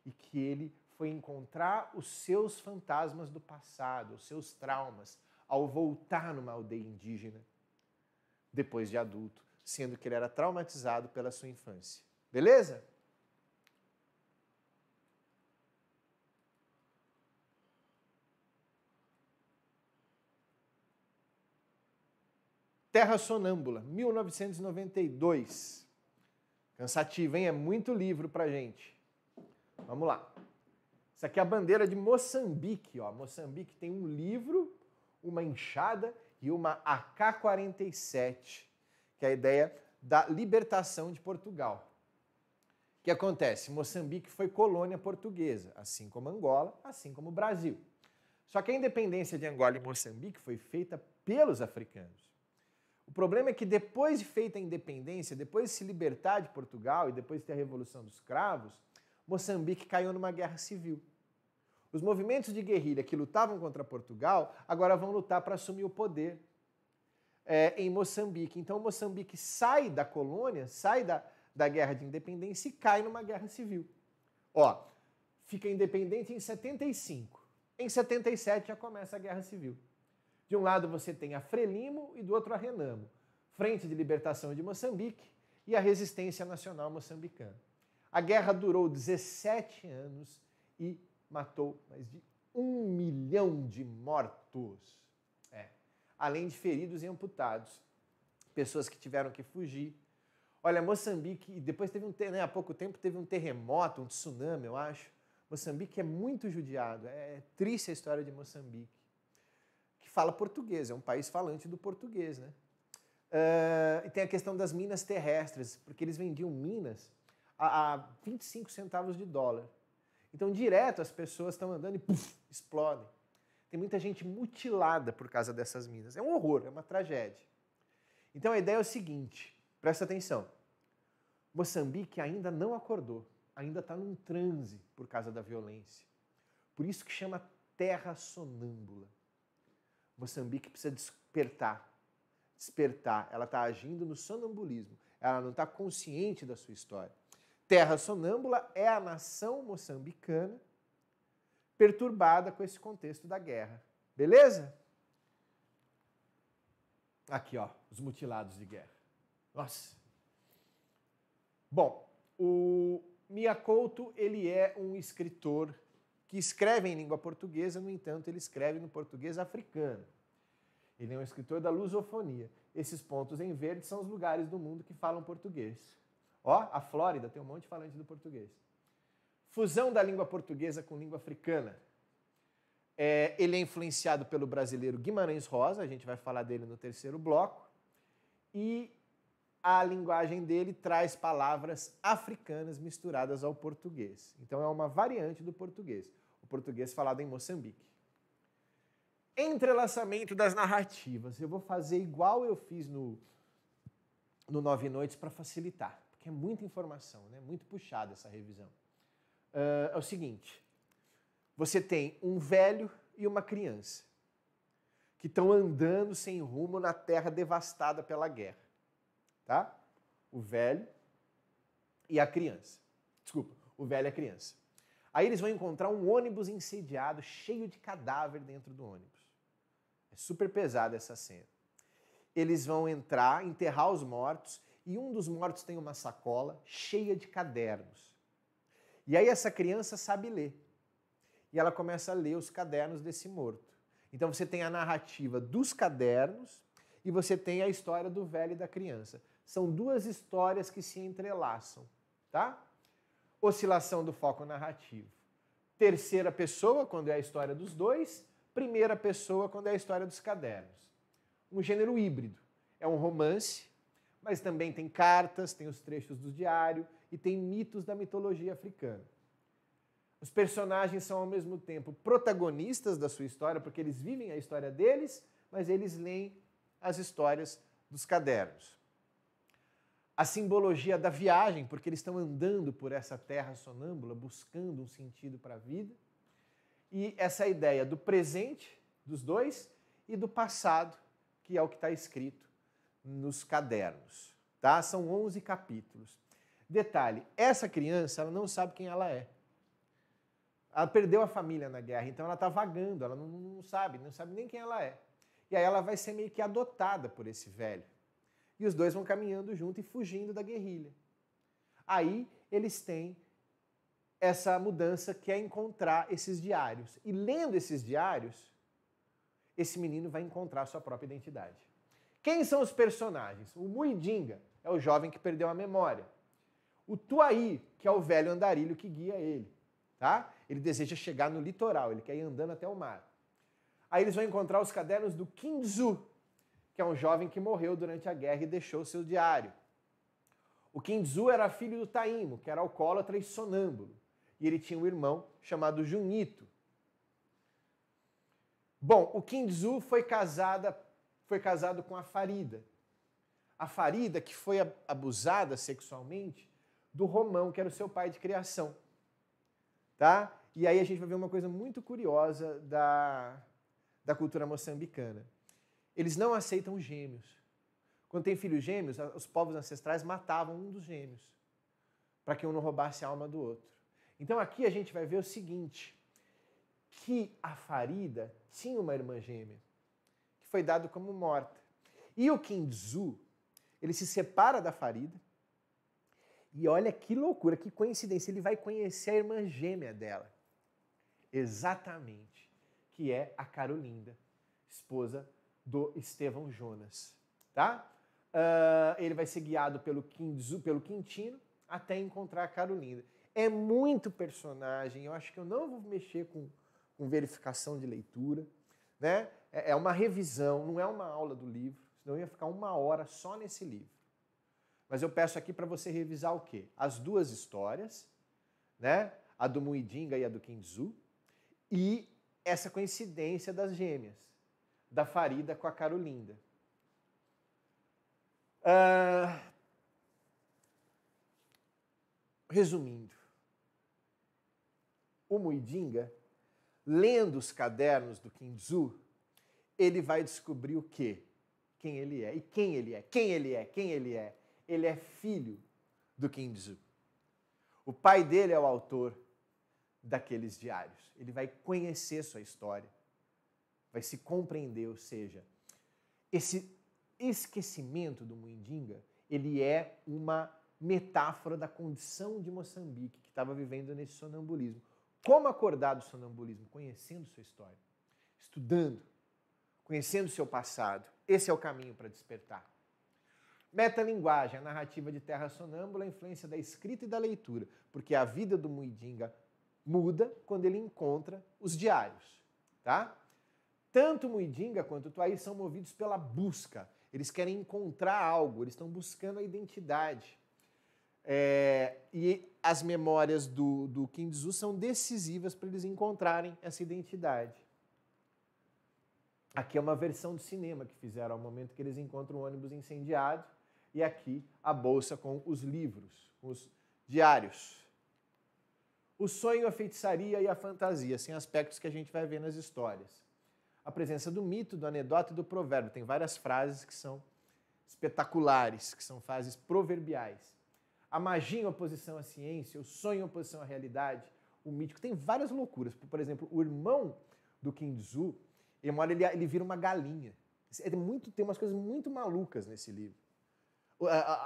Speaker 1: e que ele foi encontrar os seus fantasmas do passado, os seus traumas, ao voltar numa aldeia indígena, depois de adulto, sendo que ele era traumatizado pela sua infância. Beleza? Terra Sonâmbula, 1992. Cansativo, hein? É muito livro pra gente. Vamos lá. Isso aqui é a bandeira de Moçambique, ó. Moçambique tem um livro, uma enxada e uma AK-47, que é a ideia da libertação de Portugal. O que acontece? Moçambique foi colônia portuguesa, assim como Angola, assim como o Brasil. Só que a independência de Angola e Moçambique foi feita pelos africanos. O problema é que depois de feita a independência, depois de se libertar de Portugal e depois de ter a Revolução dos Cravos, Moçambique caiu numa guerra civil. Os movimentos de guerrilha que lutavam contra Portugal agora vão lutar para assumir o poder é, em Moçambique. Então, Moçambique sai da colônia, sai da, da guerra de independência e cai numa guerra civil. Ó, fica independente em 75. Em 77 já começa a guerra civil. De um lado você tem a Frelimo e do outro a Renamo, Frente de Libertação de Moçambique e a Resistência Nacional Moçambicana. A guerra durou 17 anos e matou mais de um milhão de mortos. É. Além de feridos e amputados, pessoas que tiveram que fugir. Olha, Moçambique, depois teve um né, há pouco tempo teve um terremoto, um tsunami, eu acho. Moçambique é muito judiado, é, é triste a história de Moçambique que fala português, é um país falante do português, né? Uh, e tem a questão das minas terrestres, porque eles vendiam minas a, a 25 centavos de dólar. Então, direto, as pessoas estão andando e puff, explodem. Tem muita gente mutilada por causa dessas minas. É um horror, é uma tragédia. Então, a ideia é o seguinte, presta atenção. Moçambique ainda não acordou, ainda está num transe por causa da violência. Por isso que chama terra sonâmbula. Moçambique precisa despertar. Despertar. Ela está agindo no sonambulismo. Ela não está consciente da sua história. Terra sonâmbula é a nação moçambicana perturbada com esse contexto da guerra. Beleza? Aqui, ó, os mutilados de guerra. Nossa. Bom, o Mia Couto, ele é um escritor que escreve em língua portuguesa, no entanto, ele escreve no português africano. Ele é um escritor da lusofonia. Esses pontos em verde são os lugares do mundo que falam português. Ó, a Flórida tem um monte de falantes do português. Fusão da língua portuguesa com língua africana. É, ele é influenciado pelo brasileiro Guimarães Rosa, a gente vai falar dele no terceiro bloco. E a linguagem dele traz palavras africanas misturadas ao português. Então é uma variante do português português falado em Moçambique. Entrelaçamento das narrativas. Eu vou fazer igual eu fiz no, no Nove Noites para facilitar, porque é muita informação, né? muito puxada essa revisão. Uh, é o seguinte: você tem um velho e uma criança que estão andando sem rumo na terra devastada pela guerra. Tá? O velho e a criança. Desculpa, o velho e a criança. Aí eles vão encontrar um ônibus incendiado, cheio de cadáver dentro do ônibus. É super pesada essa cena. Eles vão entrar, enterrar os mortos, e um dos mortos tem uma sacola cheia de cadernos. E aí essa criança sabe ler. E ela começa a ler os cadernos desse morto. Então você tem a narrativa dos cadernos e você tem a história do velho e da criança. São duas histórias que se entrelaçam, tá? oscilação do foco narrativo. Terceira pessoa, quando é a história dos dois. Primeira pessoa, quando é a história dos cadernos. Um gênero híbrido. É um romance, mas também tem cartas, tem os trechos do diário e tem mitos da mitologia africana. Os personagens são ao mesmo tempo protagonistas da sua história, porque eles vivem a história deles, mas eles leem as histórias dos cadernos a simbologia da viagem, porque eles estão andando por essa terra sonâmbula, buscando um sentido para a vida, e essa ideia do presente dos dois e do passado, que é o que está escrito nos cadernos. Tá? São 11 capítulos. Detalhe, essa criança ela não sabe quem ela é. Ela perdeu a família na guerra, então ela está vagando, ela não, não sabe, não sabe nem quem ela é. E aí ela vai ser meio que adotada por esse velho e os dois vão caminhando junto e fugindo da guerrilha. Aí eles têm essa mudança que é encontrar esses diários. E lendo esses diários, esse menino vai encontrar sua própria identidade. Quem são os personagens? O Muidinga é o jovem que perdeu a memória. O Tuaí, que é o velho andarilho que guia ele, tá? Ele deseja chegar no litoral, ele quer ir andando até o mar. Aí eles vão encontrar os cadernos do Kinzu, que é um jovem que morreu durante a guerra e deixou seu diário. O Kinzu era filho do Taímo, que era alcoólatra e sonâmbulo, e ele tinha um irmão chamado Junito. Bom, o Kinzu foi casada foi casado com a Farida. A Farida que foi abusada sexualmente do Romão, que era o seu pai de criação. Tá? E aí a gente vai ver uma coisa muito curiosa da, da cultura moçambicana. Eles não aceitam gêmeos. Quando tem filhos gêmeos, os povos ancestrais matavam um dos gêmeos para que um não roubasse a alma do outro. Então aqui a gente vai ver o seguinte, que a Farida tinha uma irmã gêmea que foi dado como morta. E o Kinzu, ele se separa da Farida e olha que loucura, que coincidência, ele vai conhecer a irmã gêmea dela. Exatamente, que é a Carolinda, esposa do Estevão Jonas, tá? Uh, ele vai ser guiado pelo, Kinzu, pelo Quintino até encontrar a Carolina. É muito personagem, eu acho que eu não vou mexer com, com verificação de leitura, né? É, é uma revisão, não é uma aula do livro, senão eu ia ficar uma hora só nesse livro. Mas eu peço aqui para você revisar o quê? As duas histórias, né? A do Muidinga e a do Kinzu, e essa coincidência das gêmeas da Farida com a Carolinda. Uh, resumindo, o Muidinga, lendo os cadernos do Kinzu, ele vai descobrir o quê? Quem ele é. E quem ele é? Quem ele é? Quem ele é? Ele é filho do Kinzu. O pai dele é o autor daqueles diários. Ele vai conhecer sua história vai se compreender, ou seja, esse esquecimento do Muindinga, ele é uma metáfora da condição de Moçambique que estava vivendo nesse sonambulismo. Como acordar do sonambulismo? Conhecendo sua história, estudando, conhecendo seu passado. Esse é o caminho para despertar. Metalinguagem, a narrativa de Terra Sonâmbula, a influência da escrita e da leitura, porque a vida do Muidinga muda quando ele encontra os diários, tá? Tanto Muidinga quanto Tuaí são movidos pela busca. Eles querem encontrar algo, eles estão buscando a identidade. É, e as memórias do, do Kindizu são decisivas para eles encontrarem essa identidade. Aqui é uma versão do cinema que fizeram ao momento que eles encontram o ônibus incendiado, e aqui a bolsa com os livros, os diários. O sonho, a feitiçaria e a fantasia, sem assim, aspectos que a gente vai ver nas histórias a presença do mito, do anedota e do provérbio. Tem várias frases que são espetaculares, que são frases proverbiais. A magia em oposição à ciência, o sonho em oposição à realidade, o mítico. Tem várias loucuras. Por exemplo, o irmão do Kinzu, ele, uma hora ele, ele vira uma galinha. É muito, tem umas coisas muito malucas nesse livro.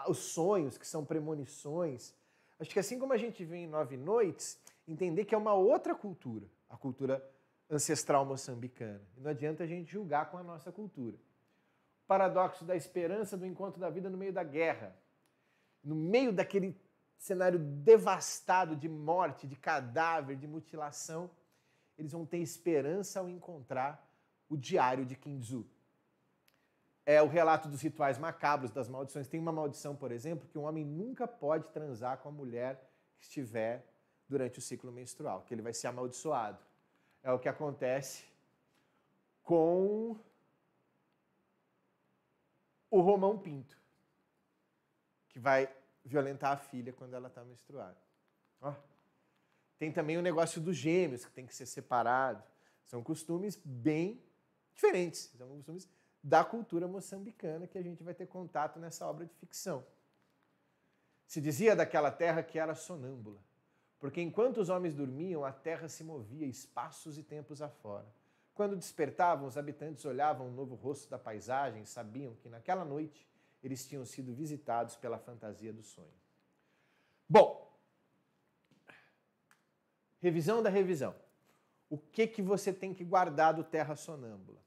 Speaker 1: Os sonhos, que são premonições. Acho que assim como a gente vê em Nove Noites, entender que é uma outra cultura, a cultura ancestral moçambicana. E não adianta a gente julgar com a nossa cultura. O paradoxo da esperança do encontro da vida no meio da guerra. No meio daquele cenário devastado de morte, de cadáver, de mutilação, eles vão ter esperança ao encontrar o diário de Kinzu. É o relato dos rituais macabros, das maldições. Tem uma maldição, por exemplo, que um homem nunca pode transar com a mulher que estiver durante o ciclo menstrual, que ele vai ser amaldiçoado é o que acontece com o Romão Pinto, que vai violentar a filha quando ela está menstruada. Ó. Tem também o negócio dos gêmeos, que tem que ser separado. São costumes bem diferentes, são costumes da cultura moçambicana que a gente vai ter contato nessa obra de ficção. Se dizia daquela terra que era sonâmbula porque enquanto os homens dormiam, a terra se movia espaços e tempos afora. Quando despertavam, os habitantes olhavam o novo rosto da paisagem, e sabiam que naquela noite eles tinham sido visitados pela fantasia do sonho. Bom, revisão da revisão. O que que você tem que guardar do Terra Sonâmbula?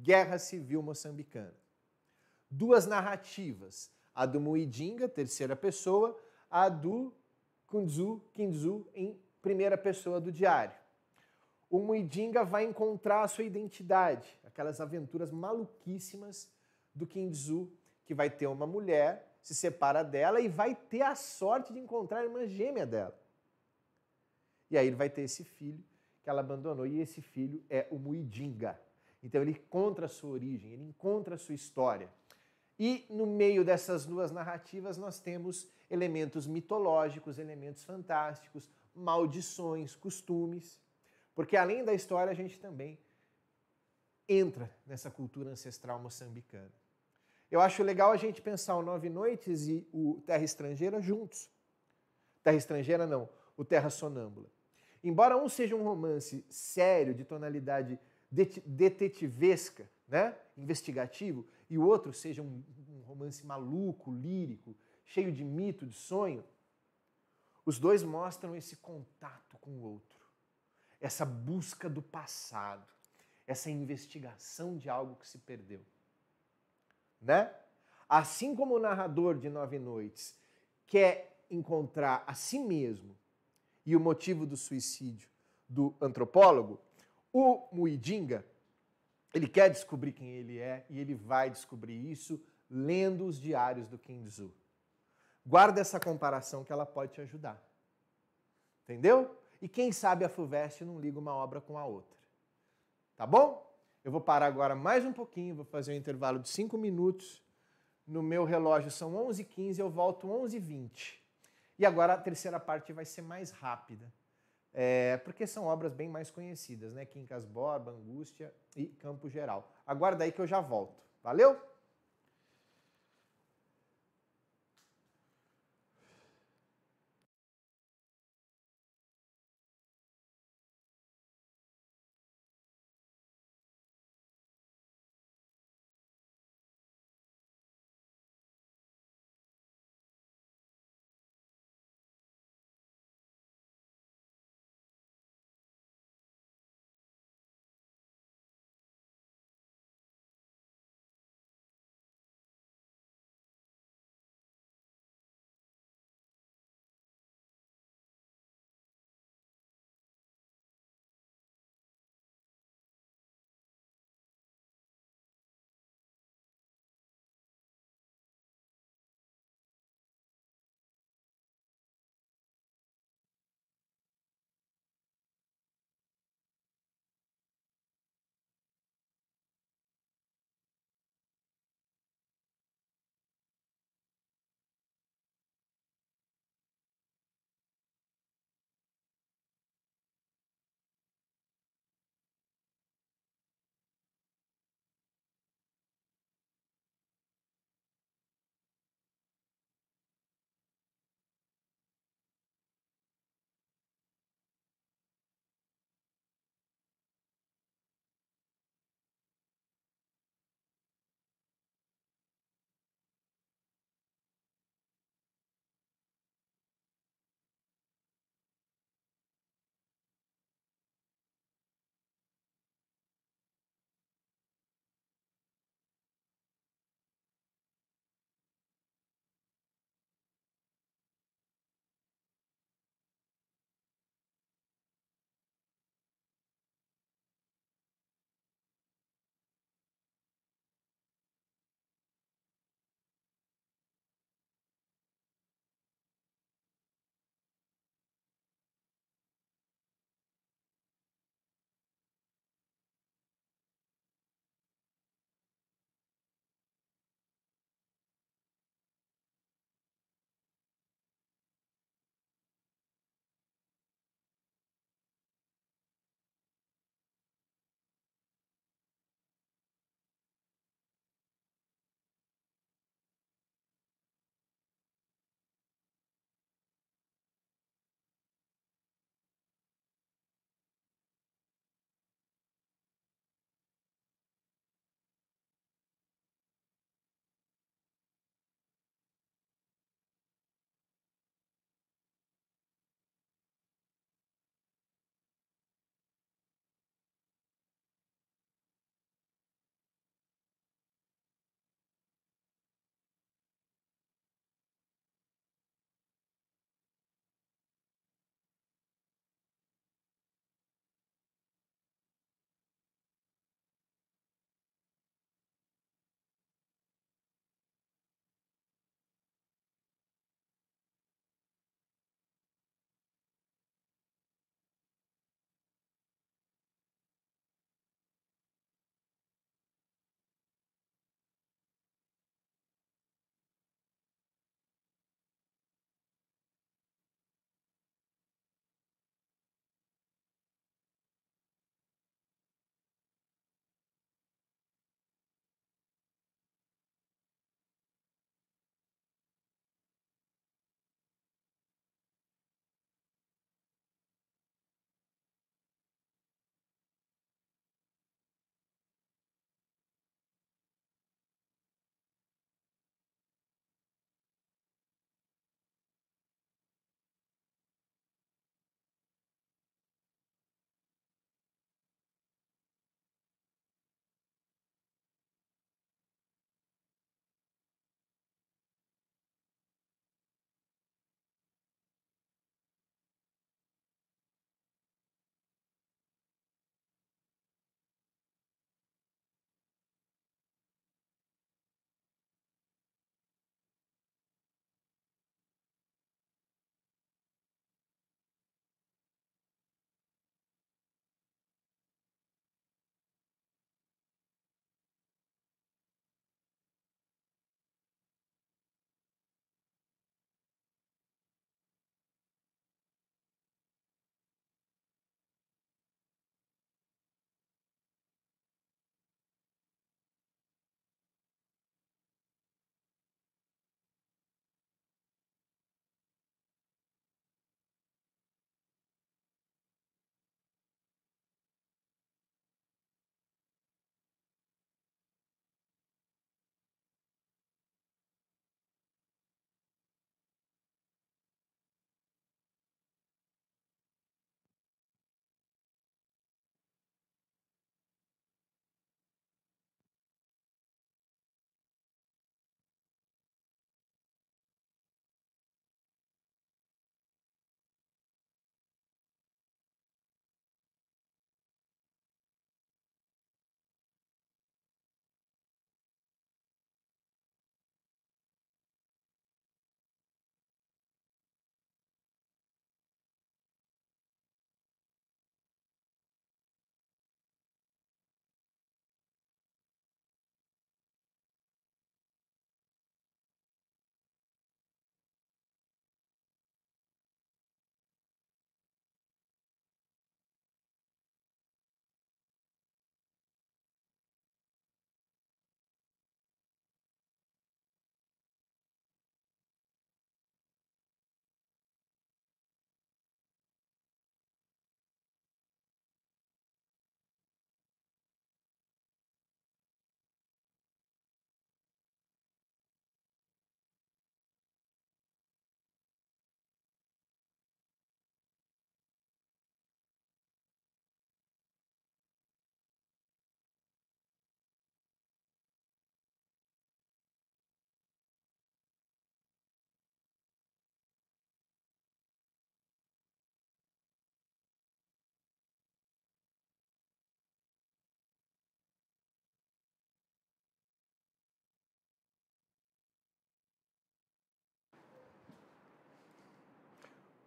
Speaker 1: Guerra Civil Moçambicana. Duas narrativas, a do Muidinga, terceira pessoa, a do Kunzu, Kinzu em primeira pessoa do diário. O Muidinga vai encontrar a sua identidade, aquelas aventuras maluquíssimas do Kinzu, que vai ter uma mulher, se separa dela e vai ter a sorte de encontrar a irmã gêmea dela. E aí ele vai ter esse filho que ela abandonou e esse filho é o Muidinga. Então ele encontra a sua origem, ele encontra a sua história. E no meio dessas duas narrativas nós temos elementos mitológicos, elementos fantásticos, maldições, costumes, porque além da história a gente também entra nessa cultura ancestral moçambicana. Eu acho legal a gente pensar o Nove Noites e o Terra Estrangeira juntos. Terra Estrangeira não, o Terra Sonâmbula. Embora um seja um romance sério, de tonalidade detetivesca, né? investigativo, e o outro seja um, um romance maluco, lírico, cheio de mito, de sonho, os dois mostram esse contato com o outro, essa busca do passado, essa investigação de algo que se perdeu. Né? Assim como o narrador de Nove Noites quer encontrar a si mesmo e o motivo do suicídio do antropólogo, o Muidinga ele quer descobrir quem ele é e ele vai descobrir isso lendo os diários do Kinzu. Guarda essa comparação que ela pode te ajudar. Entendeu? E quem sabe a FUVEST não liga uma obra com a outra. Tá bom? Eu vou parar agora mais um pouquinho, vou fazer um intervalo de 5 minutos. No meu relógio são 11h15, eu volto 11h20. E agora a terceira parte vai ser mais rápida. É, porque são obras bem mais conhecidas, né? Quincas Borba, Angústia e Campo Geral. Aguarda aí que eu já volto. Valeu!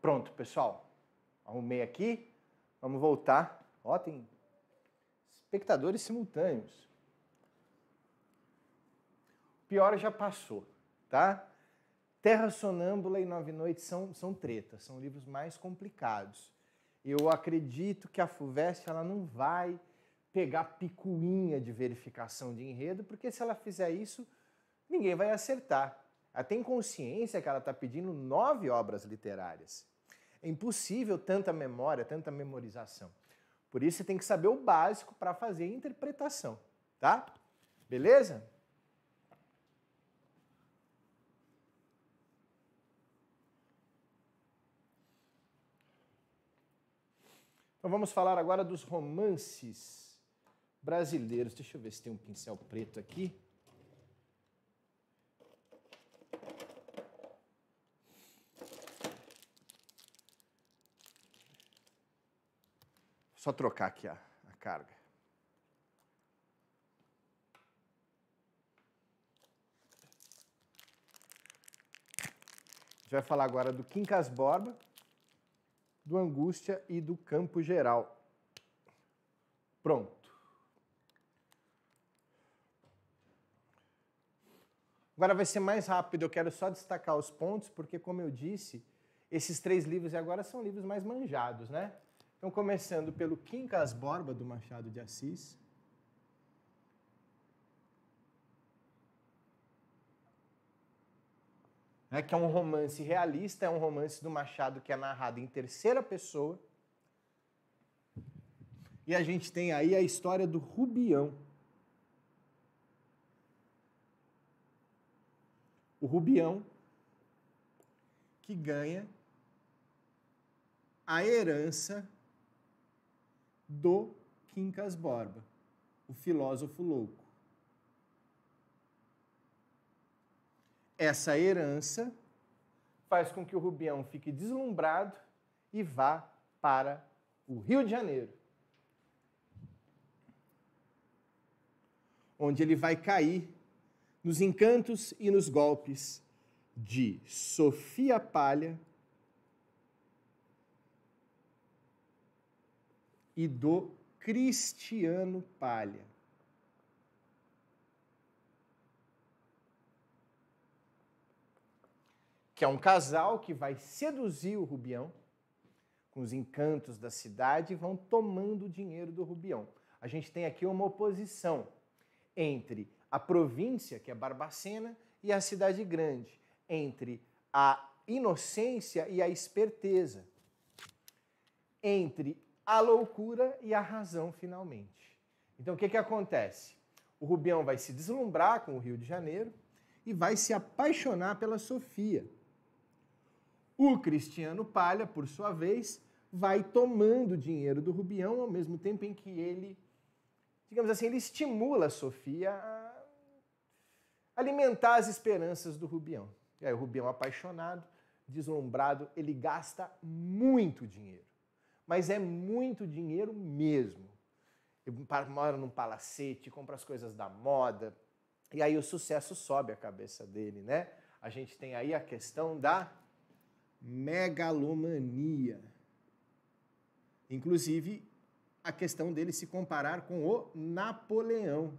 Speaker 1: Pronto, pessoal. Arrumei aqui. Vamos voltar. Ó, tem espectadores simultâneos. O pior já passou, tá? Terra Sonâmbula e Nove Noites são, são tretas, são livros mais complicados. Eu acredito que a FUVEST ela não vai pegar picuinha de verificação de enredo, porque se ela fizer isso, ninguém vai acertar. Ela tem consciência que ela está pedindo nove obras literárias. É impossível tanta memória, tanta memorização. Por isso você tem que saber o básico para fazer a interpretação, tá? Beleza? Então vamos falar agora dos romances brasileiros. Deixa eu ver se tem um pincel preto aqui. Só trocar aqui a, a carga. A gente vai falar agora do Quincas Borba, do Angústia e do Campo Geral. Pronto. Agora vai ser mais rápido, eu quero só destacar os pontos, porque, como eu disse, esses três livros agora são livros mais manjados, né? Então, começando pelo Quincas Borba, do Machado de Assis. É, que é um romance realista, é um romance do Machado que é narrado em terceira pessoa. E a gente tem aí a história do Rubião. O Rubião que ganha a herança do Quincas Borba, o filósofo louco. Essa herança faz com que o Rubião fique deslumbrado e vá para o Rio de Janeiro, onde ele vai cair nos encantos e nos golpes de Sofia Palha e do Cristiano Palha. Que é um casal que vai seduzir o Rubião com os encantos da cidade e vão tomando o dinheiro do Rubião. A gente tem aqui uma oposição entre a província, que é Barbacena, e a cidade grande, entre a inocência e a esperteza, entre a loucura e a razão, finalmente. Então, o que, que acontece? O Rubião vai se deslumbrar com o Rio de Janeiro e vai se apaixonar pela Sofia. O Cristiano Palha, por sua vez, vai tomando o dinheiro do Rubião ao mesmo tempo em que ele, digamos assim, ele estimula a Sofia a alimentar as esperanças do Rubião. E aí o Rubião apaixonado, deslumbrado, ele gasta muito dinheiro mas é muito dinheiro mesmo. Eu moro num palacete, compra as coisas da moda, e aí o sucesso sobe a cabeça dele, né? A gente tem aí a questão da megalomania. Inclusive, a questão dele se comparar com o Napoleão.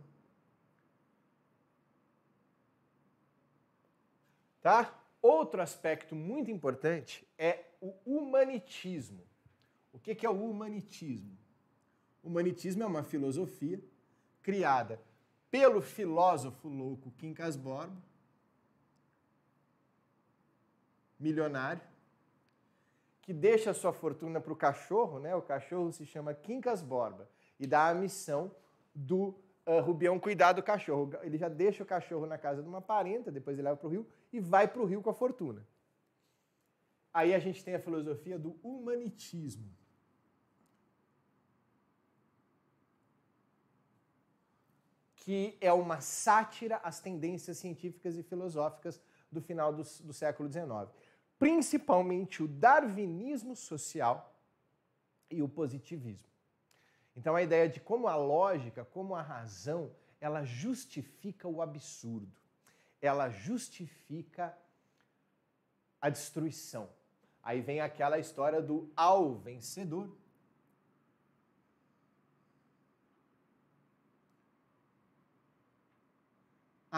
Speaker 1: Tá? Outro aspecto muito importante é o humanitismo. O que é o humanitismo? O humanitismo é uma filosofia criada pelo filósofo louco Quincas Borba, milionário, que deixa sua fortuna para o cachorro, né? O cachorro se chama Quincas Borba e dá a missão do uh, Rubião cuidar do cachorro. Ele já deixa o cachorro na casa de uma parenta, depois ele leva para o rio e vai para o rio com a fortuna. Aí a gente tem a filosofia do humanitismo, que é uma sátira às tendências científicas e filosóficas do final do, do século XIX, principalmente o darwinismo social e o positivismo. Então a ideia de como a lógica, como a razão, ela justifica o absurdo, ela justifica a destruição. Aí vem aquela história do ao vencedor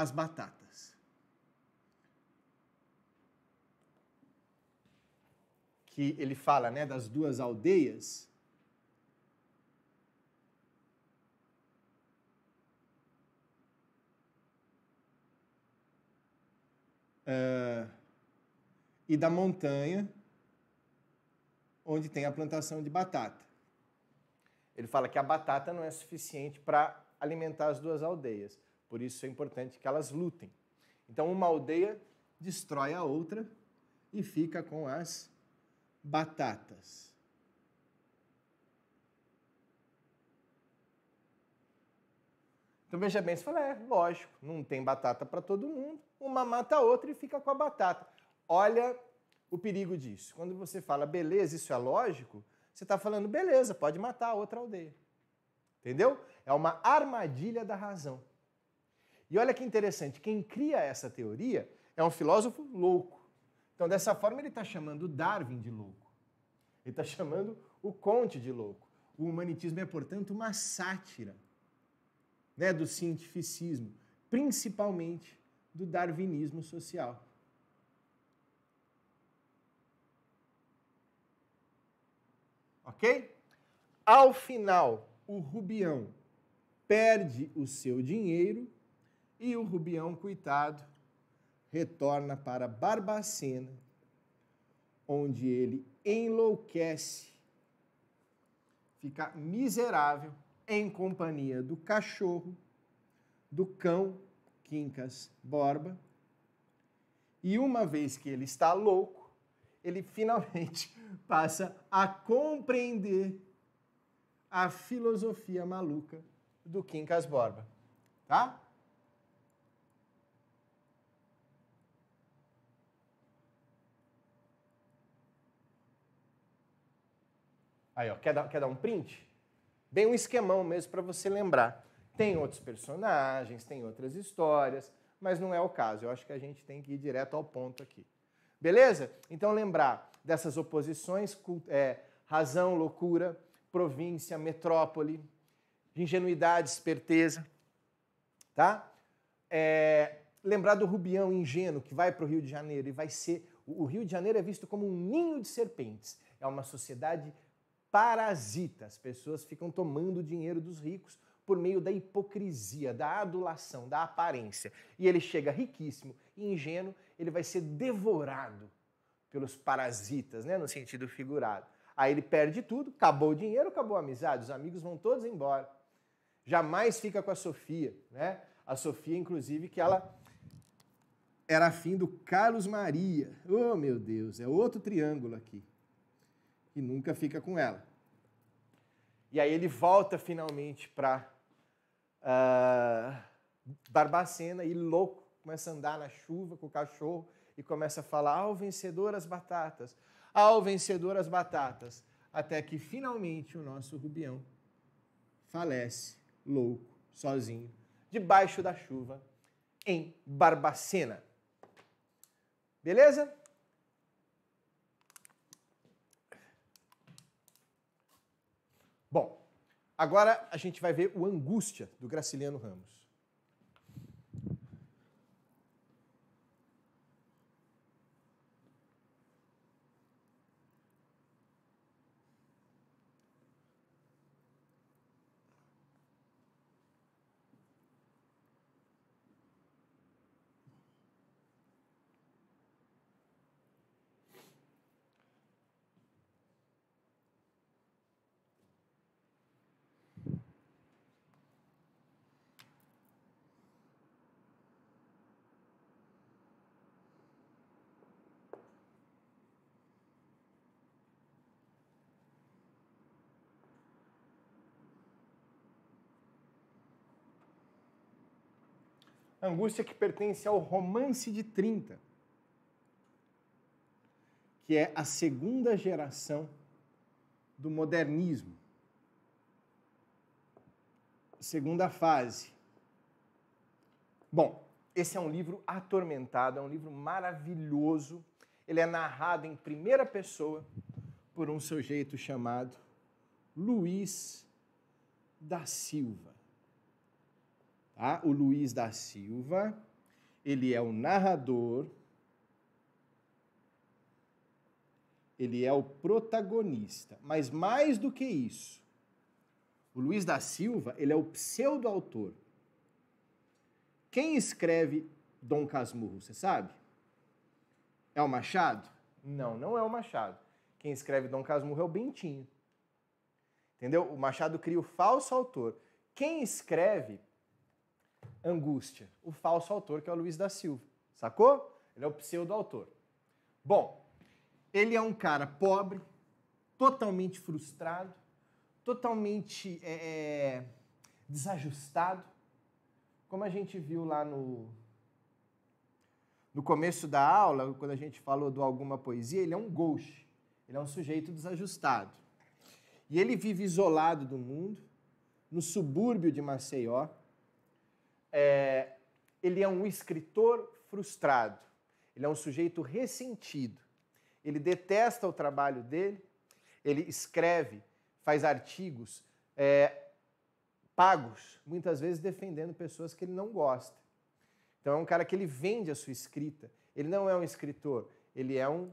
Speaker 1: as batatas. Que ele fala, né, das duas aldeias. Uh, e da montanha onde tem a plantação de batata. Ele fala que a batata não é suficiente para alimentar as duas aldeias. Por isso é importante que elas lutem. Então, uma aldeia destrói a outra e fica com as batatas. Então veja bem, você fala, é, lógico, não tem batata para todo mundo, uma mata a outra e fica com a batata. Olha o perigo disso. Quando você fala, beleza, isso é lógico, você está falando, beleza, pode matar a outra aldeia. Entendeu? É uma armadilha da razão. E olha que interessante, quem cria essa teoria é um filósofo louco. Então, dessa forma, ele está chamando Darwin de louco. Ele está chamando o Conte de louco. O humanitismo é, portanto, uma sátira né, do cientificismo, principalmente do darwinismo social. Ok? Ao final, o Rubião perde o seu dinheiro e o Rubião, coitado, retorna para Barbacena, onde ele enlouquece, fica miserável em companhia do cachorro, do cão Quincas Borba. E uma vez que ele está louco, ele finalmente passa a compreender a filosofia maluca do Quincas Borba, tá? Aí, ó, quer dar, quer dar um print? Bem um esquemão mesmo para você lembrar. Tem outros personagens, tem outras histórias, mas não é o caso. Eu acho que a gente tem que ir direto ao ponto aqui. Beleza? Então lembrar dessas oposições, é, razão, loucura, província, metrópole, ingenuidade, esperteza, tá? É, lembrar do Rubião ingênuo que vai para o Rio de Janeiro e vai ser... O Rio de Janeiro é visto como um ninho de serpentes. É uma sociedade parasitas, pessoas ficam tomando o dinheiro dos ricos por meio da hipocrisia, da adulação, da aparência. E ele chega riquíssimo e ingênuo, ele vai ser devorado pelos parasitas, né, no sentido figurado. Aí ele perde tudo, acabou o dinheiro, acabou a amizade, os amigos vão todos embora. Jamais fica com a Sofia, né? A Sofia, inclusive, que ela era afim do Carlos Maria. Oh, meu Deus, é outro triângulo aqui e nunca fica com ela. E aí ele volta finalmente para uh, ah, Barbacena e louco começa a andar na chuva com o cachorro e começa a falar ao vencedor as batatas, ao vencedor as batatas, até que finalmente o nosso Rubião falece louco, sozinho, debaixo da chuva em Barbacena. Beleza? Agora a gente vai ver o Angústia, do Graciliano Ramos. angústia que pertence ao romance de 30, que é a segunda geração do modernismo. Segunda fase. Bom, esse é um livro atormentado, é um livro maravilhoso. Ele é narrado em primeira pessoa por um sujeito chamado Luiz da Silva o Luiz da Silva, ele é o narrador, ele é o protagonista. Mas mais do que isso, o Luiz da Silva, ele é o pseudo-autor. Quem escreve Dom Casmurro, você sabe? É o Machado? Não, não é o Machado. Quem escreve Dom Casmurro é o Bentinho. Entendeu? O Machado cria o falso autor. Quem escreve angústia? O falso autor, que é o Luiz da Silva. Sacou? Ele é o pseudo-autor. Bom, ele é um cara pobre, totalmente frustrado, totalmente é, é, desajustado, como a gente viu lá no, no começo da aula, quando a gente falou do alguma poesia, ele é um gauche, ele é um sujeito desajustado. E ele vive isolado do mundo, no subúrbio de Maceió, é, ele é um escritor frustrado, ele é um sujeito ressentido, ele detesta o trabalho dele, ele escreve, faz artigos é, pagos, muitas vezes defendendo pessoas que ele não gosta. Então é um cara que ele vende a sua escrita, ele não é um escritor, ele é um,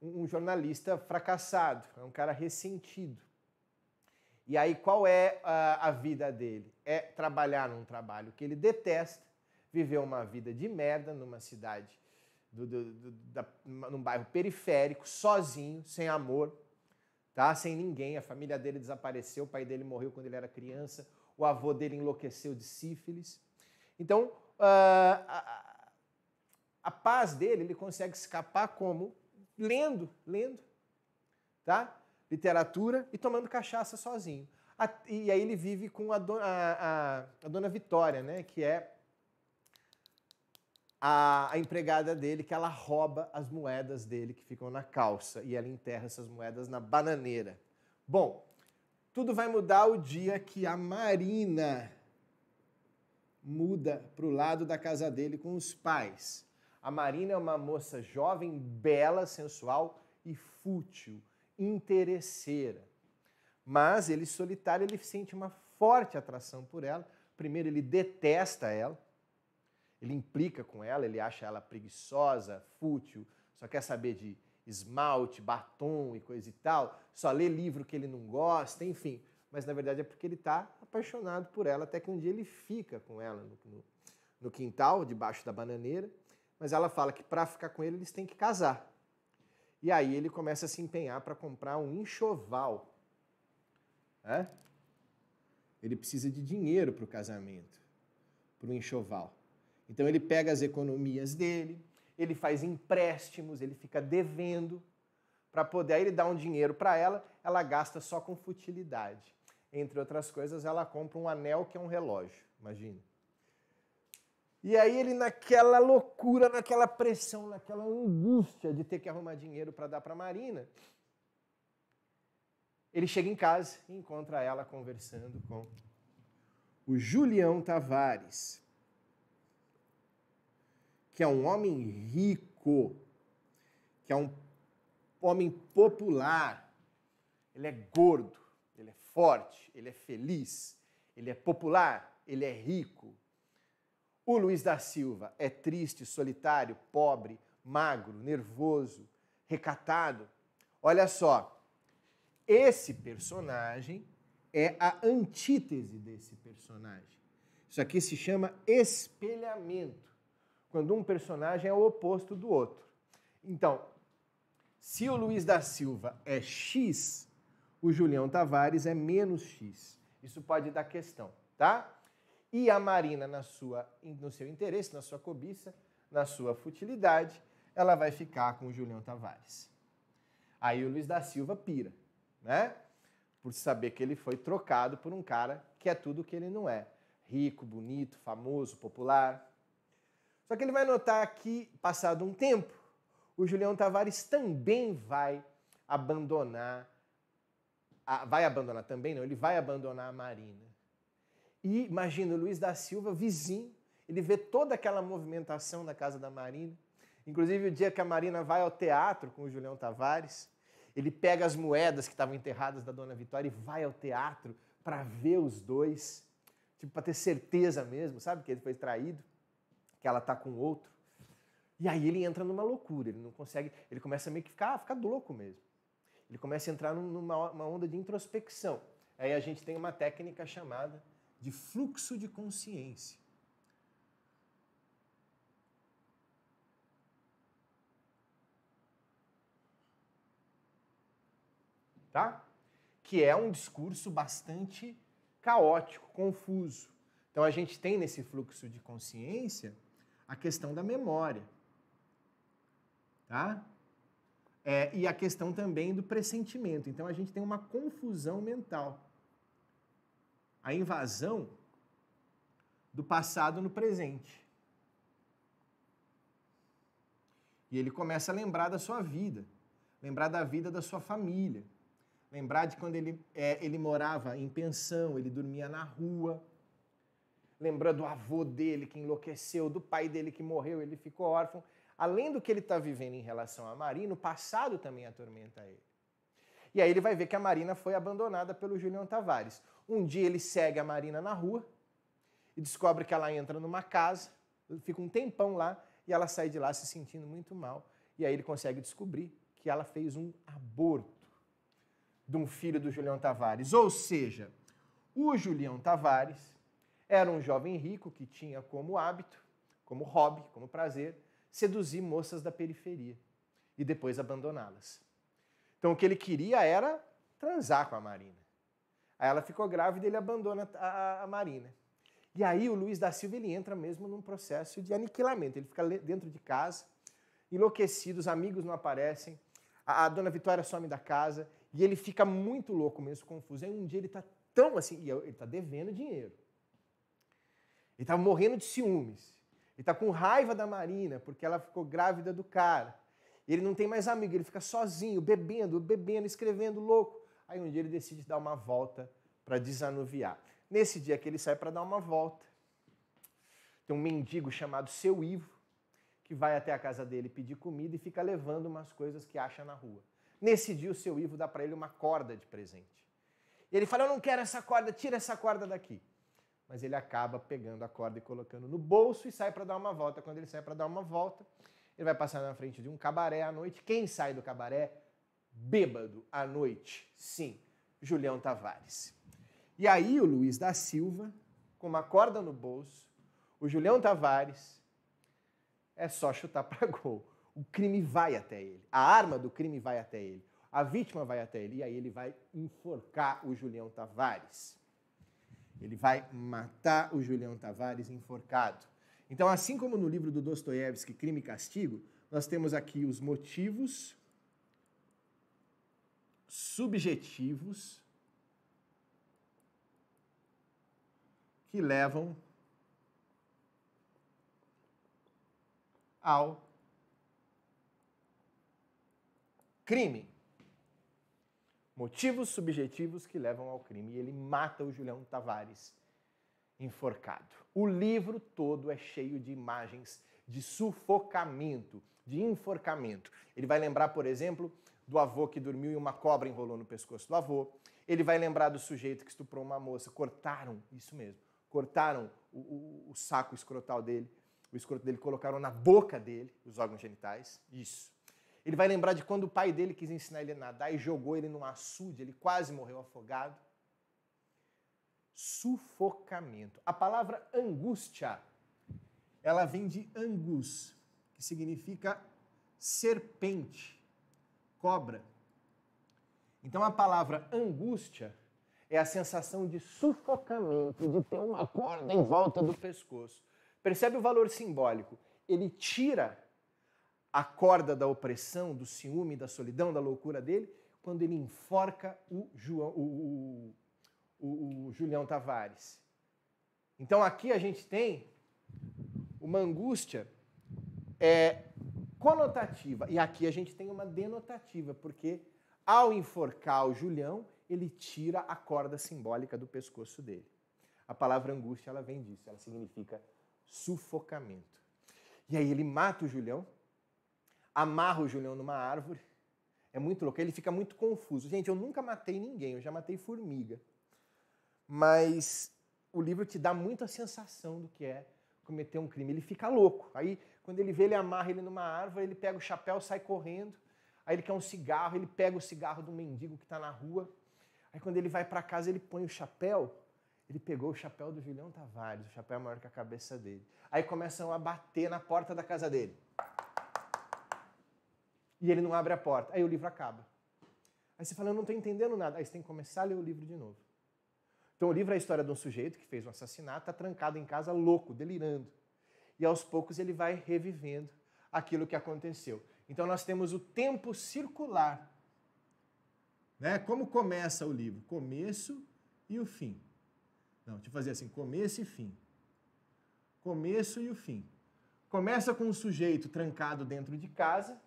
Speaker 1: um jornalista fracassado, é um cara ressentido. E aí qual é a, a vida dele? é trabalhar num trabalho que ele detesta, viver uma vida de merda numa cidade, do, do, do da, num bairro periférico, sozinho, sem amor, tá? sem ninguém. A família dele desapareceu, o pai dele morreu quando ele era criança, o avô dele enlouqueceu de sífilis. Então, uh, a, a, paz dele, ele consegue escapar como? Lendo, lendo, tá? Literatura e tomando cachaça sozinho. A, e aí ele vive com a, do, a, a, dona Vitória, né? Que é a, empregada dele, que ela rouba as moedas dele que ficam na calça e ela enterra essas moedas na bananeira. Bom, tudo vai mudar o dia que a Marina muda para o lado da casa dele com os pais. A Marina é uma moça jovem, bela, sensual e fútil, interesseira mas ele solitário ele sente uma forte atração por ela. Primeiro, ele detesta ela, ele implica com ela, ele acha ela preguiçosa, fútil, só quer saber de esmalte, batom e coisa e tal, só lê livro que ele não gosta, enfim. Mas na verdade é porque ele está apaixonado por ela, até que um dia ele fica com ela no, no, no quintal, debaixo da bananeira. Mas ela fala que para ficar com ele eles têm que casar. E aí ele começa a se empenhar para comprar um enxoval né? Ele precisa de dinheiro para o casamento, para o enxoval. Então ele pega as economias dele, ele faz empréstimos, ele fica devendo para poder aí ele dar um dinheiro para ela, ela gasta só com futilidade. Entre outras coisas, ela compra um anel que é um relógio, imagina. E aí ele naquela loucura, naquela pressão, naquela angústia de ter que arrumar dinheiro para dar para Marina, ele chega em casa e encontra ela conversando com o Julião Tavares, que é um homem rico, que é um homem popular. Ele é gordo, ele é forte, ele é feliz, ele é popular, ele é rico. O Luiz da Silva é triste, solitário, pobre, magro, nervoso, recatado. Olha só, esse personagem é a antítese desse personagem. Isso aqui se chama espelhamento, quando um personagem é o oposto do outro. Então, se o Luiz da Silva é X, o Julião Tavares é menos X. Isso pode dar questão, tá? E a Marina, na sua, no seu interesse, na sua cobiça, na sua futilidade, ela vai ficar com o Julião Tavares. Aí o Luiz da Silva pira né? Por saber que ele foi trocado por um cara que é tudo o que ele não é. Rico, bonito, famoso, popular. Só que ele vai notar que, passado um tempo, o Julião Tavares também vai abandonar. A, vai abandonar também, não, ele vai abandonar a Marina. E imagina o Luiz da Silva, vizinho, ele vê toda aquela movimentação na casa da Marina. Inclusive, o dia que a Marina vai ao teatro com o Julião Tavares, ele pega as moedas que estavam enterradas da Dona Vitória e vai ao teatro para ver os dois, tipo, para ter certeza mesmo, sabe? Que ele foi traído, que ela tá com outro. E aí ele entra numa loucura, ele não consegue, ele começa a meio que ficar, ficar louco mesmo. Ele começa a entrar numa onda de introspecção. Aí a gente tem uma técnica chamada de fluxo de consciência. tá? Que é um discurso bastante caótico, confuso. Então a gente tem nesse fluxo de consciência a questão da memória, tá? É, e a questão também do pressentimento. Então a gente tem uma confusão mental. A invasão do passado no presente. E ele começa a lembrar da sua vida, lembrar da vida da sua família, Lembrar de quando ele, é, ele morava em pensão, ele dormia na rua. Lembrar do avô dele que enlouqueceu, do pai dele que morreu, ele ficou órfão. Além do que ele está vivendo em relação a Marina, o passado também atormenta ele. E aí ele vai ver que a Marina foi abandonada pelo Julião Tavares. Um dia ele segue a Marina na rua e descobre que ela entra numa casa, fica um tempão lá e ela sai de lá se sentindo muito mal. E aí ele consegue descobrir que ela fez um aborto de um filho do Julião Tavares. Ou seja, o Julião Tavares era um jovem rico que tinha como hábito, como hobby, como prazer, seduzir moças da periferia e depois abandoná-las. Então o que ele queria era transar com a Marina. Aí ela ficou grávida e ele abandona a, a, a Marina. E aí o Luiz da Silva ele entra mesmo num processo de aniquilamento. Ele fica dentro de casa, enlouquecido, os amigos não aparecem, a, a dona Vitória some da casa, e ele fica muito louco mesmo, confuso. Aí um dia ele está tão assim, e ele está devendo dinheiro. Ele está morrendo de ciúmes. Ele está com raiva da Marina, porque ela ficou grávida do cara. Ele não tem mais amigo, ele fica sozinho, bebendo, bebendo, escrevendo, louco. Aí um dia ele decide dar uma volta para desanuviar. Nesse dia que ele sai para dar uma volta, tem um mendigo chamado Seu Ivo, que vai até a casa dele pedir comida e fica levando umas coisas que acha na rua. Nesse dia, o seu Ivo dá para ele uma corda de presente. Ele fala: Eu não quero essa corda, tira essa corda daqui. Mas ele acaba pegando a corda e colocando no bolso e sai para dar uma volta. Quando ele sai para dar uma volta, ele vai passar na frente de um cabaré à noite. Quem sai do cabaré? Bêbado à noite. Sim, Julião Tavares. E aí o Luiz da Silva, com uma corda no bolso, o Julião Tavares, é só chutar para gol o crime vai até ele, a arma do crime vai até ele, a vítima vai até ele, e aí ele vai enforcar o Julião Tavares. Ele vai matar o Julião Tavares enforcado. Então, assim como no livro do Dostoiévski, Crime e Castigo, nós temos aqui os motivos subjetivos que levam ao crime. Motivos subjetivos que levam ao crime. E ele mata o Julião Tavares enforcado. O livro todo é cheio de imagens de sufocamento, de enforcamento. Ele vai lembrar, por exemplo, do avô que dormiu e uma cobra enrolou no pescoço do avô. Ele vai lembrar do sujeito que estuprou uma moça. Cortaram, isso mesmo, cortaram o, o, o saco escrotal dele, o escroto dele, colocaram na boca dele os órgãos genitais. Isso. Ele vai lembrar de quando o pai dele quis ensinar ele a nadar e jogou ele num açude, ele quase morreu afogado. Sufocamento. A palavra angústia, ela vem de angus, que significa serpente, cobra. Então a palavra angústia é a sensação de sufocamento, de ter uma corda em volta do pescoço. Percebe o valor simbólico? Ele tira a corda da opressão, do ciúme, da solidão, da loucura dele, quando ele enforca o, João, o, o, o Julião Tavares. Então aqui a gente tem uma angústia é, conotativa e aqui a gente tem uma denotativa, porque ao enforcar o Julião, ele tira a corda simbólica do pescoço dele. A palavra angústia ela vem disso, ela significa sufocamento. E aí ele mata o Julião amarra o Julião numa árvore. É muito louco. Ele fica muito confuso. Gente, eu nunca matei ninguém, eu já matei formiga. Mas o livro te dá muita sensação do que é cometer um crime. Ele fica louco. Aí, quando ele vê, ele amarra ele numa árvore, ele pega o chapéu, sai correndo. Aí ele quer um cigarro, ele pega o cigarro do mendigo que está na rua. Aí quando ele vai para casa, ele põe o chapéu. Ele pegou o chapéu do Julião Tavares, o chapéu é maior que a cabeça dele. Aí começam a bater na porta da casa dele e ele não abre a porta. Aí o livro acaba. Aí você fala, eu não estou entendendo nada. Aí você tem que começar a ler o livro de novo. Então o livro é a história de um sujeito que fez um assassinato, está trancado em casa, louco, delirando. E aos poucos ele vai revivendo aquilo que aconteceu. Então nós temos o tempo circular. Né? Como começa o livro? Começo e o fim. Não, deixa eu fazer assim: começo e fim. Começo e o fim. Começa com um sujeito trancado dentro de casa,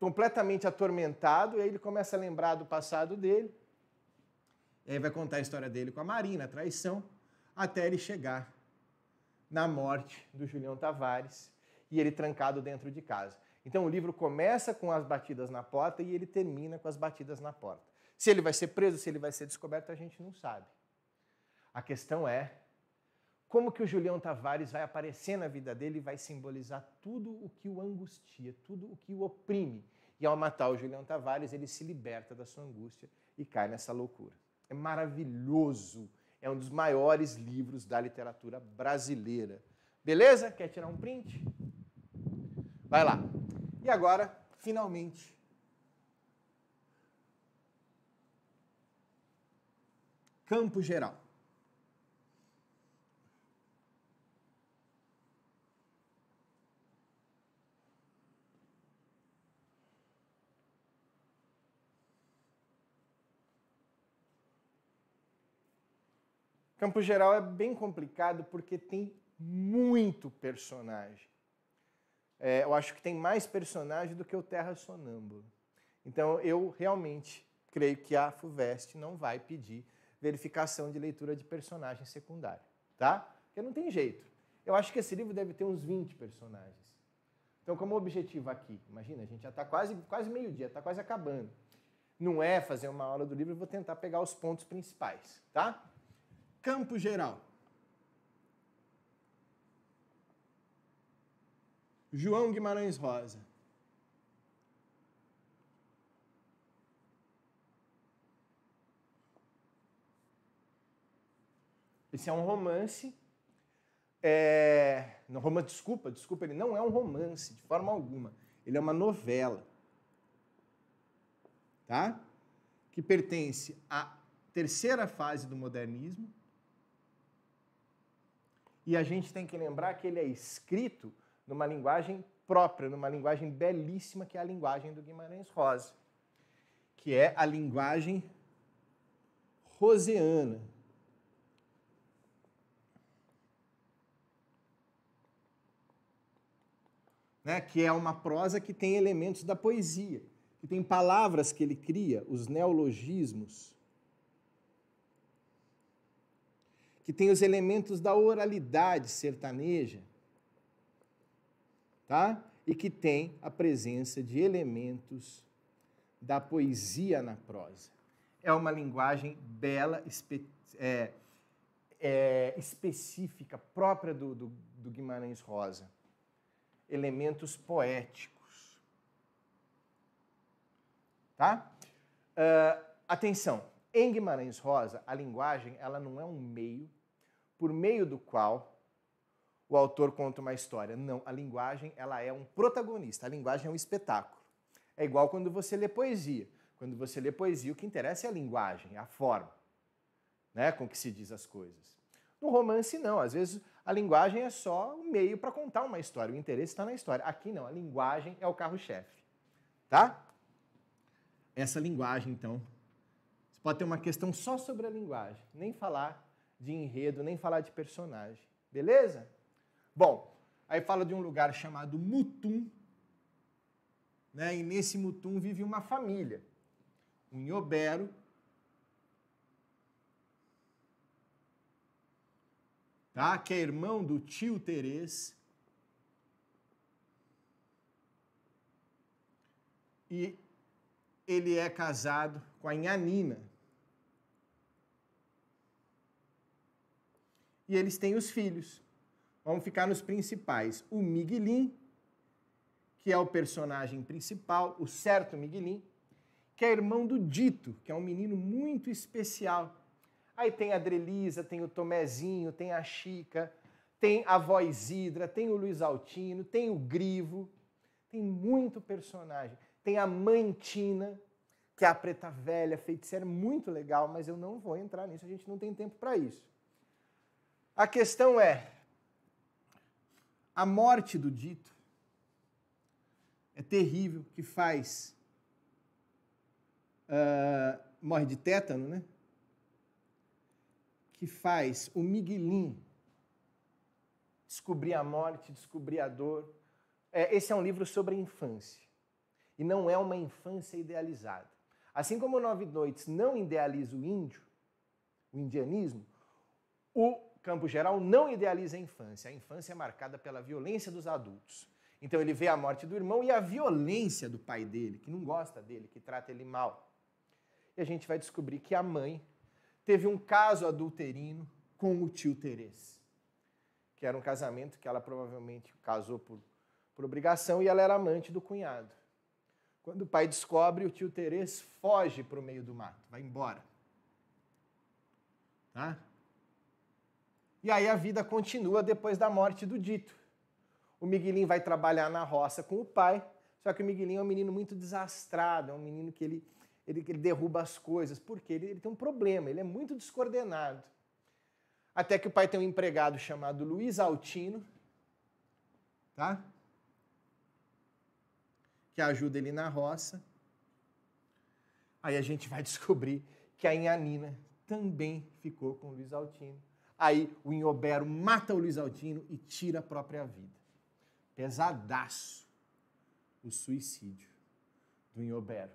Speaker 1: completamente atormentado, e aí ele começa a lembrar do passado dele. E aí vai contar a história dele com a Marina, a traição, até ele chegar na morte do Julião Tavares e ele trancado dentro de casa. Então o livro começa com as batidas na porta e ele termina com as batidas na porta. Se ele vai ser preso, se ele vai ser descoberto, a gente não sabe. A questão é como que o Julião Tavares vai aparecer na vida dele e vai simbolizar tudo o que o angustia, tudo o que o oprime. E ao matar o Julião Tavares, ele se liberta da sua angústia e cai nessa loucura. É maravilhoso, é um dos maiores livros da literatura brasileira. Beleza? Quer tirar um print? Vai lá. E agora, finalmente, Campo Geral. Campo Geral é bem complicado porque tem muito personagem. É, eu acho que tem mais personagem do que o Terra Sonâmbulo. Então, eu realmente creio que a FUVEST não vai pedir verificação de leitura de personagem secundário, tá? Porque não tem jeito. Eu acho que esse livro deve ter uns 20 personagens. Então, como objetivo aqui, imagina, a gente já está quase, quase meio-dia, está quase acabando. Não é fazer uma aula do livro, eu vou tentar pegar os pontos principais, tá? Campo Geral. João Guimarães Rosa. Esse é um romance. É... Não, romance, desculpa, desculpa, ele não é um romance de forma alguma. Ele é uma novela. Tá? Que pertence à terceira fase do modernismo, e a gente tem que lembrar que ele é escrito numa linguagem própria, numa linguagem belíssima que é a linguagem do Guimarães Rosa, que é a linguagem roseana. Né? Que é uma prosa que tem elementos da poesia, que tem palavras que ele cria, os neologismos que tem os elementos da oralidade sertaneja, tá? E que tem a presença de elementos da poesia na prosa. É uma linguagem bela, espe é, é, específica, própria do, do, do Guimarães Rosa. Elementos poéticos. Tá? Uh, atenção, em Guimarães Rosa, a linguagem ela não é um meio por meio do qual o autor conta uma história. Não, a linguagem ela é um protagonista, a linguagem é um espetáculo. É igual quando você lê poesia. Quando você lê poesia, o que interessa é a linguagem, a forma né, com que se diz as coisas. No romance, não. Às vezes, a linguagem é só um meio para contar uma história. O interesse está na história. Aqui, não. A linguagem é o carro-chefe. Tá? Essa linguagem, então. Você pode ter uma questão só sobre a linguagem, nem falar de enredo, nem falar de personagem. Beleza? Bom, aí fala de um lugar chamado Mutum, né? e nesse Mutum vive uma família. Um Nhobero. tá? que é irmão do tio Terês, e ele é casado com a Inhanina, e eles têm os filhos. Vamos ficar nos principais. O Miguelin, que é o personagem principal, o certo Miguelin, que é irmão do Dito, que é um menino muito especial. Aí tem a Drelisa, tem o Tomezinho, tem a Chica, tem a Voz Hidra, tem o Luiz Altino, tem o Grivo, tem muito personagem. Tem a Mantina, que é a preta velha, feiticeira, muito legal, mas eu não vou entrar nisso, a gente não tem tempo para isso. A questão é: a morte do dito é terrível, que faz. Uh, morre de tétano, né? Que faz o Miguelim descobrir a morte, descobrir a dor. É, esse é um livro sobre a infância. E não é uma infância idealizada. Assim como Nove Noites não idealiza o índio, o indianismo, o Campo Geral não idealiza a infância. A infância é marcada pela violência dos adultos. Então ele vê a morte do irmão e a violência do pai dele, que não gosta dele, que trata ele mal. E a gente vai descobrir que a mãe teve um caso adulterino com o tio Terês, que era um casamento que ela provavelmente casou por, por obrigação e ela era amante do cunhado. Quando o pai descobre, o tio Terês foge para o meio do mato, vai embora. Tá? E aí a vida continua depois da morte do dito. O Miguelinho vai trabalhar na roça com o pai, só que o Miguelinho é um menino muito desastrado, é um menino que ele, ele, ele derruba as coisas, porque ele, ele tem um problema, ele é muito descoordenado. Até que o pai tem um empregado chamado Luiz Altino, tá? Que ajuda ele na roça. Aí a gente vai descobrir que a Inhanina também ficou com o Luiz Altino. Aí o Inhobero mata o Luiz e tira a própria vida. Pesadaço o suicídio do Inhobero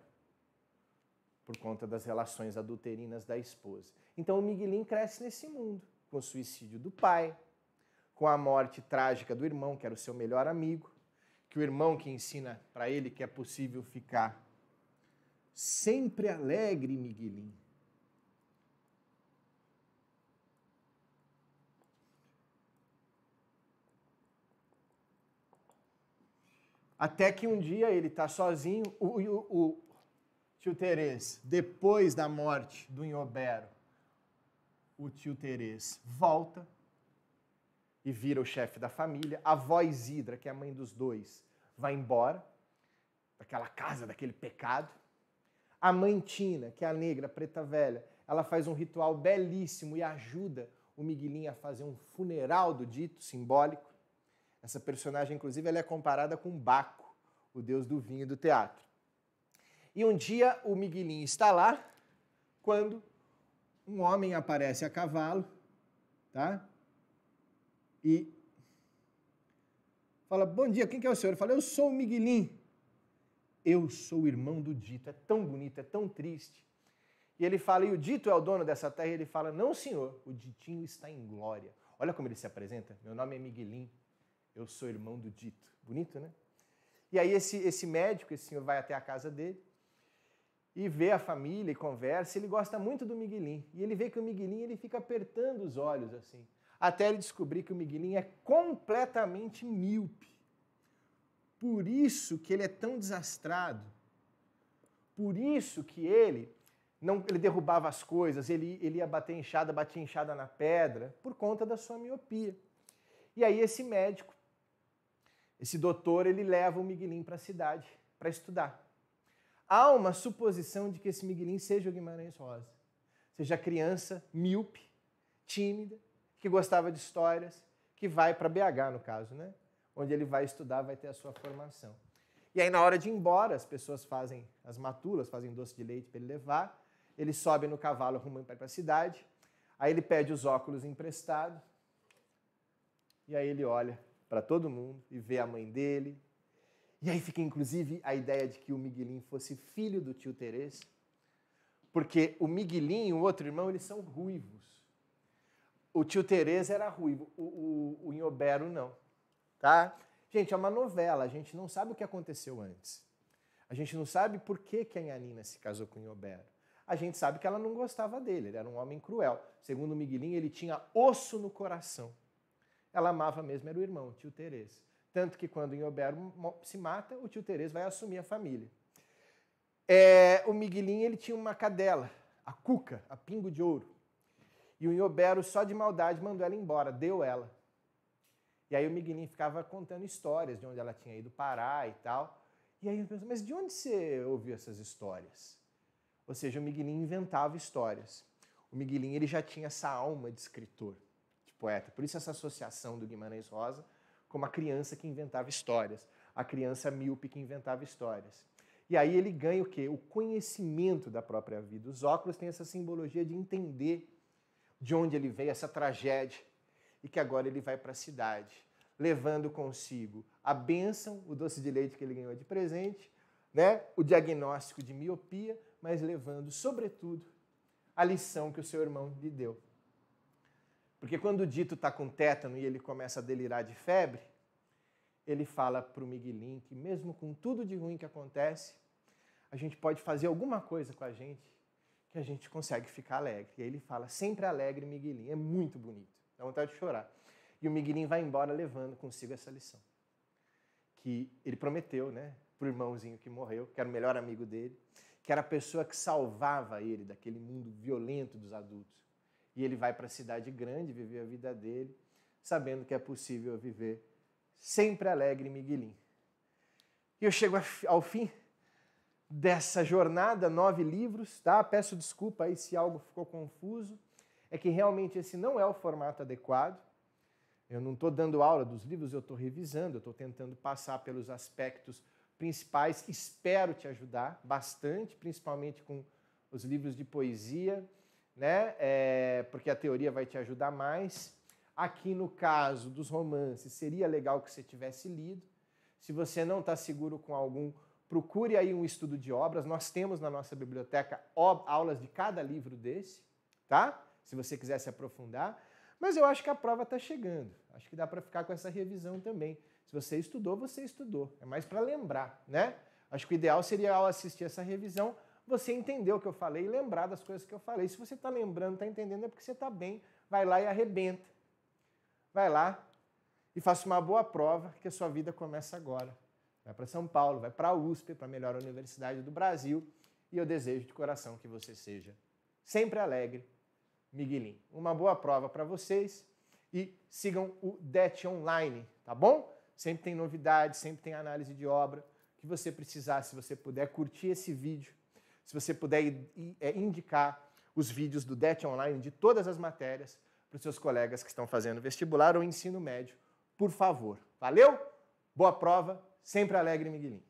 Speaker 1: por conta das relações adulterinas da esposa. Então o Miguelinho cresce nesse mundo, com o suicídio do pai, com a morte trágica do irmão, que era o seu melhor amigo, que o irmão que ensina para ele que é possível ficar sempre alegre, Miguelinho. Até que um dia ele está sozinho, o, o, o tio Terês, depois da morte do Inhobero, o tio Terês volta e vira o chefe da família. A avó Isidra, que é a mãe dos dois, vai embora daquela casa, daquele pecado. A mãe Tina, que é a negra, a preta velha, ela faz um ritual belíssimo e ajuda o Miguelinho a fazer um funeral do dito simbólico. Essa personagem, inclusive, ela é comparada com Baco, o deus do vinho e do teatro. E um dia o Miguelinho está lá quando um homem aparece a cavalo, tá? E fala: Bom dia, quem que é o senhor? Ele fala: Eu sou o Miguelinho. Eu sou o irmão do Dito. É tão bonito, é tão triste. E ele fala: E o Dito é o dono dessa terra? E ele fala: Não, senhor, o Ditinho está em glória. Olha como ele se apresenta. Meu nome é Miguelinho. Eu sou irmão do dito. Bonito, né? E aí esse, esse médico, esse senhor vai até a casa dele e vê a família e conversa. Ele gosta muito do Miguelinho. E ele vê que o Miguelinho ele fica apertando os olhos assim, até ele descobrir que o Miguelinho é completamente míope. Por isso que ele é tão desastrado. Por isso que ele não ele derrubava as coisas, ele, ele ia bater enxada, batia enxada na pedra, por conta da sua miopia. E aí esse médico esse doutor ele leva o Miguelinho para a cidade para estudar. Há uma suposição de que esse Miguelinho seja o Guimarães Rosa, seja criança míope, tímida, que gostava de histórias, que vai para BH no caso, né? Onde ele vai estudar, vai ter a sua formação. E aí na hora de ir embora, as pessoas fazem as matulas, fazem doce de leite para ele levar. Ele sobe no cavalo rumo para a cidade. Aí ele pede os óculos emprestados. E aí ele olha para todo mundo e ver a mãe dele. E aí fica inclusive a ideia de que o Miguelinho fosse filho do tio Teresa, porque o Miguelinho e o outro irmão, eles são ruivos. O tio Teresa era ruivo, o, o, o Inhobero não, tá? Gente, é uma novela, a gente não sabe o que aconteceu antes. A gente não sabe por que, que a Nhanina se casou com o Inhobero. A gente sabe que ela não gostava dele, ele era um homem cruel. Segundo o Miguelinho, ele tinha osso no coração ela amava mesmo era o irmão, o tio Terês. Tanto que quando o Inhoberto se mata, o tio Terês vai assumir a família. É, o Miguelinho ele tinha uma cadela, a Cuca, a Pingo de Ouro. E o Inhobero, só de maldade, mandou ela embora, deu ela. E aí o Miguelinho ficava contando histórias de onde ela tinha ido parar e tal. E aí eu pensei, mas de onde você ouviu essas histórias? Ou seja, o Miguelinho inventava histórias. O Miguelinho ele já tinha essa alma de escritor poeta. Por isso essa associação do Guimarães Rosa com a criança que inventava histórias, a criança míope que inventava histórias. E aí ele ganha o quê? O conhecimento da própria vida. Os óculos têm essa simbologia de entender de onde ele veio, essa tragédia, e que agora ele vai para a cidade, levando consigo a bênção, o doce de leite que ele ganhou de presente, né? o diagnóstico de miopia, mas levando, sobretudo, a lição que o seu irmão lhe deu. Porque quando o dito está com tétano e ele começa a delirar de febre, ele fala para o Miguelinho que, mesmo com tudo de ruim que acontece, a gente pode fazer alguma coisa com a gente que a gente consegue ficar alegre. E aí ele fala, sempre alegre, Miguelinho, É muito bonito. Dá vontade de chorar. E o Miguelinho vai embora levando consigo essa lição. Que ele prometeu, né? Para o irmãozinho que morreu, que era o melhor amigo dele, que era a pessoa que salvava ele daquele mundo violento dos adultos e ele vai para a cidade grande viver a vida dele, sabendo que é possível viver sempre alegre Miguelim. E eu chego ao fim dessa jornada, nove livros, tá? Peço desculpa aí se algo ficou confuso. É que realmente esse não é o formato adequado. Eu não estou dando aula dos livros, eu estou revisando, eu estou tentando passar pelos aspectos principais. Espero te ajudar bastante, principalmente com os livros de poesia né? É, porque a teoria vai te ajudar mais. Aqui no caso dos romances, seria legal que você tivesse lido. Se você não está seguro com algum, procure aí um estudo de obras. Nós temos na nossa biblioteca aulas de cada livro desse, tá? Se você quiser se aprofundar. Mas eu acho que a prova está chegando. Acho que dá para ficar com essa revisão também. Se você estudou, você estudou. É mais para lembrar, né? Acho que o ideal seria ao assistir essa revisão você entendeu o que eu falei e lembrar das coisas que eu falei. Se você está lembrando, está entendendo, é porque você está bem. Vai lá e arrebenta. Vai lá e faça uma boa prova, que a sua vida começa agora. Vai para São Paulo, vai para a USP, para a melhor universidade do Brasil. E eu desejo de coração que você seja sempre alegre, Miguelinho. Uma boa prova para vocês e sigam o DET Online, tá bom? Sempre tem novidade, sempre tem análise de obra que você precisar, se você puder curtir esse vídeo se você puder é, indicar os vídeos do DET Online de todas as matérias para os seus colegas que estão fazendo vestibular ou ensino médio, por favor. Valeu? Boa prova, sempre alegre, Miguelinho.